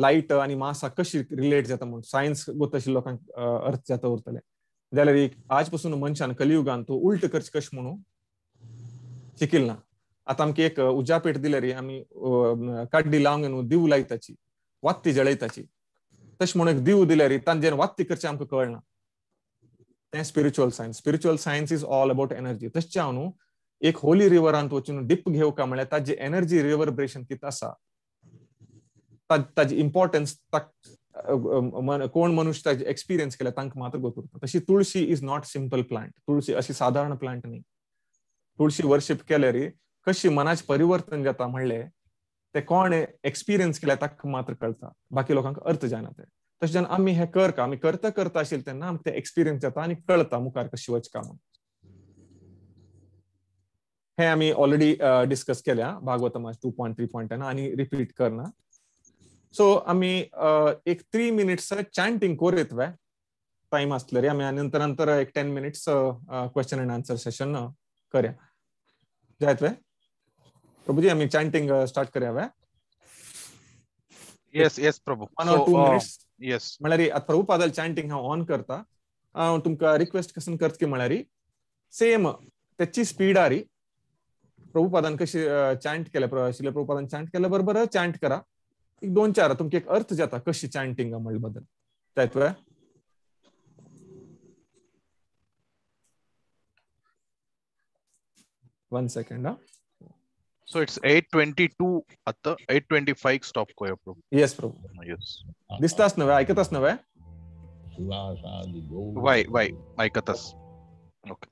A: लाईट आणि मासा कशी रिलेट जाता म्हणून सायन्स ಗೊತ್ತಾಶಿ अर्थ जाता जाता उरतले जाल्यार एक आज पसून मनशान कलियुगान तूं उल्ट करचें कशें शिकिल ना आतां आमकां एक उज्या पेट दिलेरी रे आमी काड्डी लावन न्हू दिव लायताची वात्ती जळयताची तशें म्हणून एक दिव दिले रे तांचे वात्ती करचे आमकां कळना तें spiritual science spiritual science is all about energy तशें हांव न्हू एक होली रिवरांत वचून डीप का म्हळ्यार ताजी एनर्जी रिवरब्रेशन कितें आसा ताजी इम्पॉर्टन्स कोण मनुष्य ताजे एक्सपिरियन्स केल्या तांकां मात्र गोतूर तशी तुळशी इज नॉट सिंपल प्लांट तुळशी अशी साधारण प्लांट न्ही तुळशी वर्शिप रे कशी मनाचे परिवर्तन जाता म्हणले ते कोण एक्सपिरियन्स केल्या ताका मात्र कळता बाकी लोकांक अर्थ जायना ते तशें जेन्ना आमी कर करता आमी करता करता आशिल्ले तेन्ना आमकां ते एक्सपिरियन्स जाता आनी कळता मुखार कशी वचका म्हणून हे आमी ऑलरेडी डिस्कस केल्या भागवतमा टू पॉईंट थ्री पॉईंट आनी रिपीट करना सो आम्ही एक थ्री मिनिट्स चॅन्टिंग कोर टाइम आसले आम्ही नंतर नंतर एक ten minutes question and answer session करया जायत वे प्रभुजी आम्ही चॅन्टिंग स्टार्ट करया वे
B: येस येस प्रभु one or two minutes yes
A: म्हळ्यार प्रभु पादल चॅन्टिंग हांव ऑन करता हांव तुमकां रिक्वेस्ट कसन करता की म्हळ्यार सेम त्याची स्पीडारी प्रभुपादान कशी चॅन्ट केल्या प्रभुपादान चॅन्ट केल्या बरोबर चॅन्ट करा एक दोन चार तुमके एक अर्थ जाता कश चैंटिंग अमल बदल वन सेकंड
B: सो इट्स 822 अत 825 स्टॉप को है प्रभु यस प्रभु यस दिसतास वाई वाई ऐकतास
D: okay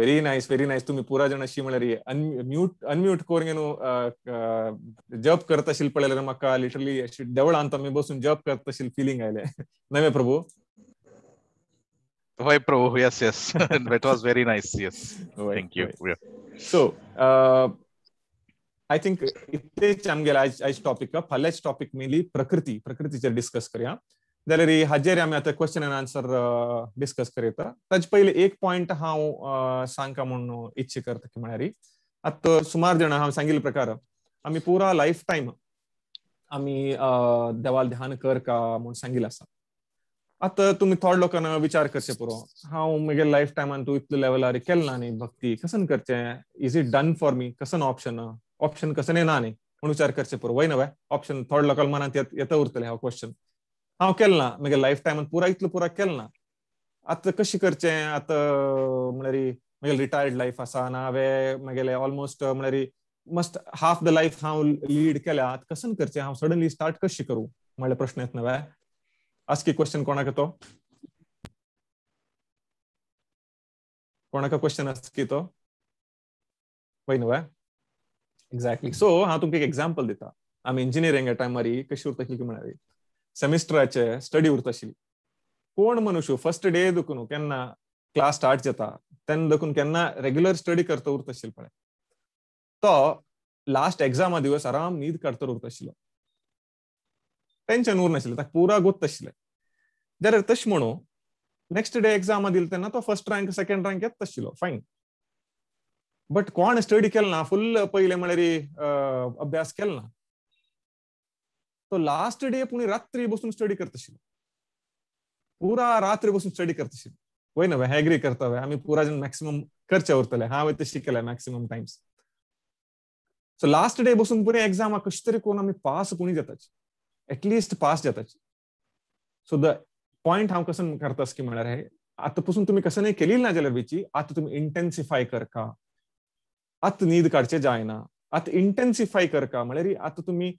A: very nice very nice ತುಂಬಿ ಪೂರಾ ಜನ ಶಿಮಳರಿ ಅನ್ಮ್ಯೂಟ್ ಅನ್ಮ್ಯೂಟ್ ಕೋರ್ಗೆನು ಜಪ್ ಕರ್ತ ಶಿಲ್ಪಳೆಲ್ಲ ಮಕ್ಕ ಲಿಟರಲಿ ದವಳ ಅಂತ ಮೇ ಬೋಸುನ್ ಜಪ್ ಕರ್ತ ಶಿಲ್ ಫೀಲಿಂಗ್ ಆಯ್ಲೆ ನಮೇ ಪ್ರಭು
B: Why, Prabhu? Yes, yes. that was very nice. Yes. Right, Thank you. Right.
A: Yeah. So, uh, I think इतने चमगेल आज आज टॉपिक का पहले टॉपिक में ली प्रकृति प्रकृति चल डिस्कस करें जाल्यार हाजेर आमी आतां क्वेश्चन एन्ड आन्सर डिस्कस करता ताजे पयली एक पॉयंट हांव सांगता म्हूण इच्छा करता म्हळ्यार आतां सुमार जाणां हांव सांगिल्ले प्रकार आमी पुरा लायफ टायम आमी देवाल ध्यान कर का म्हूण सांगिल्लें आसा आतां तुमी थोड लोकांना विचार करचे पुरो हांव म्हगे लायफ टायमान तूं इतले लेवलार ना न्ही भक्ती कसन करचें is it done for me कसं ऑप्शन ऑप्शन कसं ना न्ही म्हणून विचार करचे पुरो वय नव्हे ऑप्शन थोड लोकां मनांत येता उरतले हा क्वेश्चन हांव केल्लां म्हगे लायफ पुरा इतलो पुरा केल्लां आतां कशें करचें आतां म्हळ्यार रिटायर्ड लायफ आसा ना हांवें almost must half the life हांव लीड केल्या कसन करचें हांव सडनली स्टार्ट कशी करूं म्हळ्यार प्रश्न येत नव्हे आस्की क्वेश्चन कोणाक तो कोणाक क्वेश्चन आस्की तो पळय न्हवे एक्झॅक्टली सो हांव तुमकां एक एक्झाम्पल दिता आमी इंजिनियरिंगा टायमारी कशी उरता की म्हणाली सेमिस्टराचे स्टडी उरताशिल्ली कोण मनुष्य फर्स्ट डे देखून केन्ना क्लास स्टार्ट जाता तेन्ना देखून केन्ना स्टडी करता उरताशिल्लो पळय तो लास्ट एग्जामा दिवस आराम न्हीद काडतर उरताशिल्लो टेन्शन उरनाशिल्लें ताका पुरा गोत्त आशिल्लें जाल्यार तशें नेक्स्ट डे एग्जाम दिल तो फर्स्ट रँक सेकंड रँक येत आशिल्लो बट को स्टडी केलना फुल्ल पयलें म्हणल्यार अभ्यास ना तो लास्ट डे पुणे रात्री बसून स्टडी करतशिल्लो पुरा रात्री बसून स्टडी करतशिल्लो वय नव्हे हे एग्री करतावे आम्ही पुरा जण मॅक्सिमम करचे उरतले हांव ते शिकले maximum times so last day बसून पुणे एग्जामा कशी तरी करून आम्ही पास पुणे जाताची एटलिस्ट पास जाताची सो द पॉइंट हांव कसन करतास की म्हळ्यार हे आतापासून तुम्ही कसं नाही केली ना जाल्यार बीची आता तुम्ही इंटेन्सिफाय कर आत न्हीद काडचे जायना आत इंटेन्सिफाय आता तुम्ही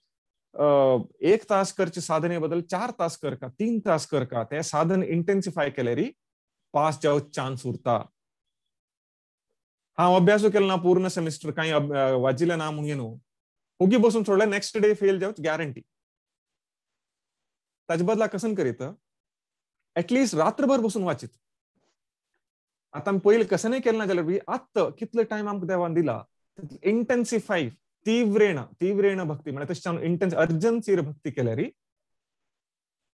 A: एक तास करचे साधने बदल चार तास कर का तीन तास कर का ते साधन इंटेन्सिफाय केले पास जाऊ चान्स उरता हा अभ्यास केला ना पूर्ण सेमिस्टर काही वाजिले ना म्हणून न्हू उगी बसून सोडले नेक्स्ट डे फेल जाऊ गॅरंटी ताजे बदला कसन करीत ऍटलिस्ट रात्रभर बसून वाचित आता पहिले कसं नाही केलं ना आत्ता कितलो टाइम आमकां देवान दिला इंटेन्सिफाई तीव्रेण तीव्रेण भक्ति मैं तशान इंटेन्स अर्जन्सीर भक्ति लिए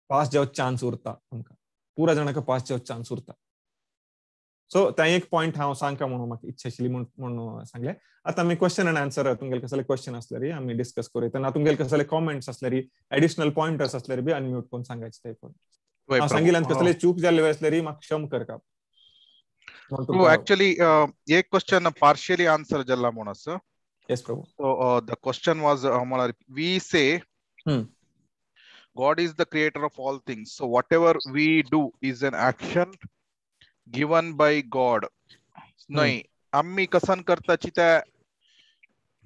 A: पास जाओ चांस उरता पूरा जन का पास जाओ चांस उरता सो त्या एक पॉइंट हाँ सांगता इच्छा संगले आता सांगलें क्वेश्चन एंड आंसर तुमगेले कसले क्वेश्चन आसले डिस्कस करूं ना तुमगेले कसले कॉमेंट्स आसले एडिशनल पॉइंटर्स आसले बी अनम्यूट कर चूक जाल्ले आसले म्हाका क्षम करता
B: एक्चुअली एक क्वेश्चन पार्शियली आंसर जल्ला म्हूण Yes, Prabhu. So uh, the question was, uh, we say hmm. God is the creator of all things. So whatever we do is नाही आम्ही कसन करताची त्या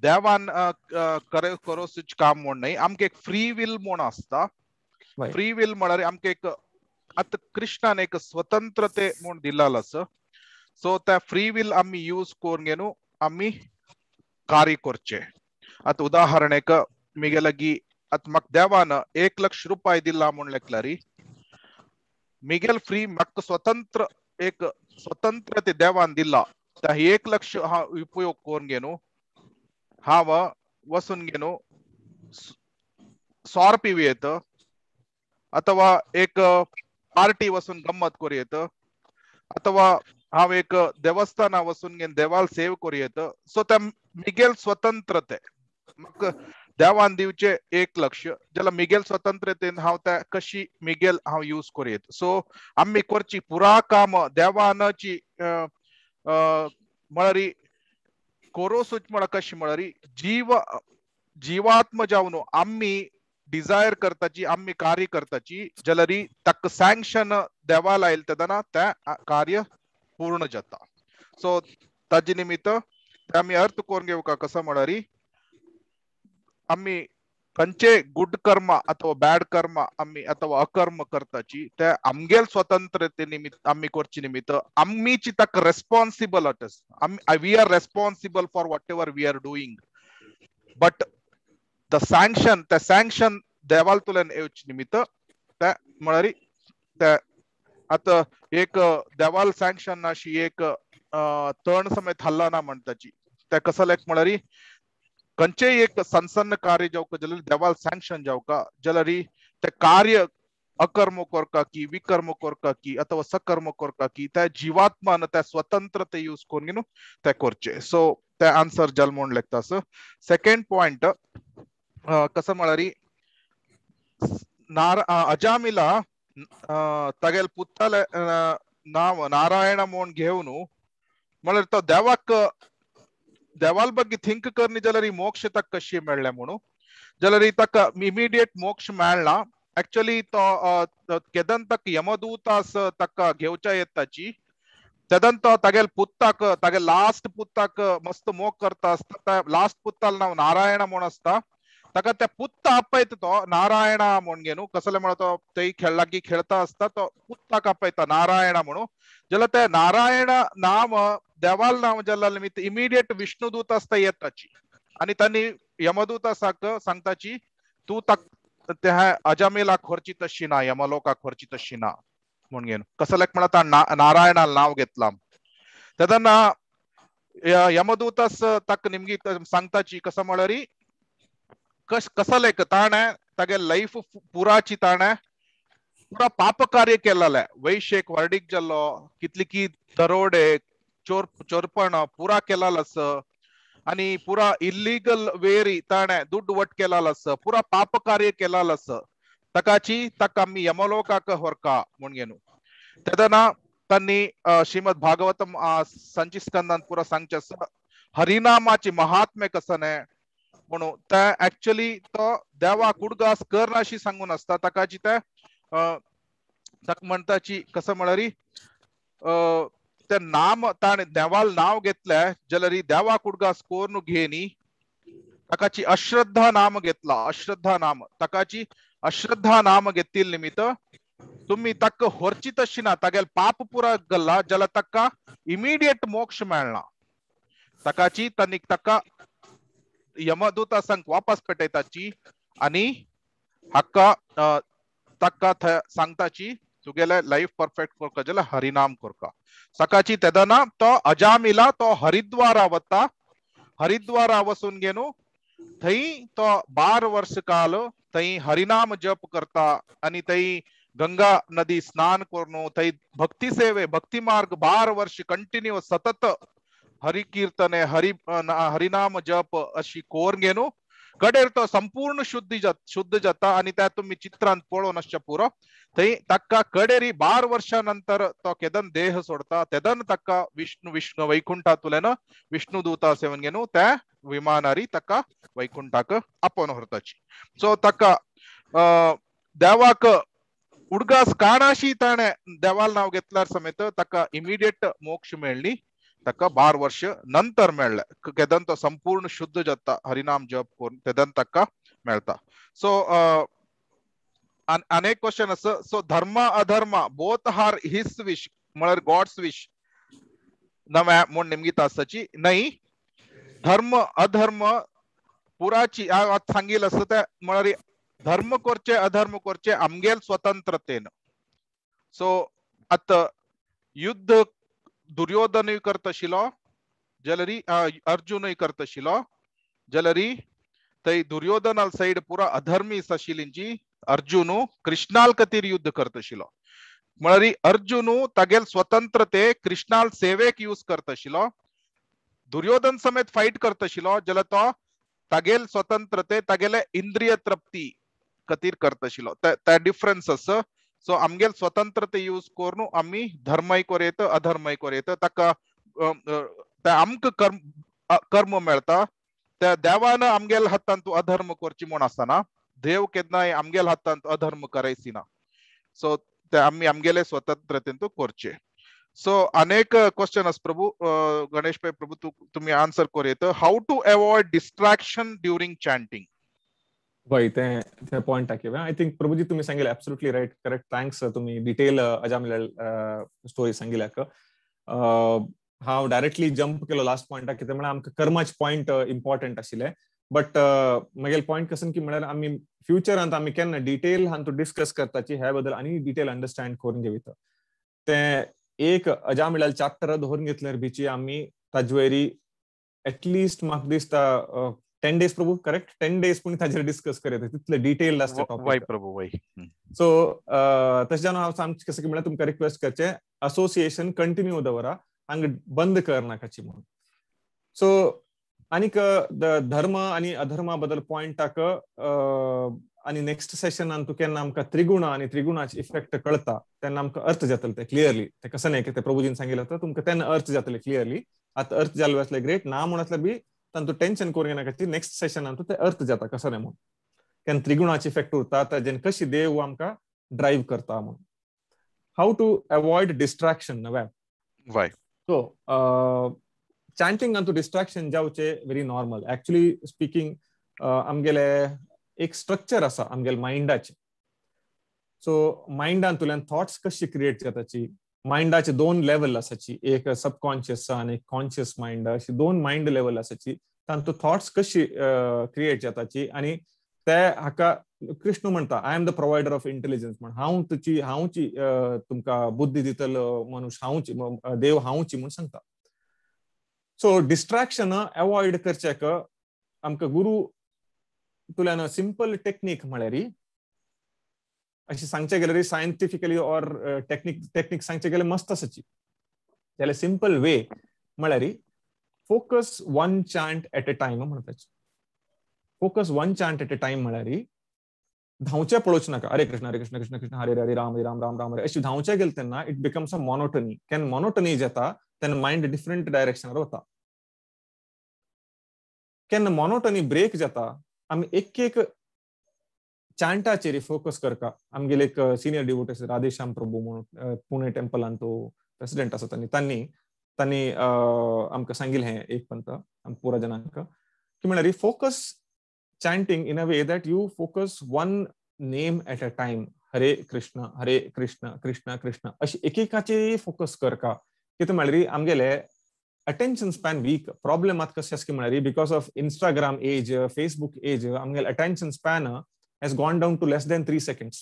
B: देवान करे करोसच काम म्हण नाही आमकां एक फ्री विल म्हण असता फ्री विल म्हळ्यार आमकां एक आता कृष्णान एक स्वतंत्र ते म्हूण दिलाल आसा सो त्या फ्री विल आमी यूज करून घेणू आम्ही ಕೊರ್ಚೆ ಅತ್ ಉದಾಹರಣೆಕ ಮಿಗೆಲಗಿ ಅತ್ ಮಕ್ ದೇವಾನ ಏಕ್ ಲಕ್ಷ ರೂಪಾಯಿ ದಿಲ್ಲ ಮುಣ್ಲೆಕ್ಲರಿ ಮಿಗೆಲ್ ಫ್ರೀ ಮಕ್ ಸ್ವತಂತ್ರ ಏಕ ಸ್ವತಂತ್ರತೆ ದೇವಾನ್ ದಿಲ್ಲ ತ ಏಕ್ ಲಕ್ಷ ಉಪಯೋಗ ಕೋರ್ಗೇನು ಹಾವ ವಸುನ್ಗೇನು ಸಾರ್ಪಿ ವಿಯತ ಅಥವಾ ಏಕ ಪಾರ್ಟಿ ವಸುನ್ ಗಮ್ಮತ್ ಕೊರಿಯೇತ ಅಥವಾ हा एक देवस्थाना वसून घेऊन देवाल सेव करू येत सो मिगेल स्वतंत्र ते देवान दिवचे एक लक्ष्य लक्ष मिगेल स्वतंत्रतेन ते कशी मिगेल यूज करूयात सो आम्ही करची पुरा काम मळरी म्हणासूच म्हणा कशी मळरी जीव जीवात्म जाऊन आम्ही डिझायर करताची आम्ही कार्य करताची जलरी तँक्शन देवाला ते कार्य ಪೂರ್ಣ ಸೊ ತಾಜೇ ನಿಮಿತ್ತ ಕಸರಿ ಗುಡ್ ಕರ್ಮ ಅಥವಾ ಬ್ಯಾಡ್ ಕರ್ಮ ಅಮ್ಮಿ ಅಥವಾ ಅಕರ್ಮ ಕರ್ತಾಚಿ ಅಕರ್ಮೇಲೆ ಸ್ವತಂತ್ರ ನಿಮಿತ್ತ ರೆಸ್ಪನ್ಸಿಬಲ್ಟಸ್ಪನ್ಸಿಬಲ್ಟ್ ಸ್ಯಾಂಕ್ಶನ್ ದೇವಾ ತುಲಿನ ನಿಮ್ आतां एक देवाल सँक्शन अशी एक तण समेत हल्ला ना म्हणटा जी तेका सलेक म्हळ्यार खंयचेय एक संसन्न कार्य जावं जाल्यार देवाल सँक्शन जावं जाल्यार तें कार्य अकर्म कोरका की विकर्म कोरका की अथवा सकर्म कोरका की त्या जीवात्मान त्या स्वतंत्र ते यूज करून घेऊन ते करचे सो ते आन्सर जल म्हणून लेखता सेकंड पॉइंट कसं म्हळ्यार नार अजामिला तगेल पुत्तल नाव नारायण म्हणून देवाक देवाल म्हणजे थिंक करणी जर मोक्ष कशी मेळले म्हणून जर तक इमिडियट मोक्ष मेळना ऍक्च्युली तो केदन तक यमदूतास तक घेऊच्या येताची तेदन तो पुत्ताक तागे लास्ट पुत्ताक मस्त मोग करता असता लास्ट पुत्ताला नाव नारायण म्हणून असता ताका पुत्त आपयता तो नारायणा म्हणून घेनू कसले म्हणो तो ते खेळला खेळता असता तो पुत्ताक आपयता नारायणा म्हणून जेन्ना ते नारायण नाम देवाल नाम जेन्ना निमित्त इमिडिएट विष्णुदूत असता येताची त्यांनी यमदूत यमदूता सांगताची तू तक ते अजामेला खोर्ची तशी ना यमलोका खोरची तशी ना म्हणून घेवन कसले म्हणा तां नाव घेतला घेतलां यमदूतस तक निमगी सांगताची कसं म्हणा ಕಸಲಾಯ ಪಾಪ ಕಾರ್ಯಕ್ಕೆ ಎಲ್ಲ ಪೂರಾ ಇಡ್ ವಟ ಕೂಡ ಹೊರ್ಕ ಮುಣ್ಗೇನು ತದನ ತನ್ನಿ ಶ್ರೀಮದ್ ಹರಿನಾಮಾಚಿ ಮಹಾತ್ಮೆ ಕಸನೆ म्हणून त्या ऍक्च्युली तो देवा उडगास कर अशी सांगून असता ताका त्या ताका म्हणताची ची कसं म्हळ्यारी ते नाम ताणें देवाल नाव घेतले जलरी देवा कुडगास कोर घेनी ताकाची अश्रद्धा नाम घेतला अश्रद्धा नाम ताकाची अश्रद्धा नाम घेतील निमित्त तुम्ही तक्क होरची तशी ना तागेल पाप पुरा गल्ला जाल्यार ताका इमिडिएट मोक्ष मेळना ताकाची तांणी ताका యమదూత संघ वापस पेटयताची आणि हक्का तक्क सांगताची तुगेले लाईफ परफेक्ट करका जाल्यार हरिनाम करका सकाची तेदना तो अजामिला तो हरिद्वारा वत्ता हरिद्वारा वसून घेनू थंय तो बार वर्ष काल थंय हरिनाम जप करता आणि थंय गंगा नदी स्नान करनो थई भक्ती सेवे भक्ती मार्ग बार वर्ष कंटिन्यू सतत हरिकीर्तने हरि हरिनाम जप अशी कोर घेणू कडेर तो संपूर्ण शुद्ध शुद्ध जाता आनी त्या तुम्ही चित्रांत पळोवन आसचे पुरो थंय ताका कडेरी बार वर्षां नंतर तो केदन देह सोडता तेदन ताका विष्णू विष्णू वैकुंठातुल्यान विष्णू दूता सेवन घेनू त्या विमानारी ताका वैकुंठाक आपोवन व्हरताची सो ताका देवाक उडगास काणाशी ताणें देवाल नांव घेतल्यार समेत ताका इमिडिएट मोक्ष मेळ्ळी तक बार वर्ष नंतर मेळ्ळें संपूर्ण शुद्ध जाता हरिनाम जप करून तेदन ताका मेळटा सो अनेक क्वेश्चन आसा सो धर्म अधर्म बोथ हार हिज विश म्हळ्यार गॉड्स विश नवे म्हूण नेमगी तासाची न्हय धर्म अधर्म पुराची आतां सांगिल्लें धर्म करचे अधर्म करचे आमगेल स्वतंत्रतेन सो आतां युद्ध दुर्योधन करतशील जलरी अर्जुन करतशील जलरी तई दुर्योधन साइड पुरा अधर्मी सशिलिंजी अर्जुन कृष्णाल कतीर युद्ध करतशील मळरी अर्जुन तगेल स्वतंत्रते कृष्णाल सेवेक यूज करतशील दुर्योधन समेत फाईट करतशील जल तो तगेल स्वतंत्रते तगेले इंद्रिय तृप्ती कतीर करतशील त्या डिफरन्स असं ಸೊ ನಮ್ಗೆಲ್ ಸ್ವತಂತ್ರತೆ ಯೂಸ್ ಕೋರ್ನು ಅಮ್ಮಿ ಧರ್ಮೈಕೊರೇತ ಅಧರ್ಮೈಕೊರೇತ ತಕ್ಕ ಅಮ್ಕ ಕರ್ಮ कर्म मेळटा त्या देवान आमगेल हातांत अधर्म करची म्हूण आसतना देव केन्नाय आमगेल हातांत अधर्म करयची ना सो ते आमी आमगेले स्वतंत्रतेन करचे सो अनेक क्वेश्चन आसा प्रभू गणेश भाई प्रभू तुमी आन्सर करयत how to avoid distraction during chanting
A: वय ते पॉइंट टाकूया आय थिंक प्रभूजी तुम्ही सांगेल एब्सोल्युटली राईट करेक्ट थँक्स तुम्ही डिटेल अजा स्टोरी सांगितल्या हांव डायरेक्टली जंप केलो लास्ट पॉइंटाक कितें म्हळ्यार आमकां कर्माच पॉइंट इम्पॉर्टंट आशिल्ले बट मगेल पॉइंट कसं की आम्ही आमी फ्युचरांत आम्ही केन्ना डिटेल हातूंत डिस्कस करताची ह्या बद्दल आणि डिटेल अंडरस्टँड करून घेवित ते एक अजा मिळाल चॅप्टर धरून घेतल्यार बीची आम्ही ताजवेरी एटलिस्ट म्हाका दिसता ten days Prabhu correct ten days पण ताजेर डिस्कस करत तितले डिटेल टॉपिक वाई प्रभू वाई सो तशें हांव कसे कसं म्हणल्यार तुमकां रिक्वेस्ट करचें असोसिएशन कंटिन्यू दवरा हांगा बंद नाकाची म्हणून सो आणि धर्म आणि अधर्मा बद्दल टाक आणि नेक्स्ट सेशन तू केन्ना आमकां त्रिगुणा आणि त्रिगुणाचे इफेक्ट कळता तेन्ना आमकां अर्थ जातले ते क्लियरली ते कसं नाही की ते प्रभुजीन सांगितलं तर तुमकां तेन्ना अर्थ जातले क्लियरली आता अर्थ जालो असले ग्रेट ना म्हणून बी टेंशन टेन्शन करूंक नाकाची नेक्स्ट सेशन आसा ते अर्थ जाता कसो रे म्हणून त्रिगुणाची इफेक्ट उरता ताजेन कशी देव आमकां ड्रायव्ह करता म्हणून हाऊ टू अवॉइड डिस्ट्रॅक्शन नव्या वाय सो चॅन्टिंग आनी डिस्ट्रॅक्शन जावचे व्हेरी नॉर्मल एक्चुअली स्पिकिंग आमगेले एक स्ट्रक्चर आसा माइंड माइंडाचे सो माइंड तुल्यान थॉट्स कशी क्रिएट जाताची माइंडाचे दोन लेवल आसाची एक सबकॉन्शियस आणि कॉन्शियस माइंड अशी दोन माइंड लेवल असायची तांतो थॉट्स कशी क्रिएट जाताची आणि ते हाका कृष्ण म्हणता I am the provider of intelligence म्हण हांव तुची हांवची तुमकां बुद्धी दितलो मनुष्य हांवची देव हांवची म्हणून सांगता सो डिस्ट्रॅक्शन अवॉयड करच्याक आमकां गुरु तुल्यान सिंपल टेक्निक म्हळ्यार अशी सांगचे गेले तरी सायंटिफिकली ऑर टेक्निक टेक्निक सांगचे गेले मस्त असची जाल्यार सिंपल वे म्हळ्यार focus one chant at a time म्हणपाचे focus one chant at a time म्हळ्यार धांवचे पळोवचे नाका अरे कृष्ण अरे कृष्ण कृष्ण कृष्ण हरे हरे राम हरे राम राम राम हरे अशी धांवचे गेले तेन्ना it becomes a monotony can monotony येता तेन्ना मायंड डिफरंट डायरेक्शनार वता केन्ना मॉनोटनी ब्रेक जाता आमी एक एक चांटाचेरी फोकस कर आमगे uh, uh, uh, एक सीनियर डिवोटीस राधेश्याम प्रभू पुणे टेम्पलान तो प्रेसिडेंट आसा तांणी तांणी तांणी आमकां सांगिल्लें हें एक पंत पुरा जणांक की म्हळ्यार focus chanting in a way that you focus one name at a time. Hare Krishna Hare Krishna Krishna Krishna अशी एकेकाचेर फोकस करका कितें म्हळ्यार आमगेले अटेन्शन स्पॅन वीक प्रॉब्लेम आतां कशें आसा की म्हळ्यार because of Instagram as Facebook as आमगेले attention span has gone down to less than 3 seconds.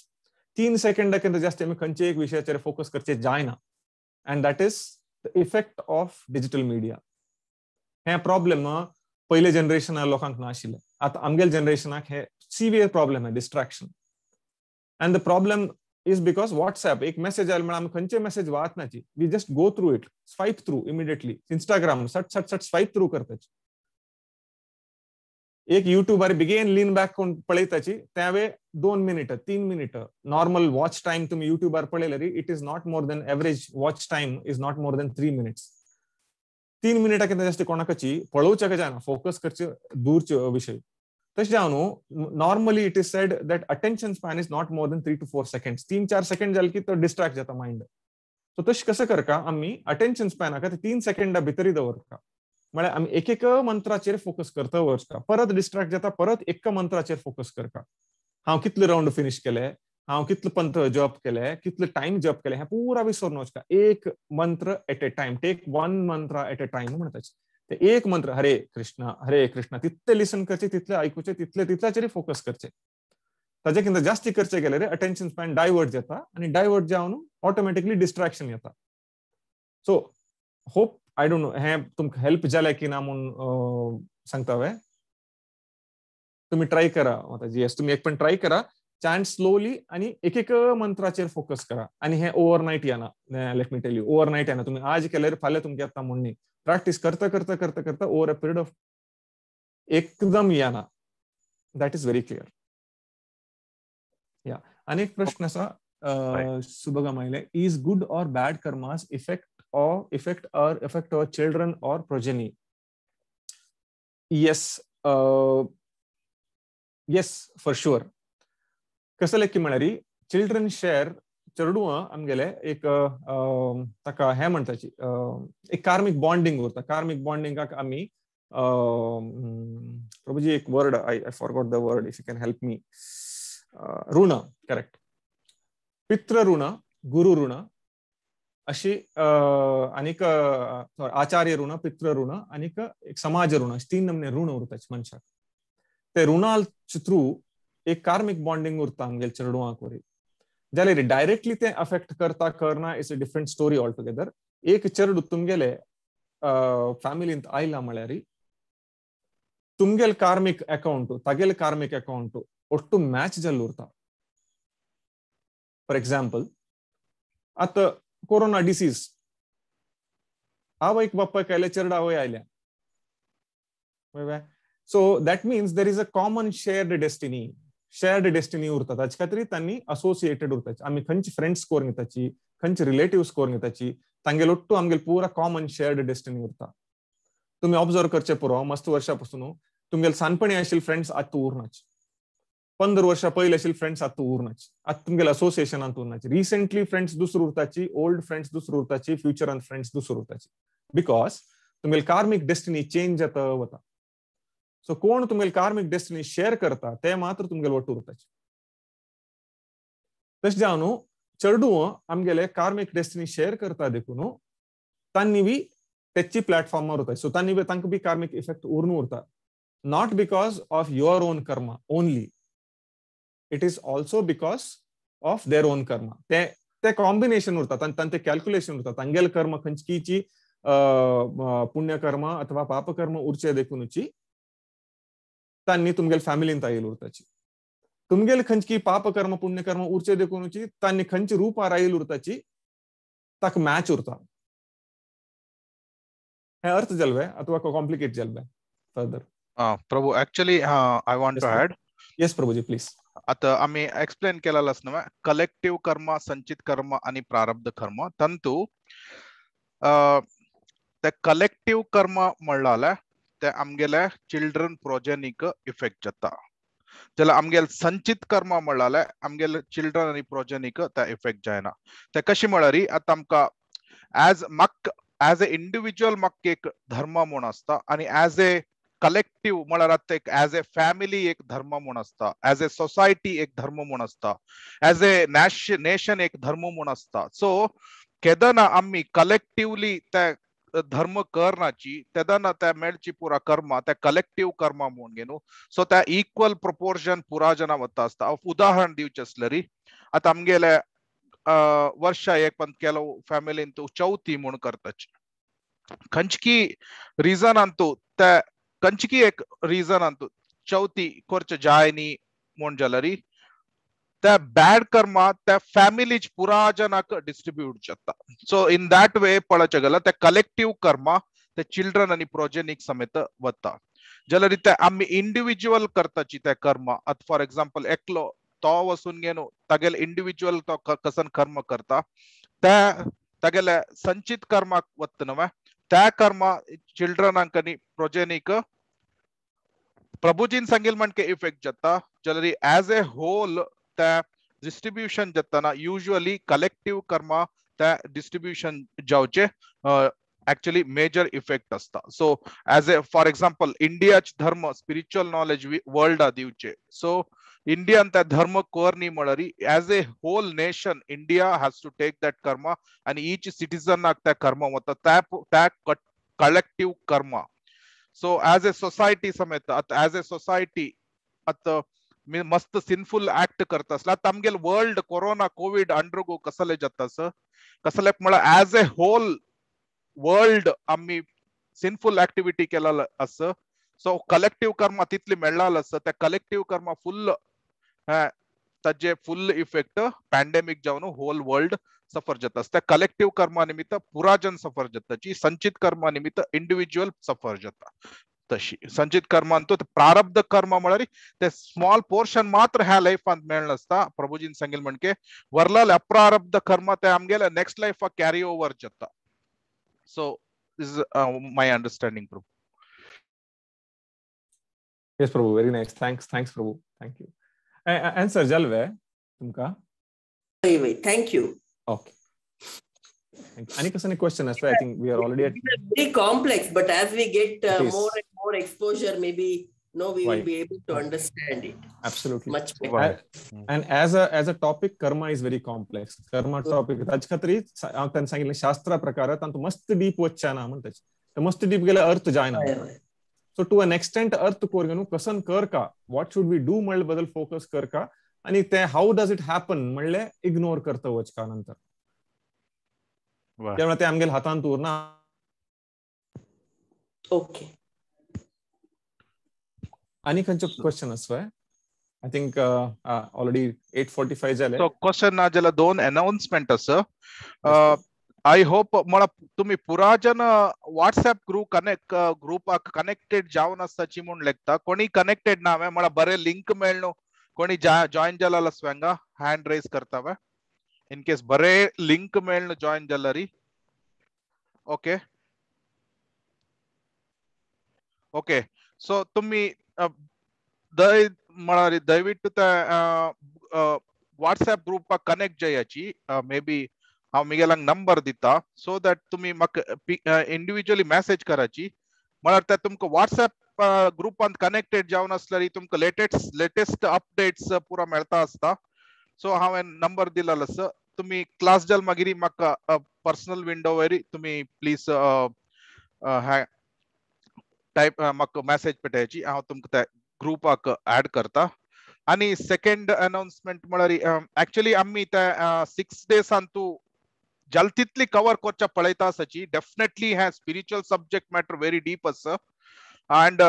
A: 3 second ಯಾಕೆಂದ್ರೆ ಜಾಸ್ತಿ ನಮಗೆ ಕಂಚೆ ವಿಷಯಾಚಾರ ಫೋಕಸ್ ಕರ್ಚೆ ಜಾಯ್ನ and that is the effect of digital media हे प्रॉब्लम पहिले जनरेशन लोकांक नाशिल्ले आतां आमगेल जनरेशनाक हे सिवियर प्रॉब्लम आहे distraction and the problem is because WhatsApp एक मेसेज आयला म्हणून आमी खंयचे मेसेज वाचनाची we just go through it swipe through immediately Instagram सट सट सट स्वाईप थ्रू करताची एक युट्यूबर बिगेन लीन बॅक कोण पळयताची त्यावेळे दोन मिनिटं तीन मिनिटं नॉर्मल वॉच टाइम तुम्ही युट्यूबार पळयलेली it is not more than average watch time is not more than three minutes तीन मिनिटां केन्ना जास्त कोणाकची कशें जायना फोकस करचे दूरच्यो विशय तशें जावं न्हू normally it is said that attention span is not more than three two four seconds तीन चार सेकंड जाले की तो डिस्ट्रॅक्ट जाता माइंड सो तशें कसं करका आमी अटेन्शन स्पॅनाक तीन सेकंडा भितरी दवरता म्हणजे आमी एक एक मंत्राचेर फोकस करतो वर्ष का परत डिस्ट्रॅक्ट जाता परत एक मंत्राचेर फोकस करता हांव कितले राऊंड फिनिश केले हांव कितले पंत जप केले कितले टाइम जप केले हे पुरा विसरून वचका एक मंत्र at a time take one मंत्र एट ए टायम म्हणतात ते एक मंत्र हरे कृष्णा हरे कृष्णा तितले लिसन करचे तितले ऐकूचे तितले तितल्याचेर फोकस करचे ताजे किंवा जास्ती करचे गेले रे अटेन्शन स्पॅन डायवर्ट जाता आणि डायवर्ट जाऊन ऑटोमॅटिकली डिस्ट्रॅक्शन येता so hope I don't know हे तुम हेल्प जाला की ना म्हणून सांगता वे तुम्ही ट्राय करा येस तुम्ही एक पण ट्राय करा चान्स स्लोली आणि एक एक मंत्राचेर फोकस करा आणि हे ओव्हरनाईट येना let me tell you overnight येना तुम्ही आज केल्यार फाल्यां तुमची आता म्हण प्रॅक्टिस प्रॅक्टीस करता करता करता करता ओव्हर अ पिरियड ऑफ एकदम येना दॅट इज व्हेरी क्लिअर या अनेक प्रश्न असा सुबगा मायले इज गुड ऑर बॅड कर्मास effect or affect our affect our children or progeny yes uh, yes for sure कसले म्हणरी चिल्ड्रन शेअर चेडूं आमगेले एक ताका हे म्हणटाची एक कार्मीक बॉन्डिंग उरता कार्मीक बॉन्डिंगाक आमी प्रभुजी एक word I I forgot the word if you can help me ऋण करेक्ट पित्र ऋण गुरु ऋण अशी आनीक सॉरी आचार्य ऋण पित्र ऋण आनीक एक समाज ऋण अशें तीन नमने ऋण उरतात मनशाक ते ऋणाचे थ्रू एक कार्मिक बॉन्डिंग उरता आमगेल चेडवांक वरी जाल्यार डायरेक्टली ते अफेक्ट करता करना it's a different story all together एक चेडू तुमगेले फॅमिलींत आयला म्हळ्यार तुमगेल कार्मीक अकाउंट तागेल कार्मीक अकाउंट ಒಟ್ಟು ಮ್ಯಾಚ್ ಜಲ್ ಉರ್ತಾವ ಫಾರ್ ಎಕ್ಸಾಂಪಲ್ ಆತ कोरोना डिसीज एक बाप्पा केले चिरडा आवय आयल्या so that means there is a common shared destiny shared destiny उरता ताचे खातीर तांणी असोसिएटेड उरतात आम्ही खंयचे फ्रेंड्स कोर घेताची खंयचे रिलेटिव्स कोर घेताची तांगे ओट्टू आमगेल पुरा कॉमन शेअर्ड डेस्टिनी उरता तुम्ही ऑब्झर्व करचे पुरो मस्त वर्षापासून हो. तुमगेल सानपणी आशिल्ले फ्रेंड्स आतां उरणाची पंदर वर्षा पयली फ्रेंड्स आतां उरनाची आतां तुमगेले असोसिएशनांत रिसेंटली फ्रेंड्स दुसरी उरताची ओल्ड फ्रेंड्स दुसरी उरताची फ्युचरान फ्रेंड्स दुसरी उरताची बिकॉज तुमगेली कार्मीक डेस्टिनी चेंज जाता वता सो कोण तुमगेली डेस्टिनी शेअर करता ते मात्र तुमगेले वट उरताचे तशें जावन न्हू चेडूं आमगेले डेस्टिनी शेअर करता देखून तांणी बी तेची प्लॅटफॉर्मार उरता सो तांणी बी तांकां बी कार्मीक इफेक्ट उरून उरता not because of your own karma only it is also because of their own karma. They combination उरता तांचे उरता तांगेल कर्म खंचकीची पुण्यकर्म अथवा पापकर्म उरचे देखूनची तांनी तुमगेल फॅमिलीन येईल उरताची तुमगेल खंचकी पापकर्म पुण्यकर्म उरचे देखूनची तांनी खंची रुपार आयल उरताची ताक मॅच उरता है अर्थ जलवे अथवा कॉम्प्लिकेट जलवे
B: फर्दर प्रभु actually I want to yes प्रभु जी प्लीज आता आम्ही एक्सप्लेन केलेलाच नव्हे कलेक्टिव्ह कर्म संचित कर्म आणि प्रारब्ध कर्म तंतु ते कलेक्टिव्ह कर्म म्हणला ते आमगेले चिल्ड्रन प्रोजेनिक इफेक्ट जाता त्याला आमगेल संचित कर्म म्हणला आमगेले चिल्ड्रन आणि प्रोजेनिक ते इफेक्ट जायना ते कशी म्हळारी आता आमका एज मक्क एज अ इंडिव्हिज्युअल मक्क एक धर्म म्हणून असता आणि एज ए कलेक्टिव एक एज ए फॅमिली एक धर्म म्हणून असता ऍज सोसायटी एक धर्म म्हणून असता ऍज अ नेशन एक धर्म म्हणून सो केदना कलेक्टिवली कलेक्टिव्हली त्या धर्म करनाची तेदना त्या मेळची पुरा कर्मा त्या कलेक्टिव्ह कर्मा म्हणून सो त्या इक्वल प्रोपोर्शन पुरा जन वता उदाहरण दिवचें आसलें री आतां आमगेले वर्षा एक पंत केलो फॅमिलीन तूं तो चवथी म्हूण करताची खंचकी रिजनान तूं तो ಕಂಚಿಕಿ ಎಕ್ ರೀಸನ್ ಅಂತು ಚೌತಿ ಕೊರ್ಚ ಜಾಯನಿ ಮೋಂಜಲರಿ ತ ಬ್ಯಾಡ್ ಕರ್ಮ ತ ಫ್ಯಾಮಿಲಿ ಪುರಾ ಜನಕ್ ಡಿಸ್ಟ್ರಿಬ್ಯೂಟ್ ಜತ್ತ ಸೊ ಇನ್ ದಾಟ್ ವೇ ಪಳಚಗಲ ತ ಕಲೆಕ್ಟಿವ್ ಕರ್ಮ ತ ಚಿಲ್ಡ್ರನ್ ಅನಿ ಪ್ರೊಜೆನಿಕ್ ಸಮೇತ ವತ್ತ ಜಲ ರೀತಿ ಆಮಿ ಇಂಡಿವಿಜುವಲ್ ಕರ್ತಚಿ ತೆ ಕರ್ಮ ಅತ್ ಫಾರ್ ಎಕ್ಸಾಂಪಲ್ ಎಕ್ಲೋ तो वसून घेनु तागेले इंडिव्हिज्युअल तो कसन कर्म करता त्या तागेले संचित कर्माक वत्त नवे ತಯಾಕರ್ಮ ಚಿಲ್ಡ್ರನ್ ಅಂಕನಿ ಪ್ರೊಜೆನಿಕ್ ಪ್ರಭುಜಿನ್ ಸಂಗಿಲ್ಮೆಂಟ್ ಕೆ ಇಫೆಕ್ಟ್ ಜತ್ತ ಜಲರಿ as a whole the distribution ಜತ್ತನ usually collective karma the distribution ಜಾವಚೆ actually major effect asta so as a for example india dharma spiritual knowledge world adivche so uh, India and that dharma core ni madari. As a whole nation, India has to take that karma and each citizen agta karma matta tap that collective karma. So as a society samet, as a society, at मस्त sinful act करत असला तमगेल world corona COVID undergo कसले जातास कसले म्हणा as a whole world आम्ही sinful activity केला अस सो कलेक्टिव्ह कर्म तितली मेळ्ळाल अस त्या कलेक्टिव्ह कर्म फुल्ल જે फुल इफेक्ट પેન્ડેમિક જાવનો होल वर्ल्ड સફર જતા त्या કલેક્ટિવ કર્मा निमित्त पुराजन सफर जी संचित कर्मा निमित्त इंडिव्हिज्युअल सफर जाता तशी संचित कर्म म्हणतो प्रारब्ध कर्म म्हळ्यार ते स्मॉल पोर्शन मात्र ह्या लायफांत मेळ नासता प्रभुजीन सांगिल म्हणके वरलाल अप्रारब्ध कर्म ते आमगेले नेक्स्ट लायफाक कॅरी ओव्हर जाता सो इज माय अंडरस्टँडिंग प्रभू
A: येस प्रभू व्हेरी नाईस थँक्स थँक्स प्रभू थँक्यू आन्सर जल्वे तुमकां हय हय thank you okay Anika has a question as well. I think we are already at
C: very complex, but as we get uh, more and more exposure, maybe no, we right. will be able to understand it. Absolutely, much better. Right.
A: And as a as a topic, karma is very complex. Karma topic. Rajkhatri, तान सांगितलं शास्त्रा प्रकारात तांतू मस्त deep वच्चा ना म्हणतात. तर मस्त deep गेला अर्थ जायना. सो टू अन एक्सटेंट अर्थ कोर घेऊन कसन कर का वॉट शुड बी डू म्हणले बदल फोकस कर का आणि ते हाऊ डज इट हॅपन म्हणले इग्नोर वच वचका नंतर त्यामुळे ते आमगेल हातांत उरना ओके आणि खंयचे क्वेश्चन आहे I think
B: already eight forty five झाले क्वेश्चन ना ज्याला दोन अनाउन्समेंट असं ಐ ಹೋಪ್ ಮೊಳ ತುಮಿ ಪುರಾಜನ WhatsApp group connect group connected ಜಾವನ ಸಚಿಮುಂಡ್ ಲೆಕ್ತ ಕೊಣಿ ಕನೆಕ್ಟೆಡ್ ನಾವೆ ಮೊಳ ಬರೇ ಲಿಂಕ್ ಮೇಲ್ನು ಕೊಣಿ ಜಾಯಿನ್ ಜಲಲ ಸ್ವಂಗ ಹ್ಯಾಂಡ್ ರೈಸ್ ಕರ್ತವೆ ಇನ್ ಕೇಸ್ ಬರೇ ಲಿಂಕ್ ಮೇಲ್ನು ಜಾಯಿನ್ ಜಲ್ಲರಿ ಓಕೆ ಓಕೆ ಸೊ ತುಮ್ಮಿ ದಯ ದಯವಿಟ್ಟು ವಾಟ್ಸ್ಆಪ್ ಗ್ರೂಪ್ ಕನೆಕ್ಟ್ ಜಯಾಚಿ ಮೇ ಬಿ हांव नंबर दिता सो दॅट तुमी म्हाका इंडिव्हिज्युअली मॅसेज कराची म्हळ्यार ते तुमकां व्हॉट्सएप ग्रुपांत कनेक्टेड जावन आसल्यार तुमकां लेटेस्ट लेटेस्ट अपडेट्स पुरा मेळटा आसता सो हांवें नंबर दिलेलो आसा तुम्ही क्लास जाल मागीर म्हाका पर्सनल विंडो वरी तुम्ही प्लीज टायप म्हाका मॅसेज पेटयाची हांव तुमकां त्या ग्रुपाक ऍड करता आणि सेकंड अनाउन्समेंट म्हळ्यार एक्चुअली आम्ही त्या सिक्स डेसान तूं जल కవర్ कवर పళైతా సచి definitely definitely spiritual spiritual subject matter deep అస్ అండ్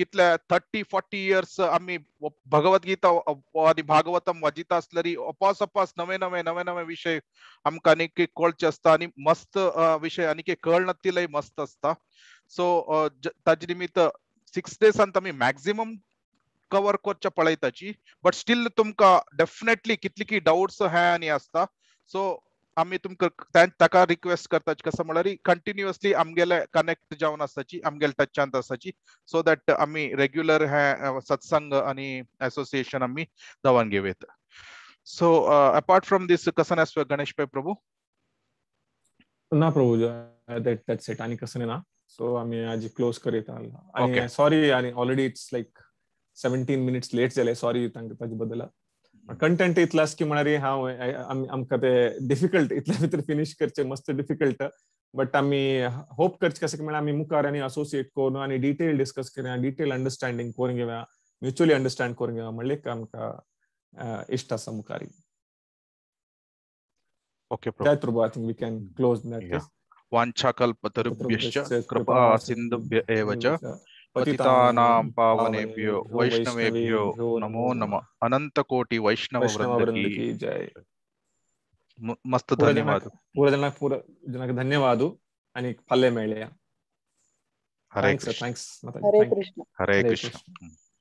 B: कितले थर्टी फॉर्टी इयर्स आम्ही भगवद्गीता आणि भागवतम वाजिता आसलरी अपास अपास नवे नवे नवे नवे विशय आमकां आनी कळचे आसता आनी मस्त विषय आनी कळना तिलय मस्त असता सो ताजे निमित्त सिक्स अंत आमी मॅक्झिमम कवर करचे पळयताची बट स्टील तुमकां डेफिनेटली कितली की डाउट्स हे आनी असता सो आम्ही तुमका ताका रिक्वेस्ट करता कसं म्हणल्यार कंटिन्युअसली आमगेले कनेक्ट जाऊन आसताची आमगेले टचांत असायची सो दॅट आम्ही रेग्युलर हे सत्संग आणि असोसिएशन आम्ही दवान घेवयत सो अपार्ट फ्रॉम दिस कसन आसा गणेश पै प्रभू
A: ना प्रभू दॅट सेट आणि कसं ना सो आम्ही आज क्लोज करीत ओके सॉरी आणि already it's like seventeen minutes late झाले सॉरी तांच्या बद्दल कंटेंट इतलो आसा की म्हळ्यार हांव आमकां ते डिफिकल्ट इतले भितर फिनीश करचें मस्त डिफिकल्ट बट आमी होप करचें कशें म्हळ्यार आमी मुखार आनी असोसिएट करून आनी डिटेल डिस्कस करया डिटेल अंडरस्टँडींग करून घेवया म्युच्युअली अंडरस्टँड करून घेवया म्हणलें आमकां
B: इश्ट आसा मुखार ओके त्या through
A: I think we can
B: close that वाञ्छाकल्पतरुभ्यश्च कृपा सिन्धुभ्य एव ಪತಿತಾನಾಂ ಪಾವನೇಭ್ಯೋ ವೈಷ್ಣವೇಭ್ಯೋ ನಮೋ ನಮ ಅನಂತ ಕೋಟಿ ವೈಷ್ಣವ वृंद ಜಯ ಮಸ್ತ್ ಧನ್ಯವಾದ
A: ಪೂರ ಜನ ಪೂರ ಜನಕ್ಕೆ ಧನ್ಯವಾದ ಅನಿ ಪಲ್ಲೆ ಮೇಳೆಯ ಹರೇ ಕೃಷ್ಣ ಥ್ಯಾಂಕ್ಸ್
D: ಹರೇ ಕೃಷ್ಣ ಹರೇ ಕೃಷ್ಣ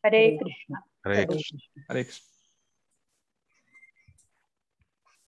D: ಹರೇ ಕೃಷ್ಣ ಹರೇ ಕೃಷ್ಣ ಹರೇ ಕೃಷ್ಣ